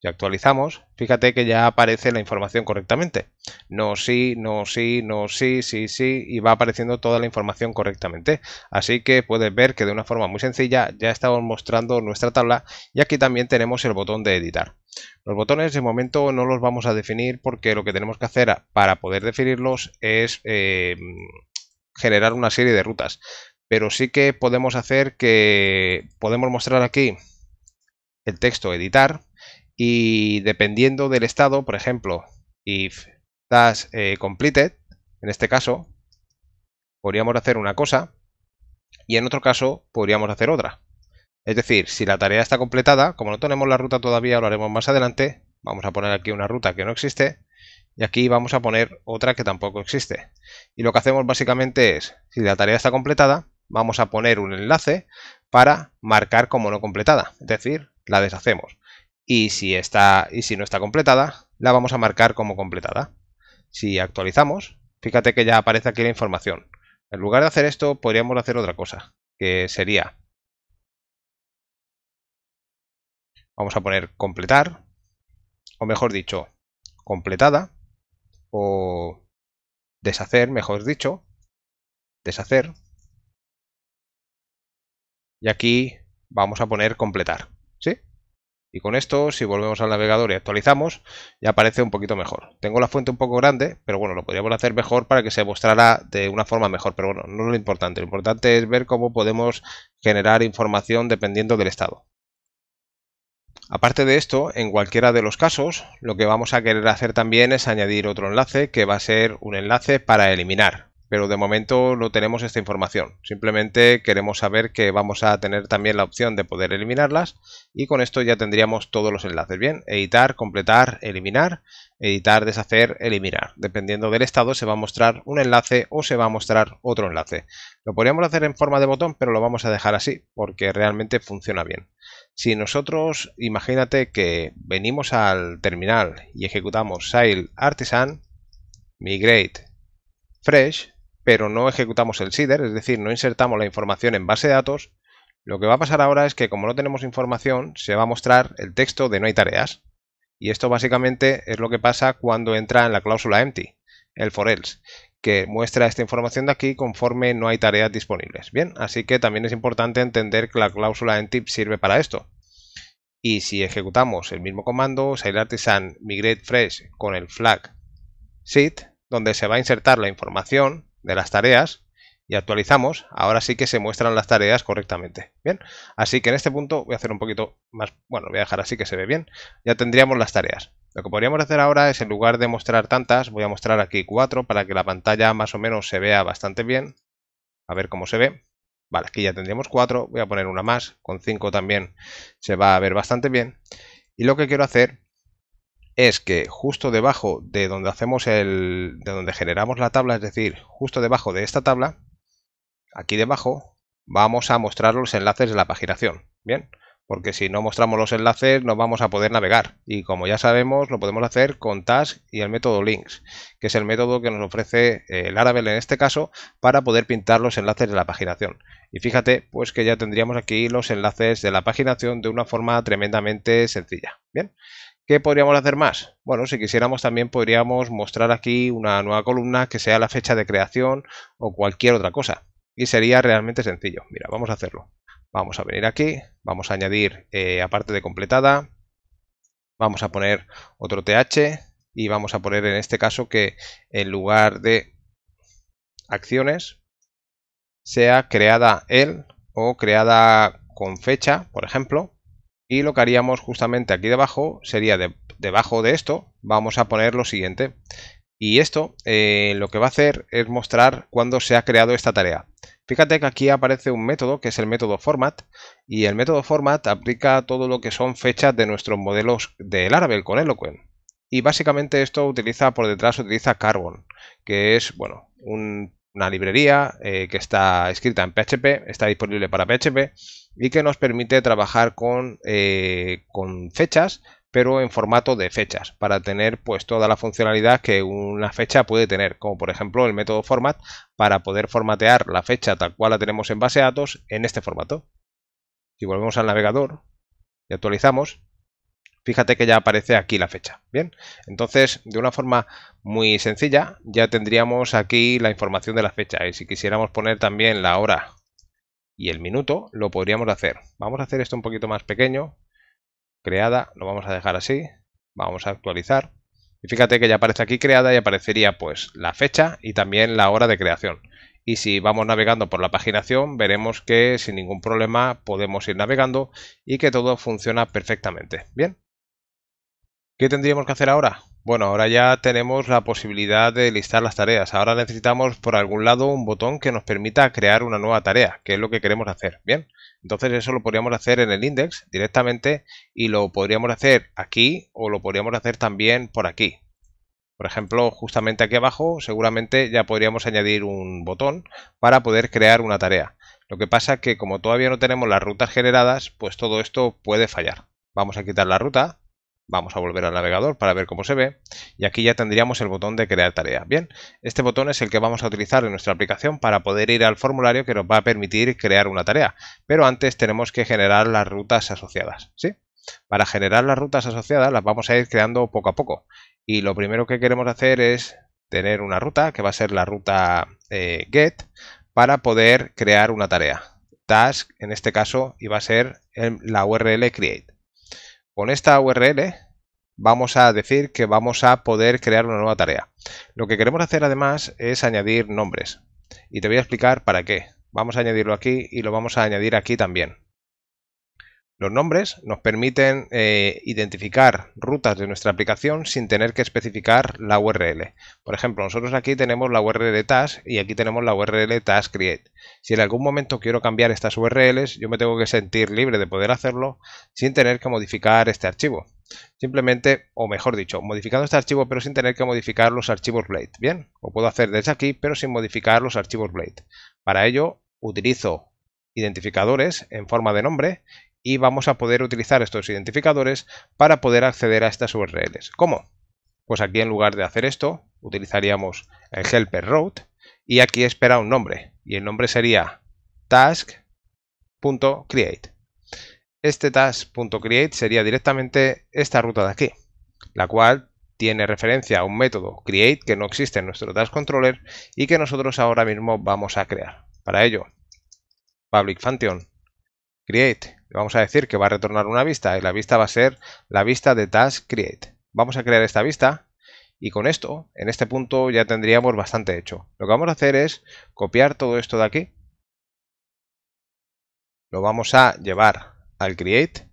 Si actualizamos, fíjate que ya aparece la información correctamente. No, sí, no, sí, no, sí, sí, sí, y va apareciendo toda la información correctamente. Así que puedes ver que de una forma muy sencilla ya estamos mostrando nuestra tabla y aquí también tenemos el botón de editar. Los botones de momento no los vamos a definir porque lo que tenemos que hacer para poder definirlos es eh, generar una serie de rutas. Pero sí que podemos hacer que podemos mostrar aquí el texto editar y dependiendo del estado, por ejemplo, if task eh, completed, en este caso, podríamos hacer una cosa y en otro caso podríamos hacer otra. Es decir, si la tarea está completada, como no tenemos la ruta todavía, lo haremos más adelante. Vamos a poner aquí una ruta que no existe y aquí vamos a poner otra que tampoco existe. Y lo que hacemos básicamente es, si la tarea está completada, vamos a poner un enlace para marcar como no completada, es decir, la deshacemos y si, está, y si no está completada, la vamos a marcar como completada. Si actualizamos, fíjate que ya aparece aquí la información. En lugar de hacer esto, podríamos hacer otra cosa, que sería... Vamos a poner completar, o mejor dicho, completada, o deshacer, mejor dicho, deshacer. Y aquí vamos a poner completar, ¿sí? Y con esto, si volvemos al navegador y actualizamos, ya aparece un poquito mejor. Tengo la fuente un poco grande, pero bueno, lo podríamos hacer mejor para que se mostrara de una forma mejor. Pero bueno, no es lo importante. Lo importante es ver cómo podemos generar información dependiendo del estado. Aparte de esto, en cualquiera de los casos, lo que vamos a querer hacer también es añadir otro enlace que va a ser un enlace para eliminar pero de momento no tenemos esta información. Simplemente queremos saber que vamos a tener también la opción de poder eliminarlas y con esto ya tendríamos todos los enlaces. Bien, editar, completar, eliminar, editar, deshacer, eliminar. Dependiendo del estado se va a mostrar un enlace o se va a mostrar otro enlace. Lo podríamos hacer en forma de botón, pero lo vamos a dejar así porque realmente funciona bien. Si nosotros, imagínate que venimos al terminal y ejecutamos Sail Artisan, Migrate, Fresh, pero no ejecutamos el SIDER, es decir, no insertamos la información en base de datos, lo que va a pasar ahora es que como no tenemos información, se va a mostrar el texto de no hay tareas. Y esto básicamente es lo que pasa cuando entra en la cláusula empty, el for else, que muestra esta información de aquí conforme no hay tareas disponibles. Bien, así que también es importante entender que la cláusula empty sirve para esto. Y si ejecutamos el mismo comando, artisan migrate fresh con el flag sit, donde se va a insertar la información de las tareas y actualizamos, ahora sí que se muestran las tareas correctamente. Bien, así que en este punto voy a hacer un poquito más, bueno, voy a dejar así que se ve bien, ya tendríamos las tareas. Lo que podríamos hacer ahora es en lugar de mostrar tantas, voy a mostrar aquí cuatro para que la pantalla más o menos se vea bastante bien. A ver cómo se ve. Vale, aquí ya tendríamos cuatro, voy a poner una más, con cinco también se va a ver bastante bien. Y lo que quiero hacer es que justo debajo de donde hacemos el de donde generamos la tabla, es decir, justo debajo de esta tabla, aquí debajo vamos a mostrar los enlaces de la paginación, ¿bien? Porque si no mostramos los enlaces no vamos a poder navegar y como ya sabemos lo podemos hacer con task y el método links, que es el método que nos ofrece eh, el Laravel en este caso para poder pintar los enlaces de la paginación. Y fíjate pues que ya tendríamos aquí los enlaces de la paginación de una forma tremendamente sencilla, ¿bien? ¿Qué podríamos hacer más? Bueno, si quisiéramos también podríamos mostrar aquí una nueva columna que sea la fecha de creación o cualquier otra cosa. Y sería realmente sencillo. Mira, vamos a hacerlo. Vamos a venir aquí, vamos a añadir eh, aparte de completada, vamos a poner otro TH y vamos a poner en este caso que en lugar de acciones sea creada él o creada con fecha, por ejemplo, y lo que haríamos justamente aquí debajo sería debajo de esto vamos a poner lo siguiente y esto eh, lo que va a hacer es mostrar cuándo se ha creado esta tarea fíjate que aquí aparece un método que es el método format y el método format aplica todo lo que son fechas de nuestros modelos del Laravel con Eloquent y básicamente esto utiliza por detrás utiliza Carbon que es bueno un una librería eh, que está escrita en PHP, está disponible para PHP y que nos permite trabajar con, eh, con fechas, pero en formato de fechas, para tener pues toda la funcionalidad que una fecha puede tener, como por ejemplo el método format para poder formatear la fecha tal cual la tenemos en base de datos en este formato. Si volvemos al navegador y actualizamos, Fíjate que ya aparece aquí la fecha. Bien, entonces de una forma muy sencilla ya tendríamos aquí la información de la fecha y si quisiéramos poner también la hora y el minuto lo podríamos hacer. Vamos a hacer esto un poquito más pequeño. Creada, lo vamos a dejar así. Vamos a actualizar. Y fíjate que ya aparece aquí creada y aparecería pues la fecha y también la hora de creación. Y si vamos navegando por la paginación veremos que sin ningún problema podemos ir navegando y que todo funciona perfectamente. Bien, ¿Qué tendríamos que hacer ahora? Bueno, ahora ya tenemos la posibilidad de listar las tareas. Ahora necesitamos por algún lado un botón que nos permita crear una nueva tarea, que es lo que queremos hacer. Bien, entonces eso lo podríamos hacer en el index directamente y lo podríamos hacer aquí o lo podríamos hacer también por aquí. Por ejemplo, justamente aquí abajo seguramente ya podríamos añadir un botón para poder crear una tarea. Lo que pasa es que como todavía no tenemos las rutas generadas, pues todo esto puede fallar. Vamos a quitar la ruta Vamos a volver al navegador para ver cómo se ve y aquí ya tendríamos el botón de crear tarea. Bien, este botón es el que vamos a utilizar en nuestra aplicación para poder ir al formulario que nos va a permitir crear una tarea, pero antes tenemos que generar las rutas asociadas, ¿sí? Para generar las rutas asociadas las vamos a ir creando poco a poco y lo primero que queremos hacer es tener una ruta que va a ser la ruta eh, get para poder crear una tarea. Task en este caso iba a ser la URL create. Con esta URL vamos a decir que vamos a poder crear una nueva tarea. Lo que queremos hacer además es añadir nombres y te voy a explicar para qué. Vamos a añadirlo aquí y lo vamos a añadir aquí también. Los nombres nos permiten eh, identificar rutas de nuestra aplicación sin tener que especificar la URL. Por ejemplo, nosotros aquí tenemos la URL task y aquí tenemos la URL task create. Si en algún momento quiero cambiar estas URLs, yo me tengo que sentir libre de poder hacerlo sin tener que modificar este archivo. Simplemente, o mejor dicho, modificando este archivo pero sin tener que modificar los archivos Blade. Bien, lo puedo hacer desde aquí pero sin modificar los archivos Blade. Para ello utilizo identificadores en forma de nombre y vamos a poder utilizar estos identificadores para poder acceder a estas URLs. ¿Cómo? Pues aquí en lugar de hacer esto, utilizaríamos el helper route. y aquí espera un nombre y el nombre sería task.create. Este task.create sería directamente esta ruta de aquí, la cual tiene referencia a un método create que no existe en nuestro task controller y que nosotros ahora mismo vamos a crear. Para ello, public function create Vamos a decir que va a retornar una vista y la vista va a ser la vista de Task Create. Vamos a crear esta vista y con esto, en este punto ya tendríamos bastante hecho. Lo que vamos a hacer es copiar todo esto de aquí. Lo vamos a llevar al Create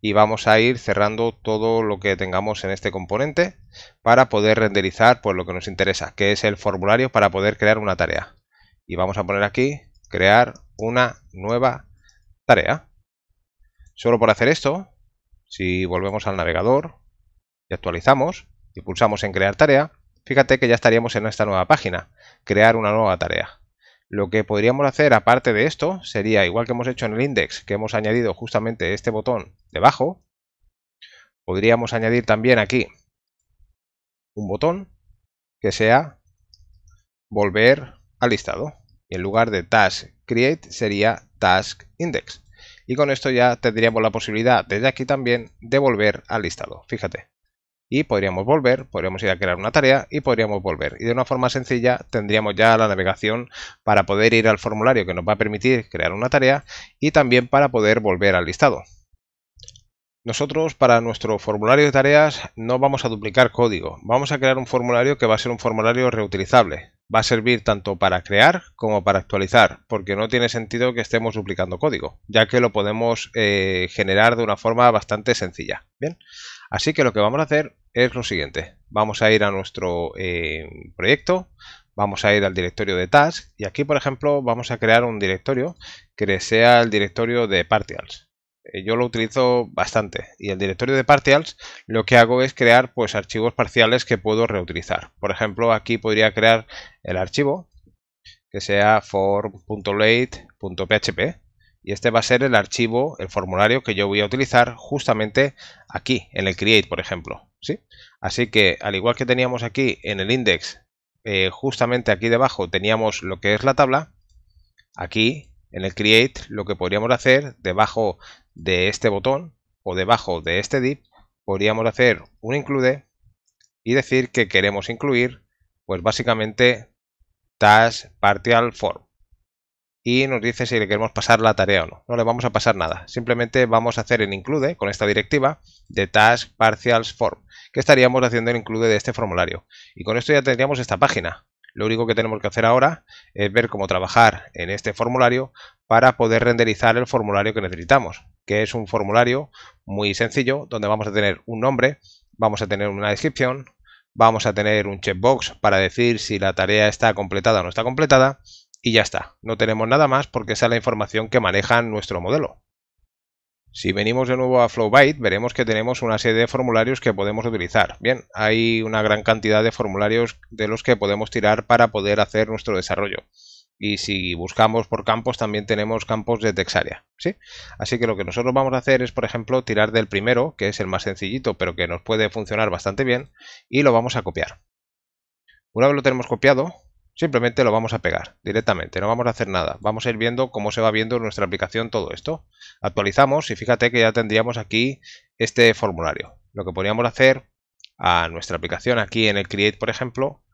y vamos a ir cerrando todo lo que tengamos en este componente para poder renderizar por pues, lo que nos interesa, que es el formulario para poder crear una tarea. Y vamos a poner aquí crear una nueva tarea. Solo por hacer esto, si volvemos al navegador y actualizamos y pulsamos en crear tarea, fíjate que ya estaríamos en esta nueva página, crear una nueva tarea. Lo que podríamos hacer aparte de esto sería, igual que hemos hecho en el index, que hemos añadido justamente este botón debajo, podríamos añadir también aquí un botón que sea volver al listado. Y en lugar de task create sería task index y con esto ya tendríamos la posibilidad desde aquí también de volver al listado, fíjate. Y podríamos volver, podríamos ir a crear una tarea y podríamos volver. Y de una forma sencilla tendríamos ya la navegación para poder ir al formulario que nos va a permitir crear una tarea y también para poder volver al listado. Nosotros para nuestro formulario de tareas no vamos a duplicar código, vamos a crear un formulario que va a ser un formulario reutilizable. Va a servir tanto para crear como para actualizar, porque no tiene sentido que estemos duplicando código, ya que lo podemos eh, generar de una forma bastante sencilla. Bien, así que lo que vamos a hacer es lo siguiente. Vamos a ir a nuestro eh, proyecto, vamos a ir al directorio de task y aquí por ejemplo vamos a crear un directorio que sea el directorio de partials. Eh, yo lo utilizo bastante y el directorio de partials lo que hago es crear pues archivos parciales que puedo reutilizar por ejemplo aquí podría crear el archivo que sea form.late.php y este va a ser el archivo el formulario que yo voy a utilizar justamente aquí en el create por ejemplo ¿sí? así que al igual que teníamos aquí en el index eh, justamente aquí debajo teníamos lo que es la tabla aquí en el create lo que podríamos hacer debajo de este botón o debajo de este div podríamos hacer un include y decir que queremos incluir pues básicamente task partial form y nos dice si le queremos pasar la tarea o no. No le vamos a pasar nada, simplemente vamos a hacer el include con esta directiva de task partials form que estaríamos haciendo el include de este formulario y con esto ya tendríamos esta página. Lo único que tenemos que hacer ahora es ver cómo trabajar en este formulario para poder renderizar el formulario que necesitamos que es un formulario muy sencillo donde vamos a tener un nombre, vamos a tener una descripción, vamos a tener un checkbox para decir si la tarea está completada o no está completada y ya está. No tenemos nada más porque esa es la información que maneja nuestro modelo. Si venimos de nuevo a Flowbyte, veremos que tenemos una serie de formularios que podemos utilizar. Bien, hay una gran cantidad de formularios de los que podemos tirar para poder hacer nuestro desarrollo. Y si buscamos por campos, también tenemos campos de Texaria. ¿sí? Así que lo que nosotros vamos a hacer es, por ejemplo, tirar del primero, que es el más sencillito, pero que nos puede funcionar bastante bien, y lo vamos a copiar. Una vez lo tenemos copiado, simplemente lo vamos a pegar directamente, no vamos a hacer nada. Vamos a ir viendo cómo se va viendo en nuestra aplicación todo esto. Actualizamos y fíjate que ya tendríamos aquí este formulario. Lo que podríamos hacer a nuestra aplicación aquí en el Create, por ejemplo,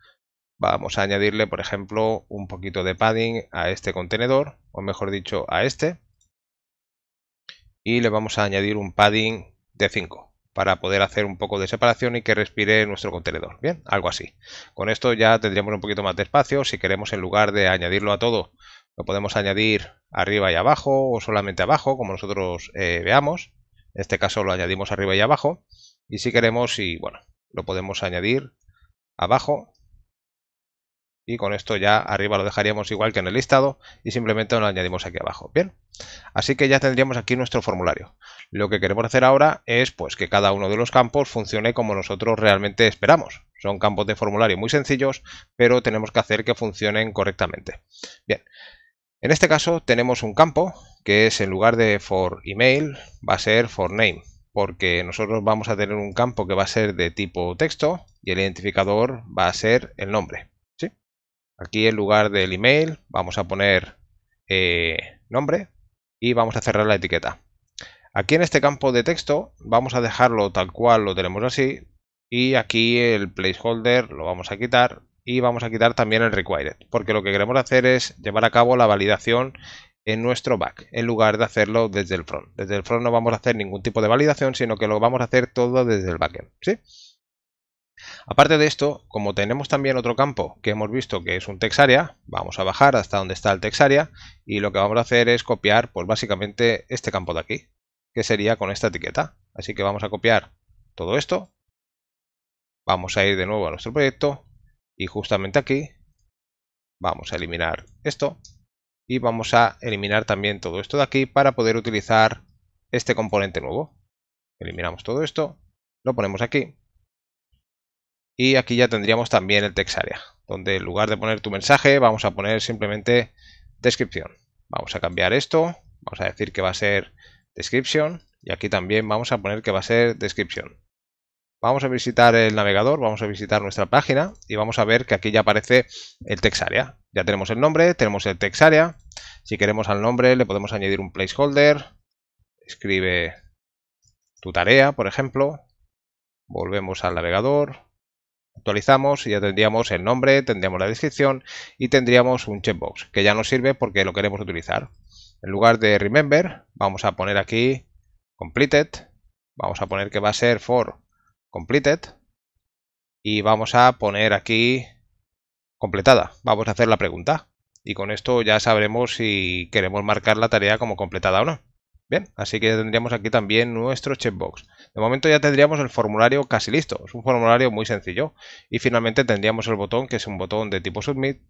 vamos a añadirle, por ejemplo, un poquito de padding a este contenedor, o mejor dicho, a este. Y le vamos a añadir un padding de 5 para poder hacer un poco de separación y que respire nuestro contenedor. Bien, algo así. Con esto ya tendríamos un poquito más de espacio. Si queremos, en lugar de añadirlo a todo, lo podemos añadir arriba y abajo o solamente abajo, como nosotros eh, veamos. En este caso lo añadimos arriba y abajo. Y si queremos, y bueno, lo podemos añadir abajo y con esto ya arriba lo dejaríamos igual que en el listado y simplemente lo añadimos aquí abajo. Bien, así que ya tendríamos aquí nuestro formulario. Lo que queremos hacer ahora es pues que cada uno de los campos funcione como nosotros realmente esperamos. Son campos de formulario muy sencillos, pero tenemos que hacer que funcionen correctamente. Bien, en este caso tenemos un campo que es en lugar de for email va a ser for name porque nosotros vamos a tener un campo que va a ser de tipo texto y el identificador va a ser el nombre. Aquí en lugar del email vamos a poner eh, nombre y vamos a cerrar la etiqueta. Aquí en este campo de texto vamos a dejarlo tal cual lo tenemos así y aquí el placeholder lo vamos a quitar y vamos a quitar también el required porque lo que queremos hacer es llevar a cabo la validación en nuestro back en lugar de hacerlo desde el front. Desde el front no vamos a hacer ningún tipo de validación sino que lo vamos a hacer todo desde el backend. ¿sí? Aparte de esto, como tenemos también otro campo que hemos visto que es un textarea, vamos a bajar hasta donde está el textarea y lo que vamos a hacer es copiar pues básicamente este campo de aquí, que sería con esta etiqueta. Así que vamos a copiar todo esto, vamos a ir de nuevo a nuestro proyecto y justamente aquí vamos a eliminar esto y vamos a eliminar también todo esto de aquí para poder utilizar este componente nuevo. Eliminamos todo esto, lo ponemos aquí y aquí ya tendríamos también el text donde en lugar de poner tu mensaje, vamos a poner simplemente descripción. Vamos a cambiar esto, vamos a decir que va a ser descripción y aquí también vamos a poner que va a ser descripción. Vamos a visitar el navegador, vamos a visitar nuestra página y vamos a ver que aquí ya aparece el text Ya tenemos el nombre, tenemos el text Si queremos al nombre le podemos añadir un placeholder. Escribe tu tarea, por ejemplo. Volvemos al navegador actualizamos y ya tendríamos el nombre, tendríamos la descripción y tendríamos un checkbox que ya nos sirve porque lo queremos utilizar. En lugar de remember vamos a poner aquí completed, vamos a poner que va a ser for completed y vamos a poner aquí completada, vamos a hacer la pregunta y con esto ya sabremos si queremos marcar la tarea como completada o no. Bien, así que tendríamos aquí también nuestro checkbox. De momento ya tendríamos el formulario casi listo, es un formulario muy sencillo. Y finalmente tendríamos el botón, que es un botón de tipo Submit,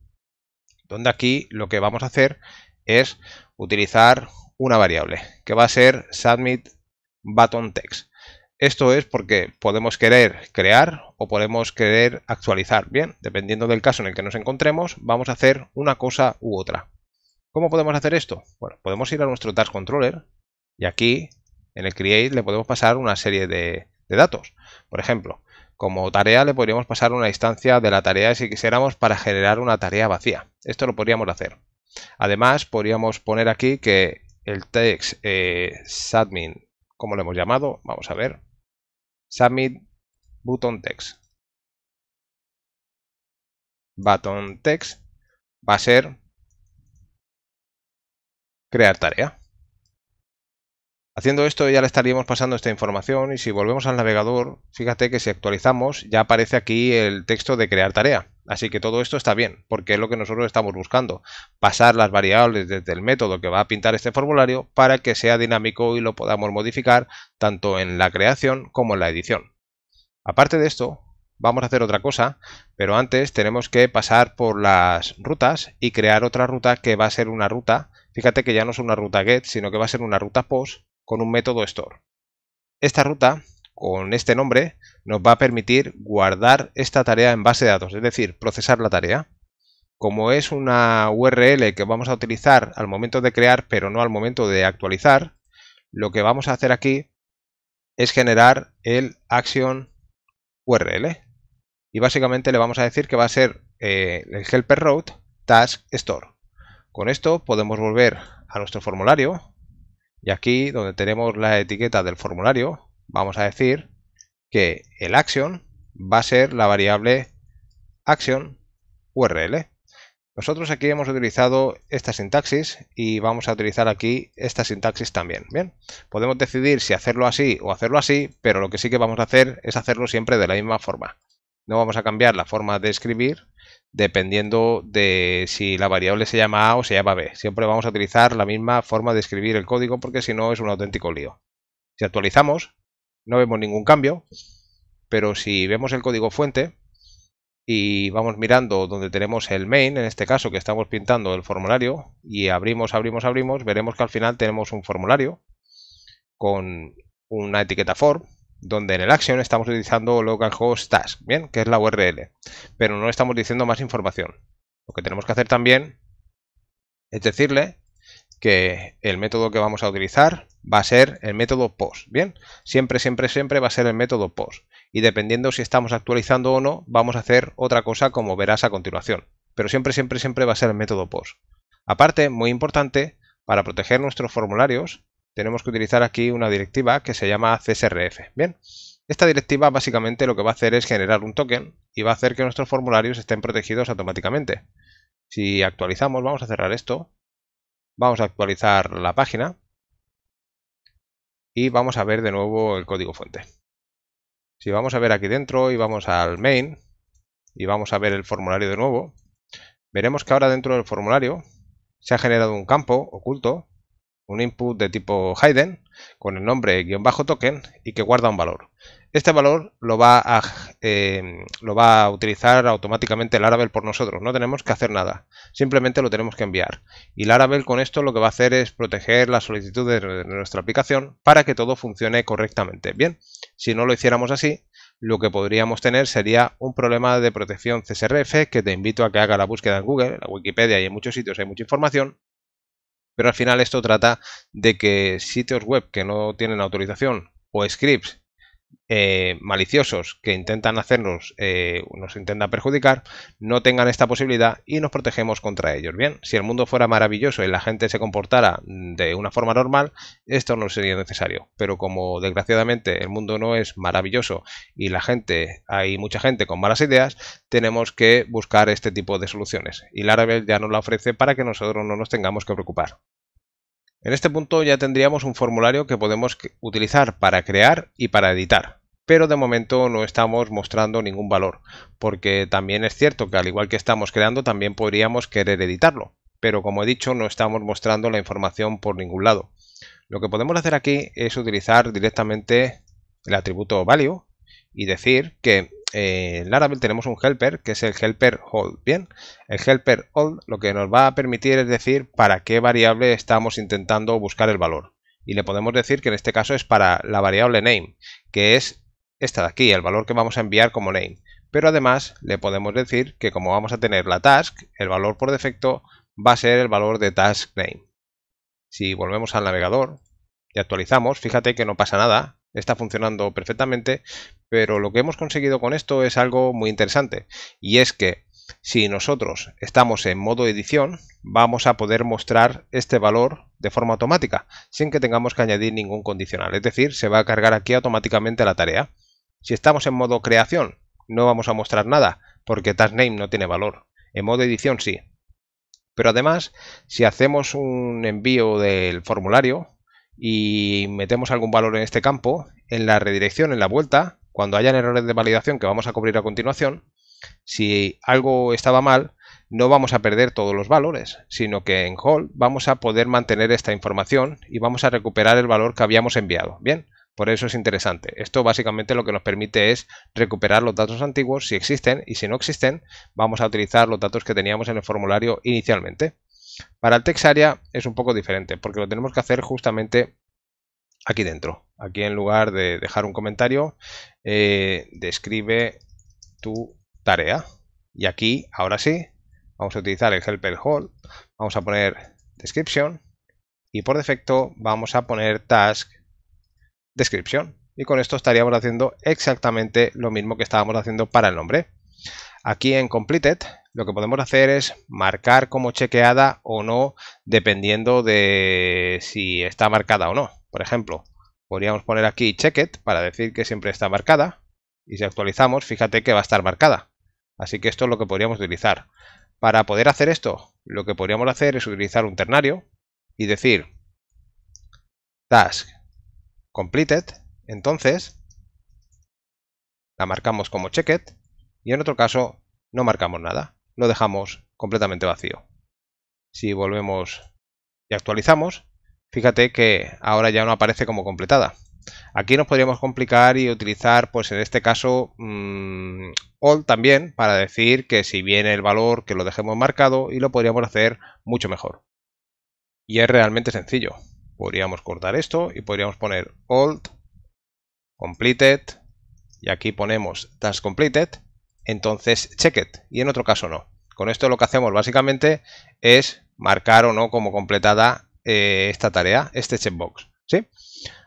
donde aquí lo que vamos a hacer es utilizar una variable, que va a ser Submit Button Text. Esto es porque podemos querer crear o podemos querer actualizar. Bien, dependiendo del caso en el que nos encontremos, vamos a hacer una cosa u otra. ¿Cómo podemos hacer esto? Bueno, podemos ir a nuestro Task Controller y aquí, en el create, le podemos pasar una serie de, datos. Por ejemplo, como tarea le podríamos pasar una instancia de la tarea si quisiéramos para generar una tarea vacía. Esto lo podríamos hacer. Además, podríamos poner aquí que el text admin eh, submit, como lo hemos llamado, vamos a ver, submit button text. Button text va a ser crear tarea. Haciendo esto ya le estaríamos pasando esta información y si volvemos al navegador, fíjate que si actualizamos ya aparece aquí el texto de crear tarea. Así que todo esto está bien, porque es lo que nosotros estamos buscando, pasar las variables desde el método que va a pintar este formulario para que sea dinámico y lo podamos modificar tanto en la creación como en la edición. Aparte de esto, vamos a hacer otra cosa, pero antes tenemos que pasar por las rutas y crear otra ruta que va a ser una ruta, fíjate que ya no es una ruta get, sino que va a ser una ruta post con un método store. Esta ruta, con este nombre, nos va a permitir guardar esta tarea en base de datos, es decir, procesar la tarea. Como es una URL que vamos a utilizar al momento de crear, pero no al momento de actualizar, lo que vamos a hacer aquí es generar el action URL. Y básicamente le vamos a decir que va a ser eh, el helper route task store. Con esto podemos volver a nuestro formulario y aquí donde tenemos la etiqueta del formulario, vamos a decir que el action va a ser la variable action URL. Nosotros aquí hemos utilizado esta sintaxis y vamos a utilizar aquí esta sintaxis también. Bien, podemos decidir si hacerlo así o hacerlo así, pero lo que sí que vamos a hacer es hacerlo siempre de la misma forma. No vamos a cambiar la forma de escribir, dependiendo de si la variable se llama A o se llama B. Siempre vamos a utilizar la misma forma de escribir el código porque si no es un auténtico lío. Si actualizamos, no vemos ningún cambio, pero si vemos el código fuente y vamos mirando donde tenemos el main, en este caso que estamos pintando el formulario, y abrimos, abrimos, abrimos, veremos que al final tenemos un formulario con una etiqueta FORM, donde en el action estamos utilizando localhost task, ¿bien? que es la URL, pero no estamos diciendo más información. Lo que tenemos que hacer también es decirle que el método que vamos a utilizar va a ser el método post, ¿bien? Siempre, siempre, siempre va a ser el método post. Y dependiendo si estamos actualizando o no, vamos a hacer otra cosa como verás a continuación. Pero siempre, siempre, siempre va a ser el método post. Aparte, muy importante, para proteger nuestros formularios, tenemos que utilizar aquí una directiva que se llama CSRF. Bien, esta directiva básicamente lo que va a hacer es generar un token y va a hacer que nuestros formularios estén protegidos automáticamente. Si actualizamos, vamos a cerrar esto, vamos a actualizar la página y vamos a ver de nuevo el código fuente. Si vamos a ver aquí dentro y vamos al main y vamos a ver el formulario de nuevo, veremos que ahora dentro del formulario se ha generado un campo oculto un input de tipo hidden con el nombre guión bajo token y que guarda un valor. Este valor lo va, a, eh, lo va a utilizar automáticamente el Laravel por nosotros, no tenemos que hacer nada, simplemente lo tenemos que enviar. Y Laravel con esto lo que va a hacer es proteger la solicitud de nuestra aplicación para que todo funcione correctamente. Bien, si no lo hiciéramos así, lo que podríamos tener sería un problema de protección CSRF que te invito a que haga la búsqueda en Google, en Wikipedia y en muchos sitios hay mucha información pero al final esto trata de que sitios web que no tienen autorización o scripts eh, maliciosos que intentan hacernos, eh, nos intentan perjudicar, no tengan esta posibilidad y nos protegemos contra ellos. Bien, si el mundo fuera maravilloso y la gente se comportara mm, de una forma normal, esto no sería necesario. Pero como desgraciadamente el mundo no es maravilloso y la gente, hay mucha gente con malas ideas, tenemos que buscar este tipo de soluciones. Y Laravel ya nos la ofrece para que nosotros no nos tengamos que preocupar. En este punto ya tendríamos un formulario que podemos utilizar para crear y para editar, pero de momento no estamos mostrando ningún valor, porque también es cierto que al igual que estamos creando también podríamos querer editarlo, pero como he dicho no estamos mostrando la información por ningún lado. Lo que podemos hacer aquí es utilizar directamente el atributo value y decir que eh, en Laravel tenemos un helper que es el helper hold. Bien, el helper hold lo que nos va a permitir es decir para qué variable estamos intentando buscar el valor. Y le podemos decir que en este caso es para la variable name, que es esta de aquí, el valor que vamos a enviar como name. Pero además le podemos decir que como vamos a tener la task, el valor por defecto va a ser el valor de task name. Si volvemos al navegador y actualizamos, fíjate que no pasa nada, está funcionando perfectamente, pero lo que hemos conseguido con esto es algo muy interesante y es que si nosotros estamos en modo edición, vamos a poder mostrar este valor de forma automática, sin que tengamos que añadir ningún condicional. Es decir, se va a cargar aquí automáticamente la tarea. Si estamos en modo creación, no vamos a mostrar nada, porque task name no tiene valor. En modo edición sí. Pero además, si hacemos un envío del formulario, y metemos algún valor en este campo, en la redirección, en la vuelta, cuando hayan errores de validación que vamos a cubrir a continuación, si algo estaba mal, no vamos a perder todos los valores, sino que en Hall vamos a poder mantener esta información y vamos a recuperar el valor que habíamos enviado. Bien, por eso es interesante. Esto básicamente lo que nos permite es recuperar los datos antiguos si existen y si no existen, vamos a utilizar los datos que teníamos en el formulario inicialmente. Para el textarea es un poco diferente, porque lo tenemos que hacer justamente aquí dentro. Aquí en lugar de dejar un comentario, eh, describe tu tarea. Y aquí, ahora sí, vamos a utilizar el helper hold, vamos a poner description y por defecto vamos a poner task description. Y con esto estaríamos haciendo exactamente lo mismo que estábamos haciendo para el nombre. Aquí en completed lo que podemos hacer es marcar como chequeada o no dependiendo de si está marcada o no. Por ejemplo, podríamos poner aquí checked para decir que siempre está marcada y si actualizamos, fíjate que va a estar marcada. Así que esto es lo que podríamos utilizar. Para poder hacer esto, lo que podríamos hacer es utilizar un ternario y decir task completed, entonces la marcamos como checked y en otro caso no marcamos nada lo dejamos completamente vacío. Si volvemos y actualizamos, fíjate que ahora ya no aparece como completada. Aquí nos podríamos complicar y utilizar, pues en este caso, mmm, también para decir que si viene el valor que lo dejemos marcado y lo podríamos hacer mucho mejor. Y es realmente sencillo. Podríamos cortar esto y podríamos poner old completed y aquí ponemos task completed entonces check it y en otro caso no. Con esto lo que hacemos básicamente es marcar o no como completada eh, esta tarea, este checkbox. ¿sí?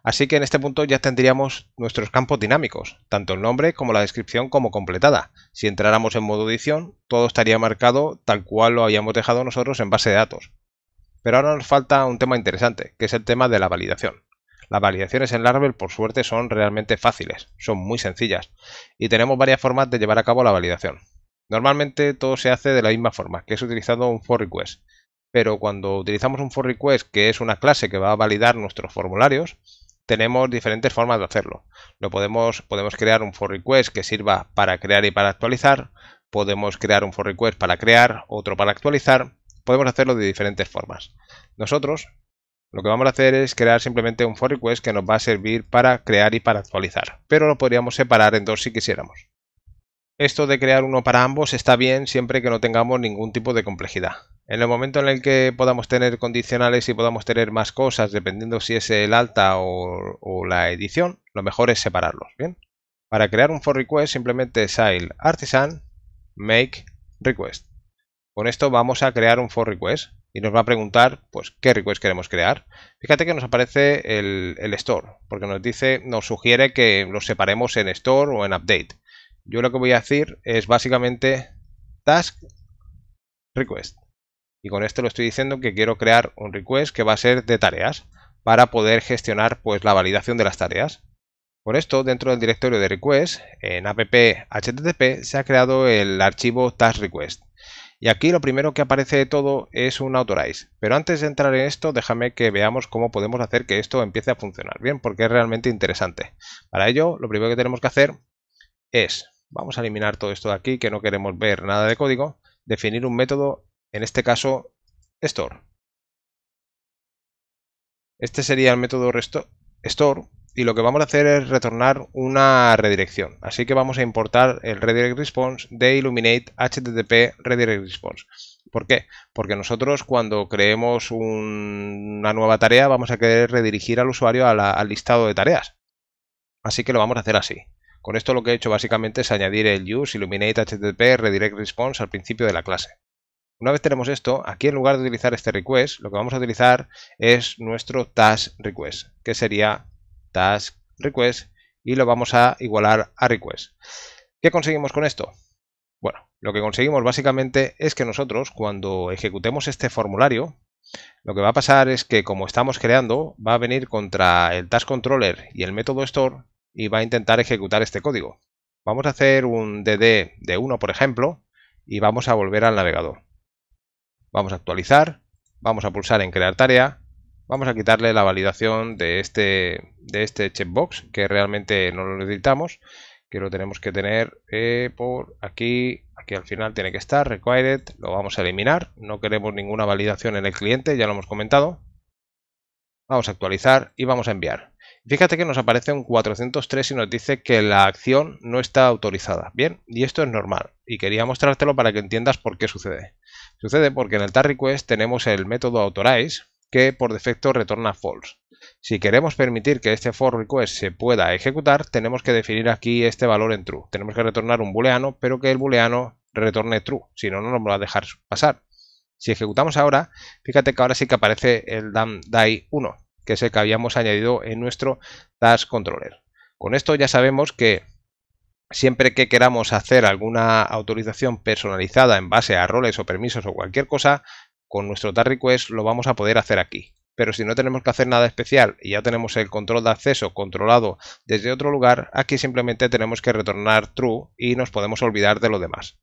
Así que en este punto ya tendríamos nuestros campos dinámicos, tanto el nombre como la descripción como completada. Si entráramos en modo edición, todo estaría marcado tal cual lo habíamos dejado nosotros en base de datos. Pero ahora nos falta un tema interesante, que es el tema de la validación. Las validaciones en Laravel, por suerte, son realmente fáciles, son muy sencillas y tenemos varias formas de llevar a cabo la validación. Normalmente todo se hace de la misma forma, que es utilizando un for request, pero cuando utilizamos un for request, que es una clase que va a validar nuestros formularios, tenemos diferentes formas de hacerlo. Lo podemos, podemos crear un for request que sirva para crear y para actualizar, podemos crear un for request para crear, otro para actualizar, podemos hacerlo de diferentes formas. Nosotros lo que vamos a hacer es crear simplemente un for request que nos va a servir para crear y para actualizar, pero lo podríamos separar en dos si quisiéramos. Esto de crear uno para ambos está bien siempre que no tengamos ningún tipo de complejidad. En el momento en el que podamos tener condicionales y podamos tener más cosas, dependiendo si es el alta o, la edición, lo mejor es separarlos. Bien. Para crear un for request simplemente sale artisan make request. Con esto vamos a crear un for request y nos va a preguntar pues qué request queremos crear. Fíjate que nos aparece el, el, store, porque nos dice, nos sugiere que los separemos en store o en update. Yo lo que voy a decir es básicamente task request. Y con esto lo estoy diciendo que quiero crear un request que va a ser de tareas para poder gestionar pues la validación de las tareas. Por esto, dentro del directorio de request, en app http se ha creado el archivo task request y aquí lo primero que aparece de todo es un Authorize. Pero antes de entrar en esto, déjame que veamos cómo podemos hacer que esto empiece a funcionar bien, porque es realmente interesante. Para ello, lo primero que tenemos que hacer es, vamos a eliminar todo esto de aquí, que no queremos ver nada de código, definir un método, en este caso, store. Este sería el método store y lo que vamos a hacer es retornar una redirección. Así que vamos a importar el redirect response de Illuminate HTTP redirect response. ¿Por qué? Porque nosotros cuando creemos una nueva tarea vamos a querer redirigir al usuario al listado de tareas. Así que lo vamos a hacer así. Con esto lo que he hecho básicamente es añadir el use Illuminate HTTP redirect response al principio de la clase. Una vez tenemos esto, aquí en lugar de utilizar este request, lo que vamos a utilizar es nuestro task request, que sería task request y lo vamos a igualar a request. ¿Qué conseguimos con esto? Bueno, lo que conseguimos básicamente es que nosotros cuando ejecutemos este formulario, lo que va a pasar es que como estamos creando, va a venir contra el task controller y el método store y va a intentar ejecutar este código. Vamos a hacer un dd de 1, por ejemplo, y vamos a volver al navegador. Vamos a actualizar, vamos a pulsar en crear tarea Vamos a quitarle la validación de este, de este checkbox que realmente no lo necesitamos, que lo tenemos que tener eh, por aquí, aquí al final tiene que estar, required, lo vamos a eliminar, no queremos ninguna validación en el cliente, ya lo hemos comentado. Vamos a actualizar y vamos a enviar. Fíjate que nos aparece un 403 y nos dice que la acción no está autorizada. Bien, y esto es normal. Y quería mostrártelo para que entiendas por qué sucede. Sucede porque en el TAR request tenemos el método authorize, que por defecto retorna false. Si queremos permitir que este for request se pueda ejecutar, tenemos que definir aquí este valor en true. Tenemos que retornar un booleano, pero que el booleano retorne true, si no, no nos va a dejar pasar. Si ejecutamos ahora, fíjate que ahora sí que aparece el damn die 1, que es el que habíamos añadido en nuestro das controller. Con esto ya sabemos que siempre que queramos hacer alguna autorización personalizada en base a roles o permisos o cualquier cosa, con nuestro TAR request lo vamos a poder hacer aquí. Pero si no tenemos que hacer nada especial y ya tenemos el control de acceso controlado desde otro lugar, aquí simplemente tenemos que retornar true y nos podemos olvidar de lo demás.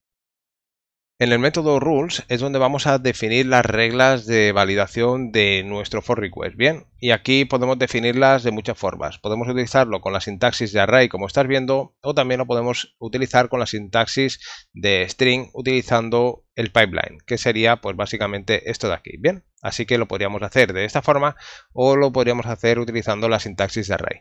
En el método rules es donde vamos a definir las reglas de validación de nuestro for request, ¿bien? Y aquí podemos definirlas de muchas formas. Podemos utilizarlo con la sintaxis de array, como estás viendo, o también lo podemos utilizar con la sintaxis de string, utilizando el pipeline, que sería pues básicamente esto de aquí, ¿bien? Así que lo podríamos hacer de esta forma o lo podríamos hacer utilizando la sintaxis de array.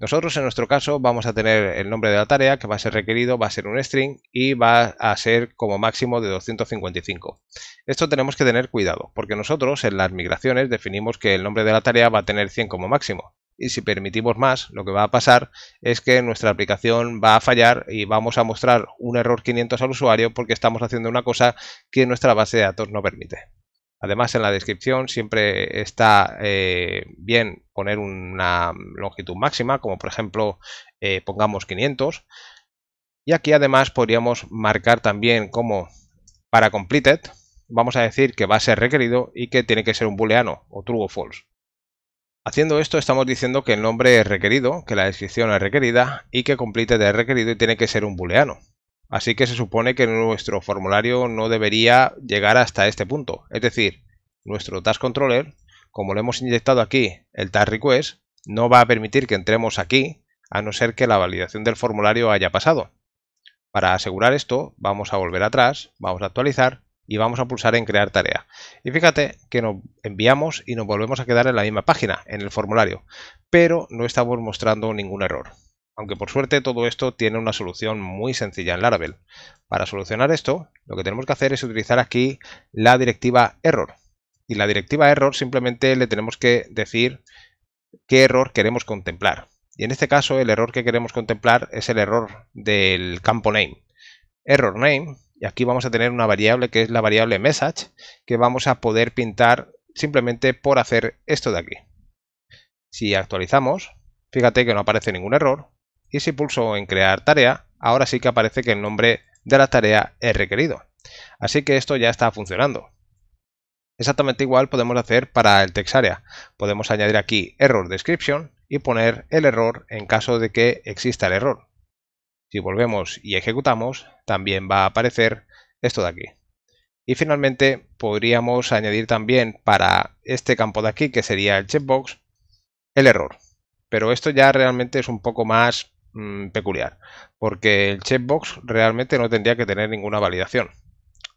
Nosotros en nuestro caso vamos a tener el nombre de la tarea que va a ser requerido, va a ser un string y va a ser como máximo de 255. Esto tenemos que tener cuidado porque nosotros en las migraciones definimos que el nombre de la tarea va a tener 100 como máximo y si permitimos más, lo que va a pasar es que nuestra aplicación va a fallar y vamos a mostrar un error 500 al usuario porque estamos haciendo una cosa que nuestra base de datos no permite. Además, en la descripción siempre está eh, bien poner una longitud máxima, como por ejemplo eh, pongamos 500. Y aquí además podríamos marcar también como para completed, vamos a decir que va a ser requerido y que tiene que ser un booleano o true o false. Haciendo esto estamos diciendo que el nombre es requerido, que la descripción es requerida y que complete de requerido y tiene que ser un booleano. Así que se supone que nuestro formulario no debería llegar hasta este punto. Es decir, nuestro task controller, como le hemos inyectado aquí el task request, no va a permitir que entremos aquí a no ser que la validación del formulario haya pasado. Para asegurar esto, vamos a volver atrás, vamos a actualizar y vamos a pulsar en crear tarea. Y fíjate que nos enviamos y nos volvemos a quedar en la misma página, en el formulario, pero no estamos mostrando ningún error. Aunque por suerte todo esto tiene una solución muy sencilla en Laravel. Para solucionar esto, lo que tenemos que hacer es utilizar aquí la directiva error. Y la directiva error simplemente le tenemos que decir qué error queremos contemplar. Y en este caso el error que queremos contemplar es el error del campo name. Error name y aquí vamos a tener una variable que es la variable message que vamos a poder pintar simplemente por hacer esto de aquí. Si actualizamos, fíjate que no aparece ningún error. Y si pulso en crear tarea, ahora sí que aparece que el nombre de la tarea es requerido. Así que esto ya está funcionando. Exactamente igual podemos hacer para el TextArea. Podemos añadir aquí error description y poner el error en caso de que exista el error. Si volvemos y ejecutamos, también va a aparecer esto de aquí. Y finalmente podríamos añadir también para este campo de aquí, que sería el checkbox, el error. Pero esto ya realmente es un poco más mm, peculiar, porque el checkbox realmente no tendría que tener ninguna validación,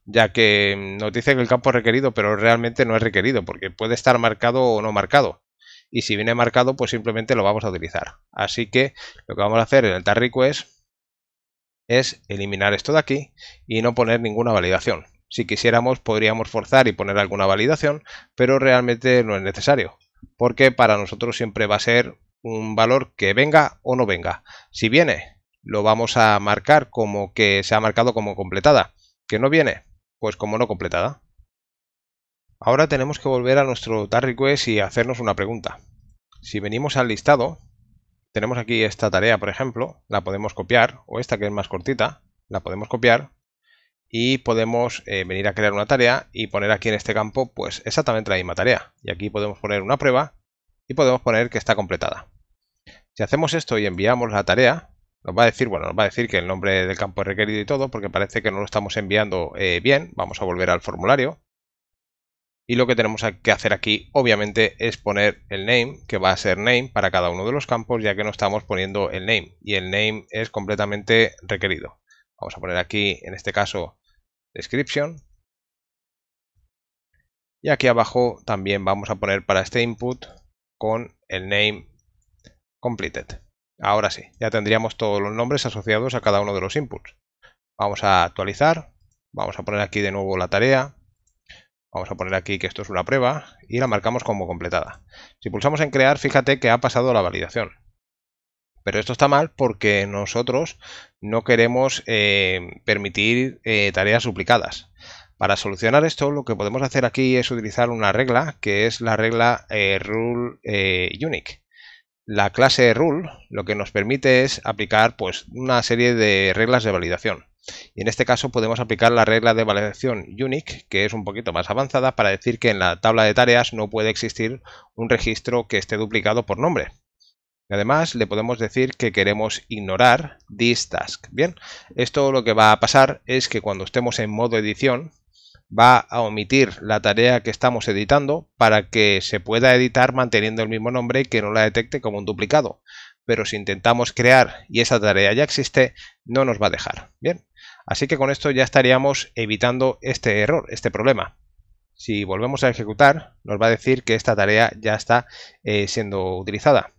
ya que mm, nos dice que el campo es requerido, pero realmente no es requerido, porque puede estar marcado o no marcado. Y si viene marcado, pues simplemente lo vamos a utilizar. Así que lo que vamos a hacer en el TAR request es eliminar esto de aquí y no poner ninguna validación. Si quisiéramos podríamos forzar y poner alguna validación, pero realmente no es necesario, porque para nosotros siempre va a ser un valor que venga o no venga. Si viene, lo vamos a marcar como que se ha marcado como completada. Que no viene, pues como no completada. Ahora tenemos que volver a nuestro tar request y hacernos una pregunta. Si venimos al listado, tenemos aquí esta tarea, por ejemplo, la podemos copiar, o esta que es más cortita, la podemos copiar y podemos eh, venir a crear una tarea y poner aquí en este campo pues exactamente la misma tarea. Y aquí podemos poner una prueba y podemos poner que está completada. Si hacemos esto y enviamos la tarea, nos va a decir, bueno, nos va a decir que el nombre del campo es requerido y todo, porque parece que no lo estamos enviando eh, bien. Vamos a volver al formulario y lo que tenemos que hacer aquí, obviamente, es poner el name, que va a ser name para cada uno de los campos, ya que no estamos poniendo el name. Y el name es completamente requerido. Vamos a poner aquí, en este caso, description. Y aquí abajo también vamos a poner para este input con el name completed. Ahora sí, ya tendríamos todos los nombres asociados a cada uno de los inputs. Vamos a actualizar. Vamos a poner aquí de nuevo la tarea. Vamos a poner aquí que esto es una prueba y la marcamos como completada. Si pulsamos en crear, fíjate que ha pasado la validación. Pero esto está mal porque nosotros no queremos eh, permitir eh, tareas duplicadas. Para solucionar esto, lo que podemos hacer aquí es utilizar una regla, que es la regla eh, rule unique. La clase rule lo que nos permite es aplicar pues, una serie de reglas de validación. Y en este caso podemos aplicar la regla de validación unique, que es un poquito más avanzada, para decir que en la tabla de tareas no puede existir un registro que esté duplicado por nombre. Además, le podemos decir que queremos ignorar this task. Bien, esto lo que va a pasar es que cuando estemos en modo edición, va a omitir la tarea que estamos editando para que se pueda editar manteniendo el mismo nombre y que no la detecte como un duplicado. Pero si intentamos crear y esa tarea ya existe, no nos va a dejar. Bien, Así que con esto ya estaríamos evitando este error, este problema. Si volvemos a ejecutar, nos va a decir que esta tarea ya está eh, siendo utilizada.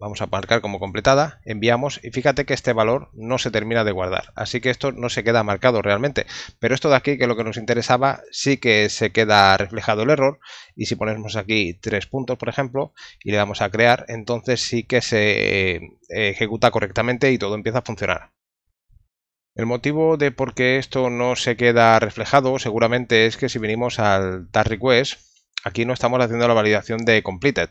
Vamos a marcar como completada, enviamos y fíjate que este valor no se termina de guardar, así que esto no se queda marcado realmente. Pero esto de aquí, que es lo que nos interesaba, sí que se queda reflejado el error y si ponemos aquí tres puntos, por ejemplo, y le damos a crear, entonces sí que se eh, ejecuta correctamente y todo empieza a funcionar. El motivo de por qué esto no se queda reflejado seguramente es que si venimos al task request, aquí no estamos haciendo la validación de completed.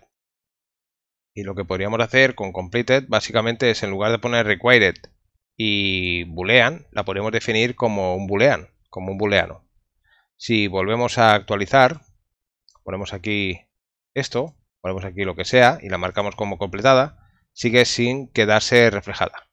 Y lo que podríamos hacer con completed básicamente es en lugar de poner required y boolean, la podemos definir como un boolean, como un booleano. Si volvemos a actualizar, ponemos aquí esto, ponemos aquí lo que sea y la marcamos como completada, sigue sin quedarse reflejada.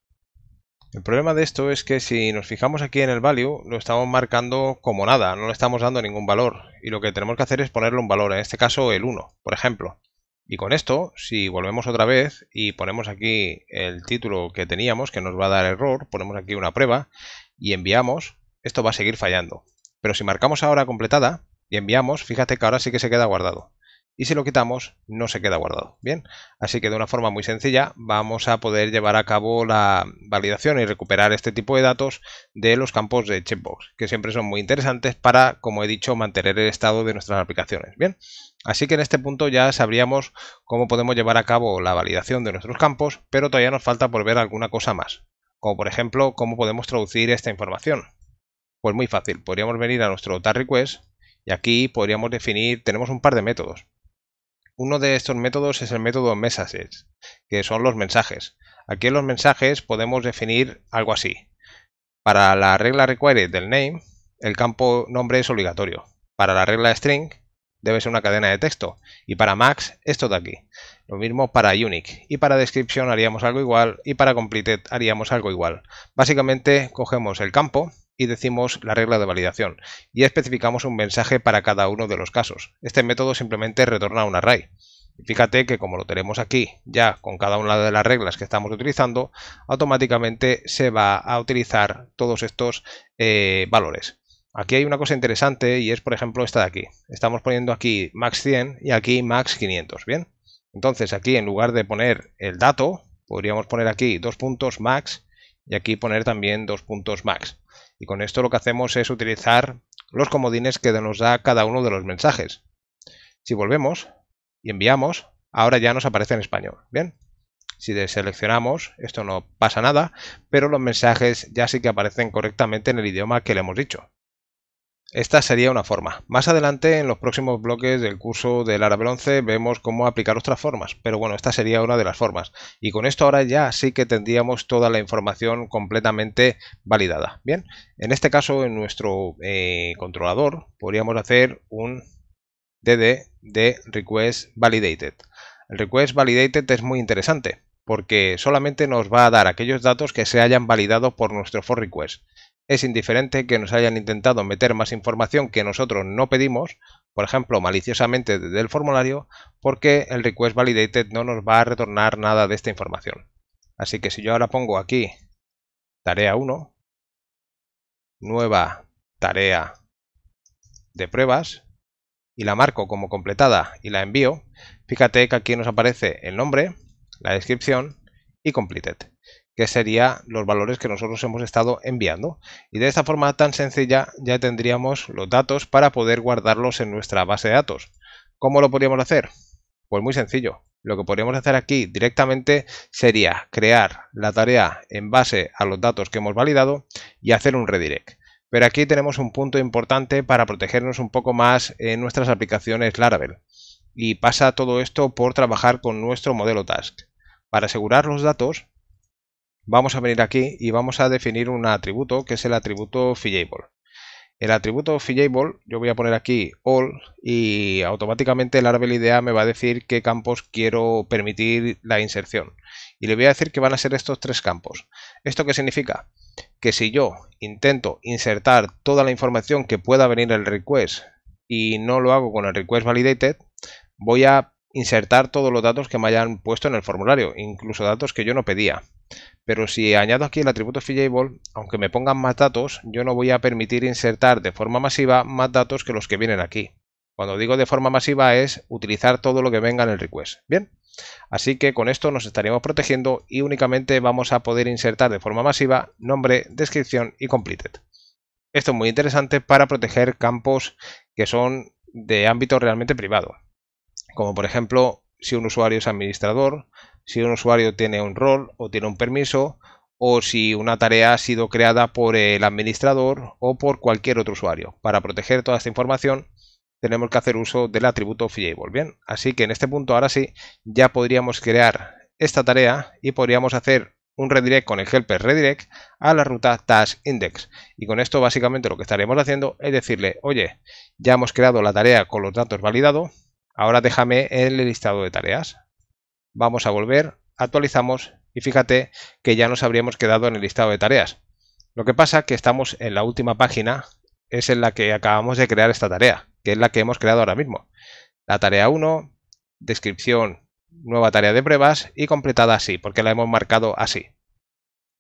El problema de esto es que si nos fijamos aquí en el value, lo estamos marcando como nada, no le estamos dando ningún valor. Y lo que tenemos que hacer es ponerle un valor, en este caso el 1, por ejemplo. Y con esto, si volvemos otra vez y ponemos aquí el título que teníamos, que nos va a dar error, ponemos aquí una prueba y enviamos, esto va a seguir fallando. Pero si marcamos ahora completada y enviamos, fíjate que ahora sí que se queda guardado y si lo quitamos no se queda guardado. Bien, así que de una forma muy sencilla vamos a poder llevar a cabo la validación y recuperar este tipo de datos de los campos de checkbox, que siempre son muy interesantes para, como he dicho, mantener el estado de nuestras aplicaciones. Bien, así que en este punto ya sabríamos cómo podemos llevar a cabo la validación de nuestros campos, pero todavía nos falta por ver alguna cosa más, como por ejemplo cómo podemos traducir esta información. Pues muy fácil, podríamos venir a nuestro tar request y aquí podríamos definir, tenemos un par de métodos. Uno de estos métodos es el método messages, que son los mensajes. Aquí en los mensajes podemos definir algo así. Para la regla required del name, el campo nombre es obligatorio. Para la regla string, debe ser una cadena de texto. Y para max, esto de aquí. Lo mismo para unique. Y para description haríamos algo igual. Y para completed haríamos algo igual. Básicamente cogemos el campo y decimos la regla de validación y especificamos un mensaje para cada uno de los casos. Este método simplemente retorna un array. Fíjate que como lo tenemos aquí ya con cada una de las reglas que estamos utilizando, automáticamente se va a utilizar todos estos eh, valores. Aquí hay una cosa interesante y es por ejemplo esta de aquí. Estamos poniendo aquí max 100 y aquí max 500, ¿bien? Entonces aquí en lugar de poner el dato, podríamos poner aquí dos puntos max y aquí poner también dos puntos max. Y con esto lo que hacemos es utilizar los comodines que nos da cada uno de los mensajes. Si volvemos y enviamos, ahora ya nos aparece en español. Bien, si deseleccionamos, esto no pasa nada, pero los mensajes ya sí que aparecen correctamente en el idioma que le hemos dicho. Esta sería una forma. Más adelante, en los próximos bloques del curso del Laravel 11, vemos cómo aplicar otras formas, pero bueno, esta sería una de las formas. Y con esto ahora ya sí que tendríamos toda la información completamente validada. Bien, en este caso, en nuestro eh, controlador, podríamos hacer un DD de Request Validated. El Request Validated es muy interesante porque solamente nos va a dar aquellos datos que se hayan validado por nuestro for request es indiferente que nos hayan intentado meter más información que nosotros no pedimos, por ejemplo, maliciosamente desde el formulario, porque el request validated no nos va a retornar nada de esta información. Así que si yo ahora pongo aquí tarea 1, nueva tarea de pruebas, y la marco como completada y la envío, fíjate que aquí nos aparece el nombre, la descripción y completed que serían los valores que nosotros hemos estado enviando. Y de esta forma tan sencilla ya tendríamos los datos para poder guardarlos en nuestra base de datos. ¿Cómo lo podríamos hacer? Pues muy sencillo. Lo que podríamos hacer aquí directamente sería crear la tarea en base a los datos que hemos validado y hacer un redirect. Pero aquí tenemos un punto importante para protegernos un poco más en nuestras aplicaciones Laravel. Y pasa todo esto por trabajar con nuestro modelo Task. Para asegurar los datos, vamos a venir aquí y vamos a definir un atributo que es el atributo fillable. El atributo fillable, yo voy a poner aquí all y automáticamente el árbol idea me va a decir qué campos quiero permitir la inserción. Y le voy a decir que van a ser estos tres campos. ¿Esto qué significa? Que si yo intento insertar toda la información que pueda venir el request y no lo hago con el request validated, voy a insertar todos los datos que me hayan puesto en el formulario, incluso datos que yo no pedía. Pero si añado aquí el atributo fillable, aunque me pongan más datos, yo no voy a permitir insertar de forma masiva más datos que los que vienen aquí. Cuando digo de forma masiva es utilizar todo lo que venga en el request. Bien, así que con esto nos estaríamos protegiendo y únicamente vamos a poder insertar de forma masiva nombre, descripción y completed. Esto es muy interesante para proteger campos que son de ámbito realmente privado como por ejemplo si un usuario es administrador, si un usuario tiene un rol o tiene un permiso, o si una tarea ha sido creada por el administrador o por cualquier otro usuario. Para proteger toda esta información tenemos que hacer uso del atributo fillable. Bien, así que en este punto ahora sí ya podríamos crear esta tarea y podríamos hacer un redirect con el helper redirect a la ruta task index. Y con esto básicamente lo que estaremos haciendo es decirle, oye, ya hemos creado la tarea con los datos validados, Ahora déjame el listado de tareas. Vamos a volver, actualizamos y fíjate que ya nos habríamos quedado en el listado de tareas. Lo que pasa que estamos en la última página, es en la que acabamos de crear esta tarea, que es la que hemos creado ahora mismo. La tarea 1, descripción, nueva tarea de pruebas y completada así, porque la hemos marcado así.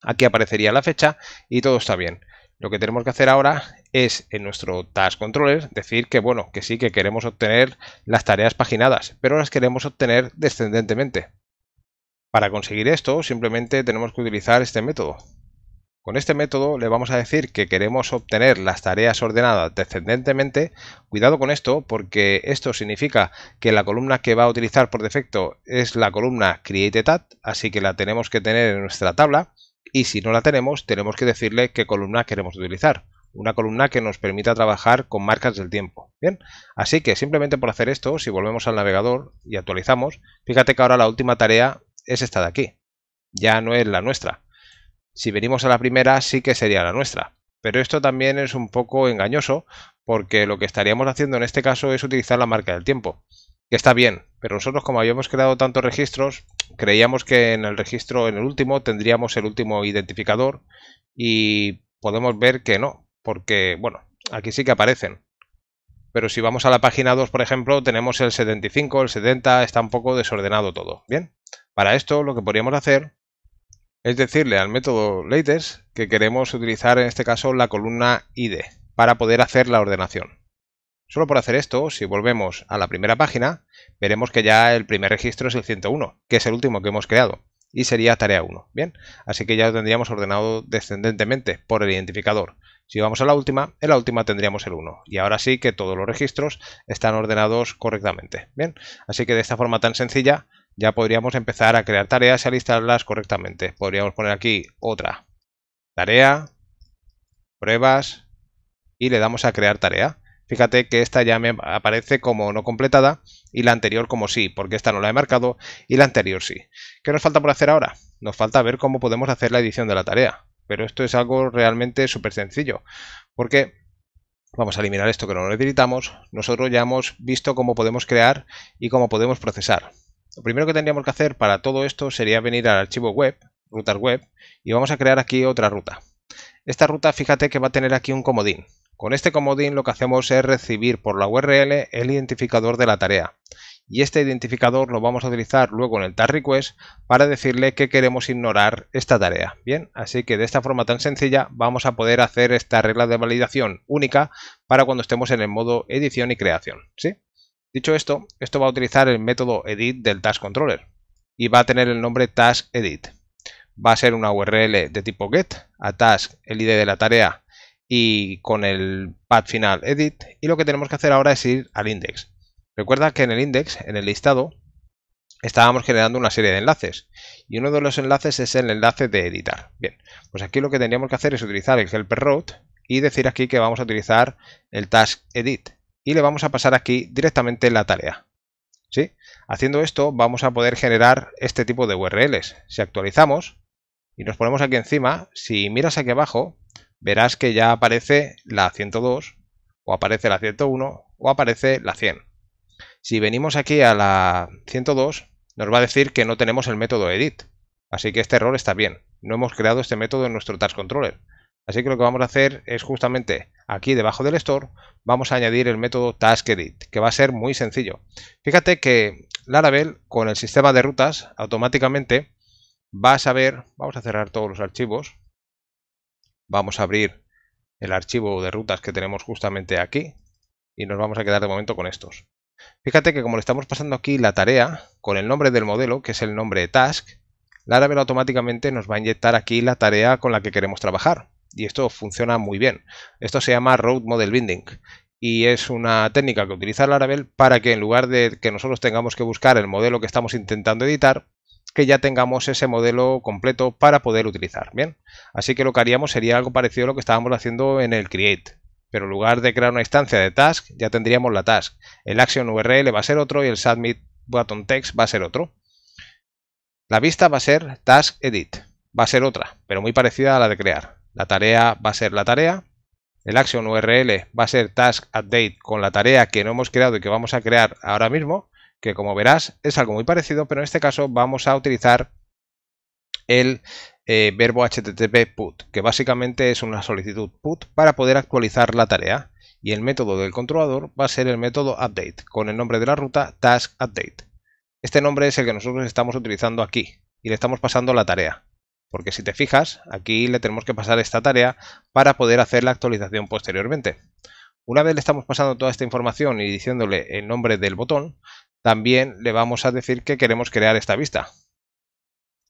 Aquí aparecería la fecha y todo está bien. Lo que tenemos que hacer ahora es en nuestro Task decir que bueno, que sí que queremos obtener las tareas paginadas, pero las queremos obtener descendentemente. Para conseguir esto simplemente tenemos que utilizar este método. Con este método le vamos a decir que queremos obtener las tareas ordenadas descendentemente. Cuidado con esto porque esto significa que la columna que va a utilizar por defecto es la columna CreateTat, así que la tenemos que tener en nuestra tabla y si no la tenemos, tenemos que decirle qué columna queremos utilizar. Una columna que nos permita trabajar con marcas del tiempo. Bien, así que simplemente por hacer esto, si volvemos al navegador y actualizamos, fíjate que ahora la última tarea es esta de aquí. Ya no es la nuestra. Si venimos a la primera, sí que sería la nuestra. Pero esto también es un poco engañoso, porque lo que estaríamos haciendo en este caso es utilizar la marca del tiempo. Que está bien, pero nosotros como habíamos creado tantos registros, creíamos que en el registro, en el último, tendríamos el último identificador y podemos ver que no, porque, bueno, aquí sí que aparecen. Pero si vamos a la página 2, por ejemplo, tenemos el 75, el 70, está un poco desordenado todo. Bien, para esto lo que podríamos hacer es decirle al método latest que queremos utilizar en este caso la columna id para poder hacer la ordenación. Solo por hacer esto, si volvemos a la primera página, veremos que ya el primer registro es el 101, que es el último que hemos creado, y sería tarea 1. Bien, así que ya lo tendríamos ordenado descendentemente por el identificador. Si vamos a la última, en la última tendríamos el 1. Y ahora sí que todos los registros están ordenados correctamente. Bien, así que de esta forma tan sencilla ya podríamos empezar a crear tareas y a listarlas correctamente. Podríamos poner aquí otra tarea, pruebas y le damos a crear tarea. Fíjate que esta ya me aparece como no completada y la anterior como sí, porque esta no la he marcado y la anterior sí. ¿Qué nos falta por hacer ahora? Nos falta ver cómo podemos hacer la edición de la tarea, pero esto es algo realmente súper sencillo, porque vamos a eliminar esto que no lo necesitamos, nosotros ya hemos visto cómo podemos crear y cómo podemos procesar. Lo primero que tendríamos que hacer para todo esto sería venir al archivo web, rutas web, y vamos a crear aquí otra ruta. Esta ruta fíjate que va a tener aquí un comodín, con este comodín lo que hacemos es recibir por la URL el identificador de la tarea y este identificador lo vamos a utilizar luego en el task request para decirle que queremos ignorar esta tarea. Bien, así que de esta forma tan sencilla vamos a poder hacer esta regla de validación única para cuando estemos en el modo edición y creación. ¿sí? Dicho esto, esto va a utilizar el método edit del task controller y va a tener el nombre task edit. Va a ser una URL de tipo get a task el ID de la tarea y con el pad final edit y lo que tenemos que hacer ahora es ir al index. Recuerda que en el index, en el listado, estábamos generando una serie de enlaces y uno de los enlaces es el enlace de editar. Bien, pues aquí lo que tendríamos que hacer es utilizar el helper route y decir aquí que vamos a utilizar el task edit y le vamos a pasar aquí directamente la tarea. Si, Haciendo esto vamos a poder generar este tipo de URLs. Si actualizamos y nos ponemos aquí encima, si miras aquí abajo, verás que ya aparece la 102 o aparece la 101 o aparece la 100. Si venimos aquí a la 102 nos va a decir que no tenemos el método edit. Así que este error está bien. No hemos creado este método en nuestro task controller. Así que lo que vamos a hacer es justamente aquí debajo del store vamos a añadir el método taskEdit, que va a ser muy sencillo. Fíjate que Laravel con el sistema de rutas automáticamente va a saber, vamos a cerrar todos los archivos, Vamos a abrir el archivo de rutas que tenemos justamente aquí y nos vamos a quedar de momento con estos. Fíjate que como le estamos pasando aquí la tarea con el nombre del modelo, que es el nombre task, Laravel automáticamente nos va a inyectar aquí la tarea con la que queremos trabajar. Y esto funciona muy bien. Esto se llama Route Model Binding y es una técnica que utiliza Laravel para que en lugar de que nosotros tengamos que buscar el modelo que estamos intentando editar, que ya tengamos ese modelo completo para poder utilizar. Bien, así que lo que haríamos sería algo parecido a lo que estábamos haciendo en el create. Pero en lugar de crear una instancia de task, ya tendríamos la task. El action URL va a ser otro y el submit button text va a ser otro. La vista va a ser task edit. Va a ser otra, pero muy parecida a la de crear. La tarea va a ser la tarea. El action URL va a ser task update con la tarea que no hemos creado y que vamos a crear ahora mismo que como verás es algo muy parecido, pero en este caso vamos a utilizar el eh, verbo http put, que básicamente es una solicitud put para poder actualizar la tarea. Y el método del controlador va a ser el método update, con el nombre de la ruta task update. Este nombre es el que nosotros estamos utilizando aquí, y le estamos pasando la tarea. Porque si te fijas, aquí le tenemos que pasar esta tarea para poder hacer la actualización posteriormente. Una vez le estamos pasando toda esta información y diciéndole el nombre del botón, también le vamos a decir que queremos crear esta vista.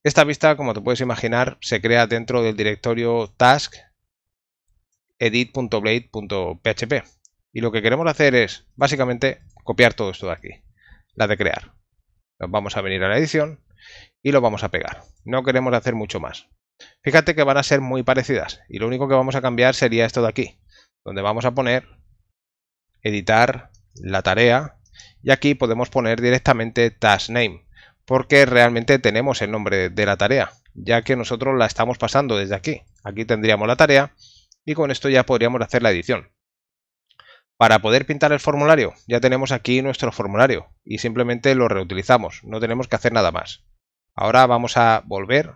Esta vista, como te puedes imaginar, se crea dentro del directorio task edit.blade.php. Y lo que queremos hacer es, básicamente, copiar todo esto de aquí, la de crear. Vamos a venir a la edición y lo vamos a pegar. No queremos hacer mucho más. Fíjate que van a ser muy parecidas y lo único que vamos a cambiar sería esto de aquí, donde vamos a poner editar la tarea y aquí podemos poner directamente task name porque realmente tenemos el nombre de la tarea ya que nosotros la estamos pasando desde aquí aquí tendríamos la tarea y con esto ya podríamos hacer la edición para poder pintar el formulario ya tenemos aquí nuestro formulario y simplemente lo reutilizamos no tenemos que hacer nada más ahora vamos a volver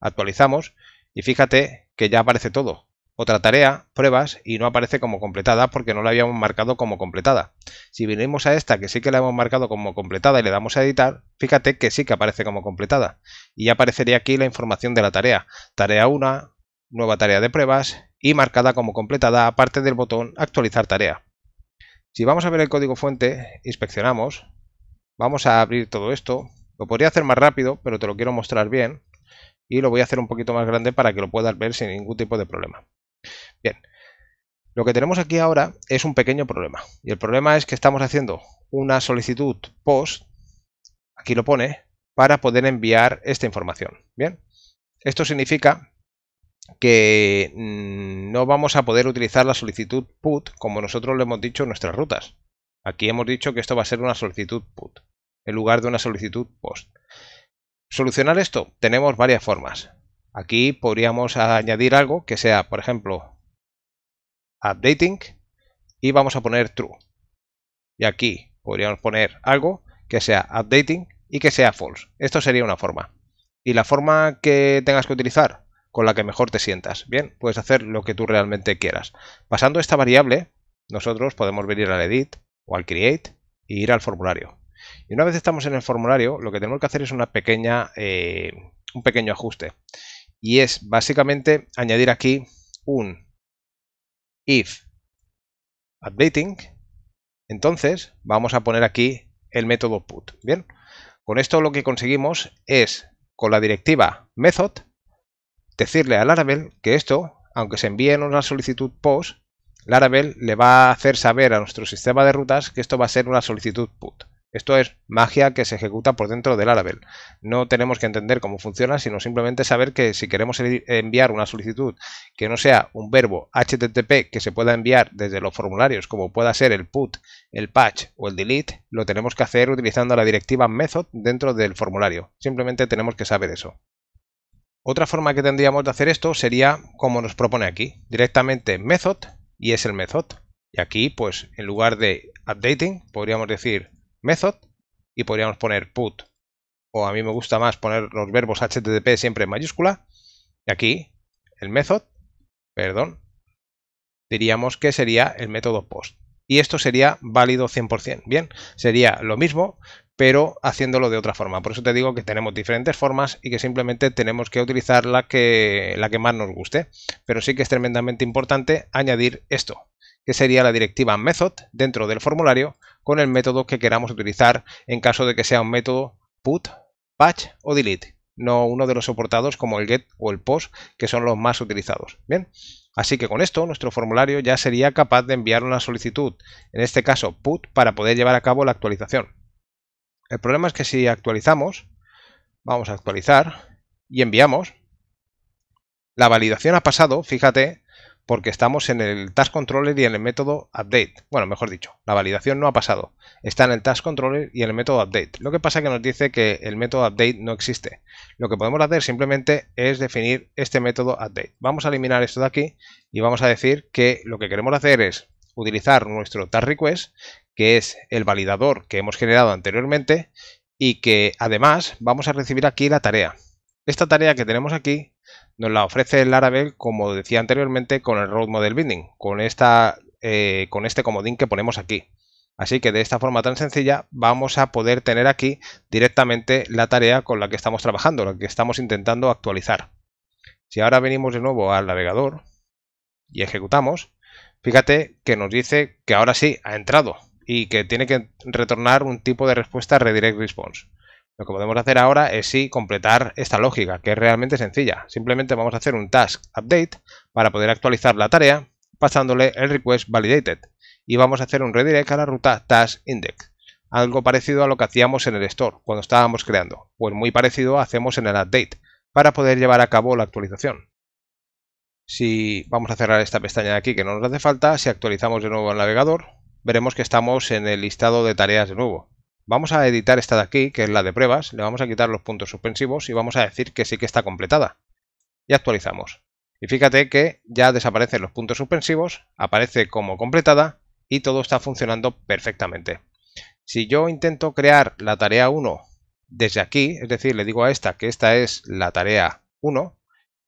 actualizamos y fíjate que ya aparece todo otra tarea, pruebas, y no aparece como completada porque no la habíamos marcado como completada. Si vinimos a esta que sí que la hemos marcado como completada y le damos a editar, fíjate que sí que aparece como completada. Y ya aparecería aquí la información de la tarea. Tarea 1, nueva tarea de pruebas y marcada como completada aparte del botón actualizar tarea. Si vamos a ver el código fuente, inspeccionamos, vamos a abrir todo esto. Lo podría hacer más rápido, pero te lo quiero mostrar bien y lo voy a hacer un poquito más grande para que lo puedas ver sin ningún tipo de problema. Bien, lo que tenemos aquí ahora es un pequeño problema. Y el problema es que estamos haciendo una solicitud post, aquí lo pone, para poder enviar esta información. Bien, esto significa que mm, no vamos a poder utilizar la solicitud put como nosotros lo hemos dicho en nuestras rutas. Aquí hemos dicho que esto va a ser una solicitud put en lugar de una solicitud post. Solucionar esto tenemos varias formas. Aquí podríamos añadir algo que sea, por ejemplo, updating y vamos a poner true. Y aquí podríamos poner algo que sea updating y que sea false. Esto sería una forma. Y la forma que tengas que utilizar, con la que mejor te sientas. Bien, puedes hacer lo que tú realmente quieras. Pasando esta variable, nosotros podemos venir al edit o al create y ir al formulario. Y una vez estamos en el formulario, lo que tenemos que hacer es una pequeña, eh, un pequeño ajuste. Y es básicamente añadir aquí un if updating, entonces vamos a poner aquí el método put. Bien, con esto lo que conseguimos es con la directiva method decirle a Laravel que esto, aunque se envíe en una solicitud post, Laravel le va a hacer saber a nuestro sistema de rutas que esto va a ser una solicitud put. Esto es magia que se ejecuta por dentro del Laravel. No tenemos que entender cómo funciona, sino simplemente saber que si queremos enviar una solicitud que no sea un verbo HTTP que se pueda enviar desde los formularios, como pueda ser el put, el patch o el delete, lo tenemos que hacer utilizando la directiva method dentro del formulario. Simplemente tenemos que saber eso. Otra forma que tendríamos de hacer esto sería como nos propone aquí, directamente method y es el method. Y aquí, pues, en lugar de updating, podríamos decir method y podríamos poner put o a mí me gusta más poner los verbos http siempre en mayúscula y aquí el method, perdón, diríamos que sería el método post y esto sería válido 100%. Bien, sería lo mismo, pero haciéndolo de otra forma. Por eso te digo que tenemos diferentes formas y que simplemente tenemos que utilizar la que, la que más nos guste. Pero sí que es tremendamente importante añadir esto, que sería la directiva method dentro del formulario con el método que queramos utilizar en caso de que sea un método put, patch o delete, no uno de los soportados como el get o el post, que son los más utilizados. Bien, así que con esto nuestro formulario ya sería capaz de enviar una solicitud, en este caso put, para poder llevar a cabo la actualización. El problema es que si actualizamos, vamos a actualizar y enviamos, la validación ha pasado, fíjate, porque estamos en el Task Controller y en el método Update. Bueno, mejor dicho, la validación no ha pasado. Está en el Task Controller y en el método Update. Lo que pasa es que nos dice que el método Update no existe. Lo que podemos hacer simplemente es definir este método Update. Vamos a eliminar esto de aquí y vamos a decir que lo que queremos hacer es utilizar nuestro Task Request, que es el validador que hemos generado anteriormente y que además vamos a recibir aquí la tarea. Esta tarea que tenemos aquí nos la ofrece el Laravel, como decía anteriormente, con el Road Model Binding, con, esta, eh, con este comodín que ponemos aquí. Así que de esta forma tan sencilla vamos a poder tener aquí directamente la tarea con la que estamos trabajando, la que estamos intentando actualizar. Si ahora venimos de nuevo al navegador y ejecutamos, fíjate que nos dice que ahora sí ha entrado y que tiene que retornar un tipo de respuesta redirect response. Lo que podemos hacer ahora es sí completar esta lógica, que es realmente sencilla. Simplemente vamos a hacer un task update para poder actualizar la tarea pasándole el request validated y vamos a hacer un redirect a la ruta task index. Algo parecido a lo que hacíamos en el store cuando estábamos creando, pues muy parecido hacemos en el update para poder llevar a cabo la actualización. Si vamos a cerrar esta pestaña de aquí que no nos hace falta, si actualizamos de nuevo el navegador, veremos que estamos en el listado de tareas de nuevo. Vamos a editar esta de aquí, que es la de pruebas, le vamos a quitar los puntos suspensivos y vamos a decir que sí que está completada. Y actualizamos. Y fíjate que ya desaparecen los puntos suspensivos, aparece como completada y todo está funcionando perfectamente. Si yo intento crear la tarea 1 desde aquí, es decir, le digo a esta que esta es la tarea 1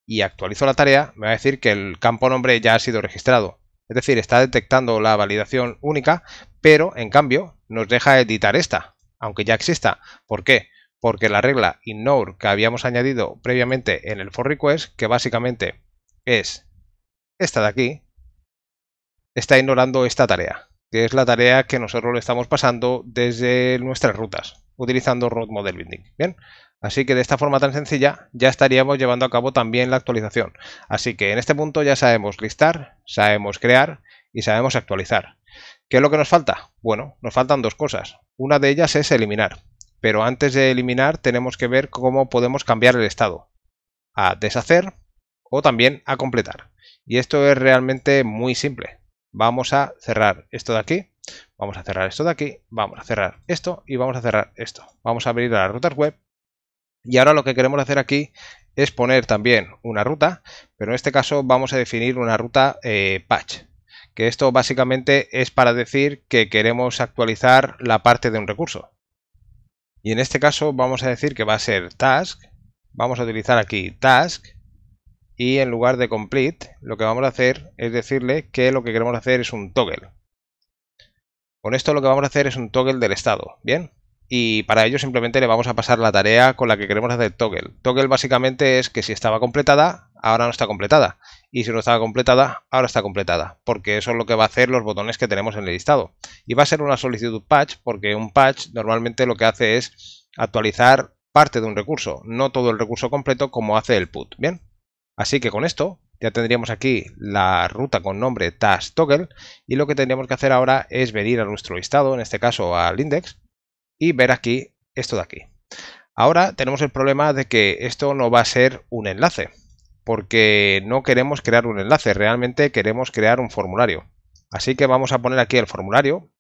y actualizo la tarea, me va a decir que el campo nombre ya ha sido registrado. Es decir, está detectando la validación única, pero en cambio nos deja editar esta, aunque ya exista. ¿Por qué? Porque la regla ignore que habíamos añadido previamente en el for request, que básicamente es esta de aquí, está ignorando esta tarea, que es la tarea que nosotros le estamos pasando desde nuestras rutas, utilizando road model binding. Bien, Así que de esta forma tan sencilla ya estaríamos llevando a cabo también la actualización. Así que en este punto ya sabemos listar, sabemos crear y sabemos actualizar. ¿Qué es lo que nos falta? Bueno, nos faltan dos cosas. Una de ellas es eliminar. Pero antes de eliminar tenemos que ver cómo podemos cambiar el estado. A deshacer o también a completar. Y esto es realmente muy simple. Vamos a cerrar esto de aquí, vamos a cerrar esto de aquí, vamos a cerrar esto y vamos a cerrar esto. Vamos a abrir a la web y ahora lo que queremos hacer aquí es poner también una ruta, pero en este caso vamos a definir una ruta eh, patch. Que esto básicamente es para decir que queremos actualizar la parte de un recurso. Y en este caso vamos a decir que va a ser task. Vamos a utilizar aquí task. Y en lugar de complete, lo que vamos a hacer es decirle que lo que queremos hacer es un toggle. Con esto lo que vamos a hacer es un toggle del estado. Bien, y para ello simplemente le vamos a pasar la tarea con la que queremos hacer toggle. Toggle básicamente es que si estaba completada, ahora no está completada. Y si no estaba completada, ahora está completada. Porque eso es lo que va a hacer los botones que tenemos en el listado. Y va a ser una solicitud patch porque un patch normalmente lo que hace es actualizar parte de un recurso, no todo el recurso completo como hace el put. Bien, así que con esto ya tendríamos aquí la ruta con nombre task toggle y lo que tendríamos que hacer ahora es venir a nuestro listado, en este caso al index, y ver aquí esto de aquí. Ahora tenemos el problema de que esto no va a ser un enlace, porque no queremos crear un enlace, realmente queremos crear un formulario. Así que vamos a poner aquí el formulario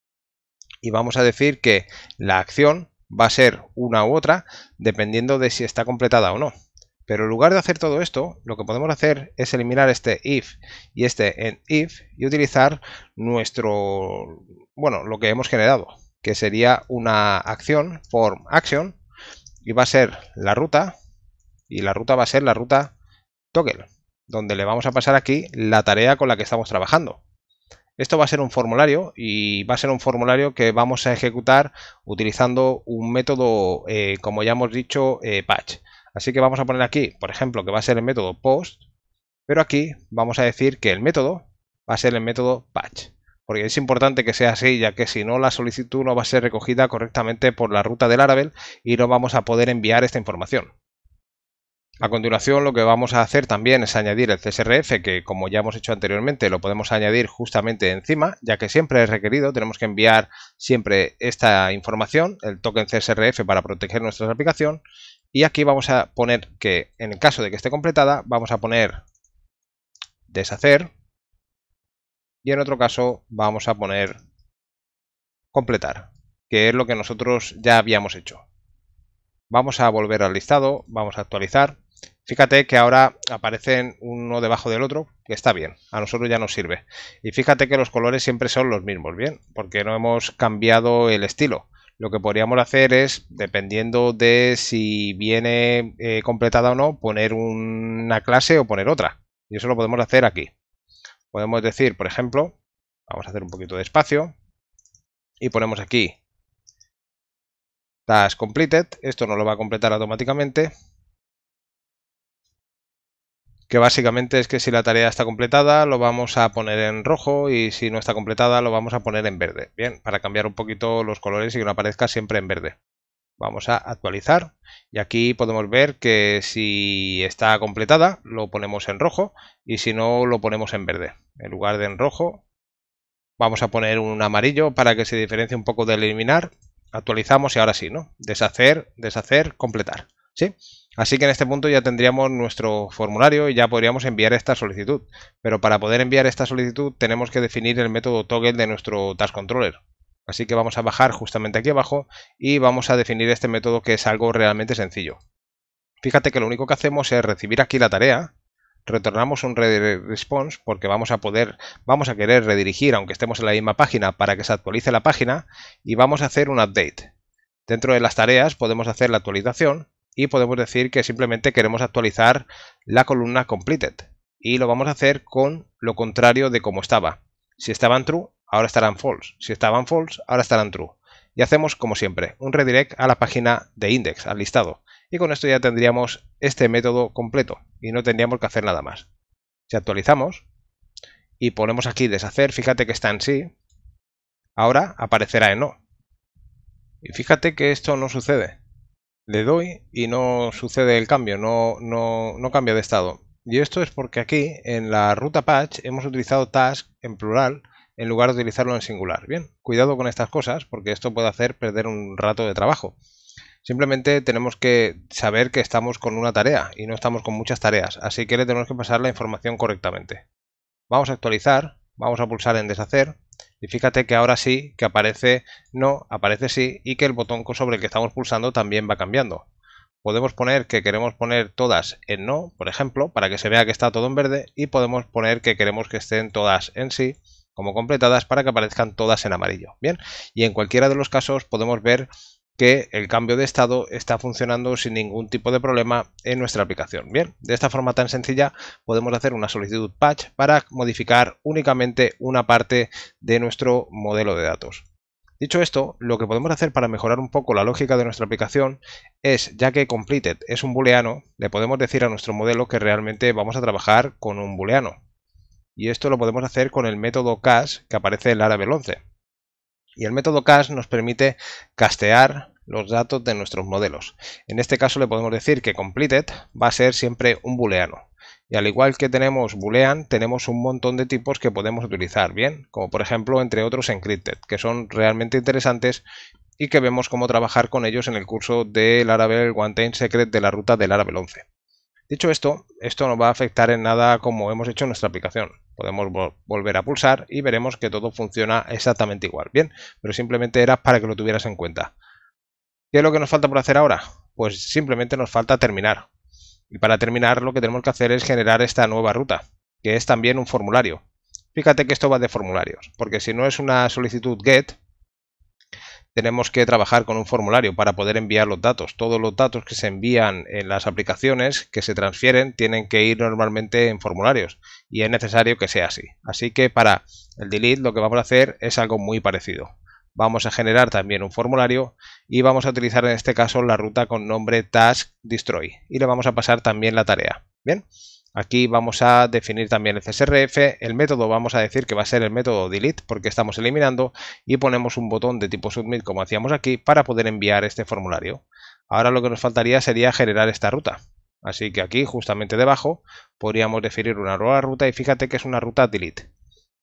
y vamos a decir que la acción va a ser una u otra dependiendo de si está completada o no. Pero en lugar de hacer todo esto, lo que podemos hacer es eliminar este if y este en if y utilizar nuestro, bueno, lo que hemos generado, que sería una acción, form action, y va a ser la ruta, y la ruta va a ser la ruta toggle, donde le vamos a pasar aquí la tarea con la que estamos trabajando. Esto va a ser un formulario y va a ser un formulario que vamos a ejecutar utilizando un método, eh, como ya hemos dicho, patch. Eh, Así que vamos a poner aquí, por ejemplo, que va a ser el método post, pero aquí vamos a decir que el método va a ser el método patch porque es importante que sea así, ya que si no la solicitud no va a ser recogida correctamente por la ruta del Laravel y no vamos a poder enviar esta información. A continuación lo que vamos a hacer también es añadir el CSRF que como ya hemos hecho anteriormente lo podemos añadir justamente encima ya que siempre es requerido, tenemos que enviar siempre esta información, el token CSRF para proteger nuestra aplicación y aquí vamos a poner que en el caso de que esté completada vamos a poner deshacer y en otro caso vamos a poner completar, que es lo que nosotros ya habíamos hecho. Vamos a volver al listado, vamos a actualizar. Fíjate que ahora aparecen uno debajo del otro, que está bien, a nosotros ya nos sirve. Y fíjate que los colores siempre son los mismos, ¿bien? Porque no hemos cambiado el estilo. Lo que podríamos hacer es, dependiendo de si viene eh, completada o no, poner una clase o poner otra. Y eso lo podemos hacer aquí. Podemos decir, por ejemplo, vamos a hacer un poquito de espacio y ponemos aquí task completed. Esto no lo va a completar automáticamente. Que básicamente es que si la tarea está completada lo vamos a poner en rojo y si no está completada lo vamos a poner en verde. Bien, para cambiar un poquito los colores y que no aparezca siempre en verde. Vamos a actualizar y aquí podemos ver que si está completada lo ponemos en rojo y si no lo ponemos en verde. En lugar de en rojo vamos a poner un amarillo para que se diferencie un poco de eliminar. Actualizamos y ahora sí, ¿no? Deshacer, deshacer, completar. ¿Sí? Así que en este punto ya tendríamos nuestro formulario y ya podríamos enviar esta solicitud. Pero para poder enviar esta solicitud tenemos que definir el método toggle de nuestro task controller. Así que vamos a bajar justamente aquí abajo y vamos a definir este método que es algo realmente sencillo. Fíjate que lo único que hacemos es recibir aquí la tarea, retornamos un response porque vamos a poder, vamos a querer redirigir aunque estemos en la misma página para que se actualice la página y vamos a hacer un update. Dentro de las tareas podemos hacer la actualización y podemos decir que simplemente queremos actualizar la columna completed y lo vamos a hacer con lo contrario de como estaba. Si estaba en true, ahora estarán false. Si estaban false, ahora estarán true. Y hacemos, como siempre, un redirect a la página de index, al listado. Y con esto ya tendríamos este método completo y no tendríamos que hacer nada más. Si actualizamos y ponemos aquí deshacer, fíjate que está en sí, ahora aparecerá en no. Y fíjate que esto no sucede. Le doy y no sucede el cambio, no, no, no cambia de estado. Y esto es porque aquí en la ruta patch hemos utilizado task en plural en lugar de utilizarlo en singular. Bien, cuidado con estas cosas porque esto puede hacer perder un rato de trabajo. Simplemente tenemos que saber que estamos con una tarea y no estamos con muchas tareas, así que le tenemos que pasar la información correctamente. Vamos a actualizar, vamos a pulsar en deshacer y fíjate que ahora sí, que aparece no, aparece sí y que el botón sobre el que estamos pulsando también va cambiando. Podemos poner que queremos poner todas en no, por ejemplo, para que se vea que está todo en verde y podemos poner que queremos que estén todas en sí como completadas para que aparezcan todas en amarillo. Bien, y en cualquiera de los casos podemos ver que el cambio de estado está funcionando sin ningún tipo de problema en nuestra aplicación. Bien, de esta forma tan sencilla podemos hacer una solicitud patch para modificar únicamente una parte de nuestro modelo de datos. Dicho esto, lo que podemos hacer para mejorar un poco la lógica de nuestra aplicación es, ya que completed es un booleano, le podemos decir a nuestro modelo que realmente vamos a trabajar con un booleano y esto lo podemos hacer con el método cast que aparece en Laravel 11. Y el método cast nos permite castear los datos de nuestros modelos. En este caso le podemos decir que completed va a ser siempre un booleano. Y al igual que tenemos boolean, tenemos un montón de tipos que podemos utilizar, bien, como por ejemplo entre otros encrypted, que son realmente interesantes y que vemos cómo trabajar con ellos en el curso del Laravel One Time Secret de la ruta del Laravel 11. Dicho esto, esto no va a afectar en nada como hemos hecho en nuestra aplicación. Podemos volver a pulsar y veremos que todo funciona exactamente igual. Bien, pero simplemente era para que lo tuvieras en cuenta. ¿Qué es lo que nos falta por hacer ahora? Pues simplemente nos falta terminar. Y para terminar lo que tenemos que hacer es generar esta nueva ruta, que es también un formulario. Fíjate que esto va de formularios, porque si no es una solicitud GET, tenemos que trabajar con un formulario para poder enviar los datos. Todos los datos que se envían en las aplicaciones que se transfieren tienen que ir normalmente en formularios y es necesario que sea así. Así que para el delete lo que vamos a hacer es algo muy parecido. Vamos a generar también un formulario y vamos a utilizar en este caso la ruta con nombre task destroy y le vamos a pasar también la tarea. Bien. Aquí vamos a definir también el CSRF, el método vamos a decir que va a ser el método delete porque estamos eliminando y ponemos un botón de tipo submit como hacíamos aquí para poder enviar este formulario. Ahora lo que nos faltaría sería generar esta ruta. Así que aquí justamente debajo podríamos definir una nueva ruta y fíjate que es una ruta delete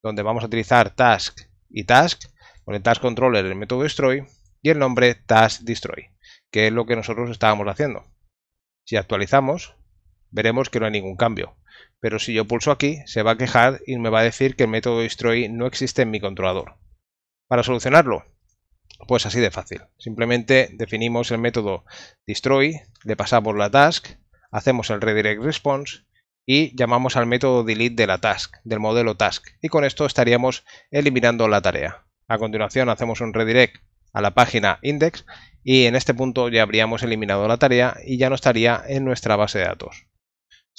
donde vamos a utilizar task y task con el task controller el método destroy y el nombre task destroy que es lo que nosotros estábamos haciendo. Si actualizamos veremos que no hay ningún cambio. Pero si yo pulso aquí, se va a quejar y me va a decir que el método destroy no existe en mi controlador. Para solucionarlo, pues así de fácil. Simplemente definimos el método destroy, le pasamos la task, hacemos el redirect response y llamamos al método delete de la task, del modelo task. Y con esto estaríamos eliminando la tarea. A continuación hacemos un redirect a la página index y en este punto ya habríamos eliminado la tarea y ya no estaría en nuestra base de datos.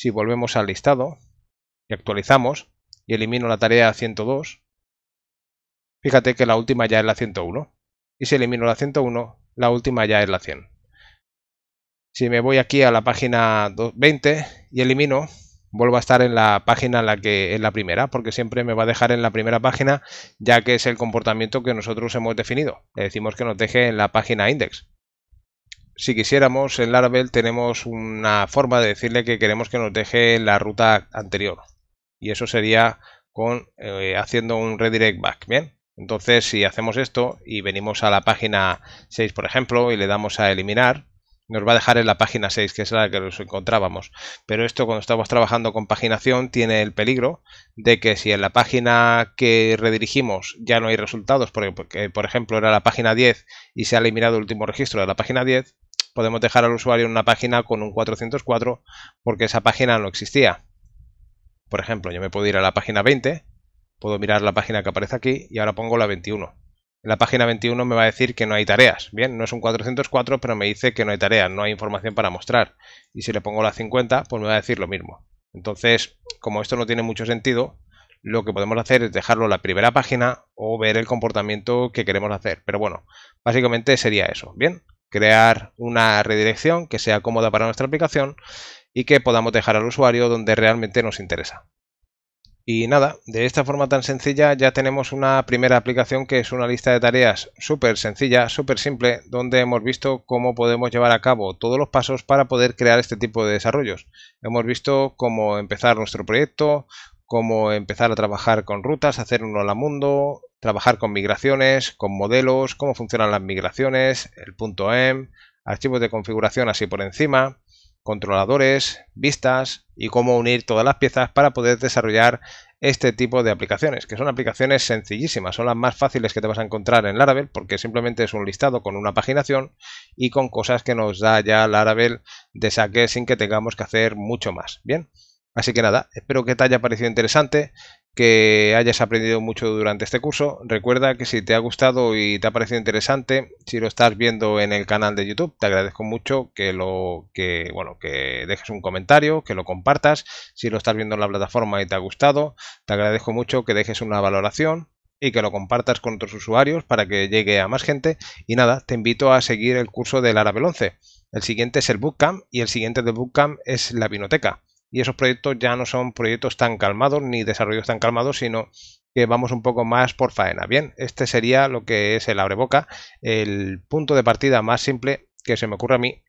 Si volvemos al listado y actualizamos y elimino la tarea 102, fíjate que la última ya es la 101. Y si elimino la 101, la última ya es la 100. Si me voy aquí a la página 20 y elimino, vuelvo a estar en la página en la que es la primera, porque siempre me va a dejar en la primera página, ya que es el comportamiento que nosotros hemos definido. Le decimos que nos deje en la página index si quisiéramos, en Laravel tenemos una forma de decirle que queremos que nos deje la ruta anterior. Y eso sería con eh, haciendo un redirect back. Bien, entonces si hacemos esto y venimos a la página 6, por ejemplo, y le damos a eliminar, nos va a dejar en la página 6, que es la que nos encontrábamos. Pero esto cuando estamos trabajando con paginación tiene el peligro de que si en la página que redirigimos ya no hay resultados, porque, porque por ejemplo era la página 10 y se ha eliminado el último registro de la página 10, podemos dejar al usuario en una página con un 404 porque esa página no existía. Por ejemplo, yo me puedo ir a la página 20, puedo mirar la página que aparece aquí y ahora pongo la 21. En la página 21 me va a decir que no hay tareas. Bien, no es un 404, pero me dice que no hay tareas, no hay información para mostrar. Y si le pongo la 50, pues me va a decir lo mismo. Entonces, como esto no tiene mucho sentido, lo que podemos hacer es dejarlo en la primera página o ver el comportamiento que queremos hacer. Pero bueno, básicamente sería eso. Bien, crear una redirección que sea cómoda para nuestra aplicación y que podamos dejar al usuario donde realmente nos interesa. Y nada, de esta forma tan sencilla ya tenemos una primera aplicación que es una lista de tareas súper sencilla, súper simple, donde hemos visto cómo podemos llevar a cabo todos los pasos para poder crear este tipo de desarrollos. Hemos visto cómo empezar nuestro proyecto, cómo empezar a trabajar con rutas, hacer un hola mundo, trabajar con migraciones, con modelos, cómo funcionan las migraciones, el punto m, em, archivos de configuración así por encima, controladores, vistas y cómo unir todas las piezas para poder desarrollar este tipo de aplicaciones, que son aplicaciones sencillísimas, son las más fáciles que te vas a encontrar en Laravel porque simplemente es un listado con una paginación y con cosas que nos da ya Laravel de saque sin que tengamos que hacer mucho más. Bien, Así que nada, espero que te haya parecido interesante, que hayas aprendido mucho durante este curso. Recuerda que si te ha gustado y te ha parecido interesante, si lo estás viendo en el canal de YouTube, te agradezco mucho que lo que bueno, que dejes un comentario, que lo compartas. Si lo estás viendo en la plataforma y te ha gustado, te agradezco mucho que dejes una valoración y que lo compartas con otros usuarios para que llegue a más gente. Y nada, te invito a seguir el curso del Lara 11. El siguiente es el Bootcamp y el siguiente del Bootcamp es la Binoteca y esos proyectos ya no son proyectos tan calmados ni desarrollos tan calmados, sino que vamos un poco más por faena. Bien, este sería lo que es el Boca, el punto de partida más simple que se me ocurre a mí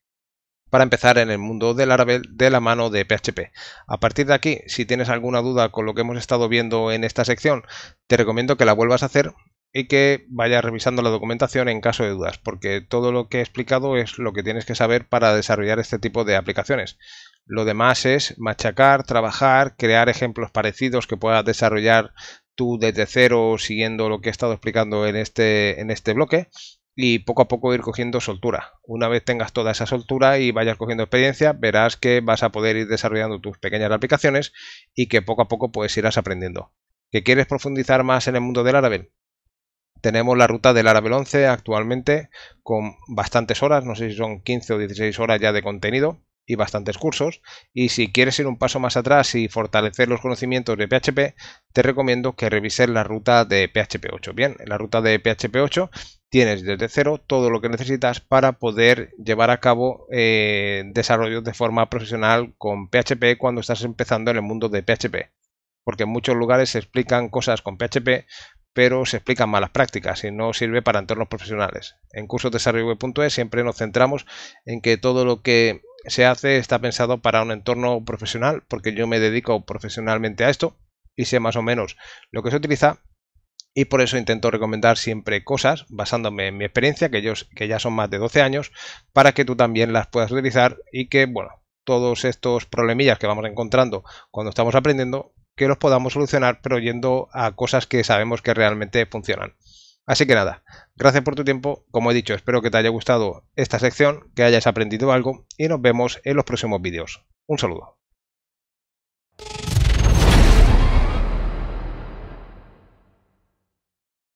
para empezar en el mundo del Laravel de la mano de PHP. A partir de aquí, si tienes alguna duda con lo que hemos estado viendo en esta sección, te recomiendo que la vuelvas a hacer y que vayas revisando la documentación en caso de dudas, porque todo lo que he explicado es lo que tienes que saber para desarrollar este tipo de aplicaciones. Lo demás es machacar, trabajar, crear ejemplos parecidos que puedas desarrollar tú desde cero siguiendo lo que he estado explicando en este, en este bloque y poco a poco ir cogiendo soltura. Una vez tengas toda esa soltura y vayas cogiendo experiencia, verás que vas a poder ir desarrollando tus pequeñas aplicaciones y que poco a poco puedes irás aprendiendo. ¿Que quieres profundizar más en el mundo del Laravel? Tenemos la ruta del Laravel 11 actualmente con bastantes horas, no sé si son 15 o 16 horas ya de contenido y bastantes cursos. Y si quieres ir un paso más atrás y fortalecer los conocimientos de PHP, te recomiendo que revises la ruta de PHP 8. Bien, en la ruta de PHP 8 tienes desde cero todo lo que necesitas para poder llevar a cabo eh, desarrollos de forma profesional con PHP cuando estás empezando en el mundo de PHP porque en muchos lugares se explican cosas con PHP, pero se explican malas prácticas y no sirve para entornos profesionales. En de cursosdesarrollo.es siempre nos centramos en que todo lo que se hace está pensado para un entorno profesional, porque yo me dedico profesionalmente a esto y sé más o menos lo que se utiliza. Y por eso intento recomendar siempre cosas basándome en mi experiencia, que, yo, que ya son más de 12 años, para que tú también las puedas utilizar y que, bueno, todos estos problemillas que vamos encontrando cuando estamos aprendiendo, que los podamos solucionar, pero yendo a cosas que sabemos que realmente funcionan. Así que nada, gracias por tu tiempo, como he dicho, espero que te haya gustado esta sección, que hayas aprendido algo y nos vemos en los próximos vídeos. Un saludo.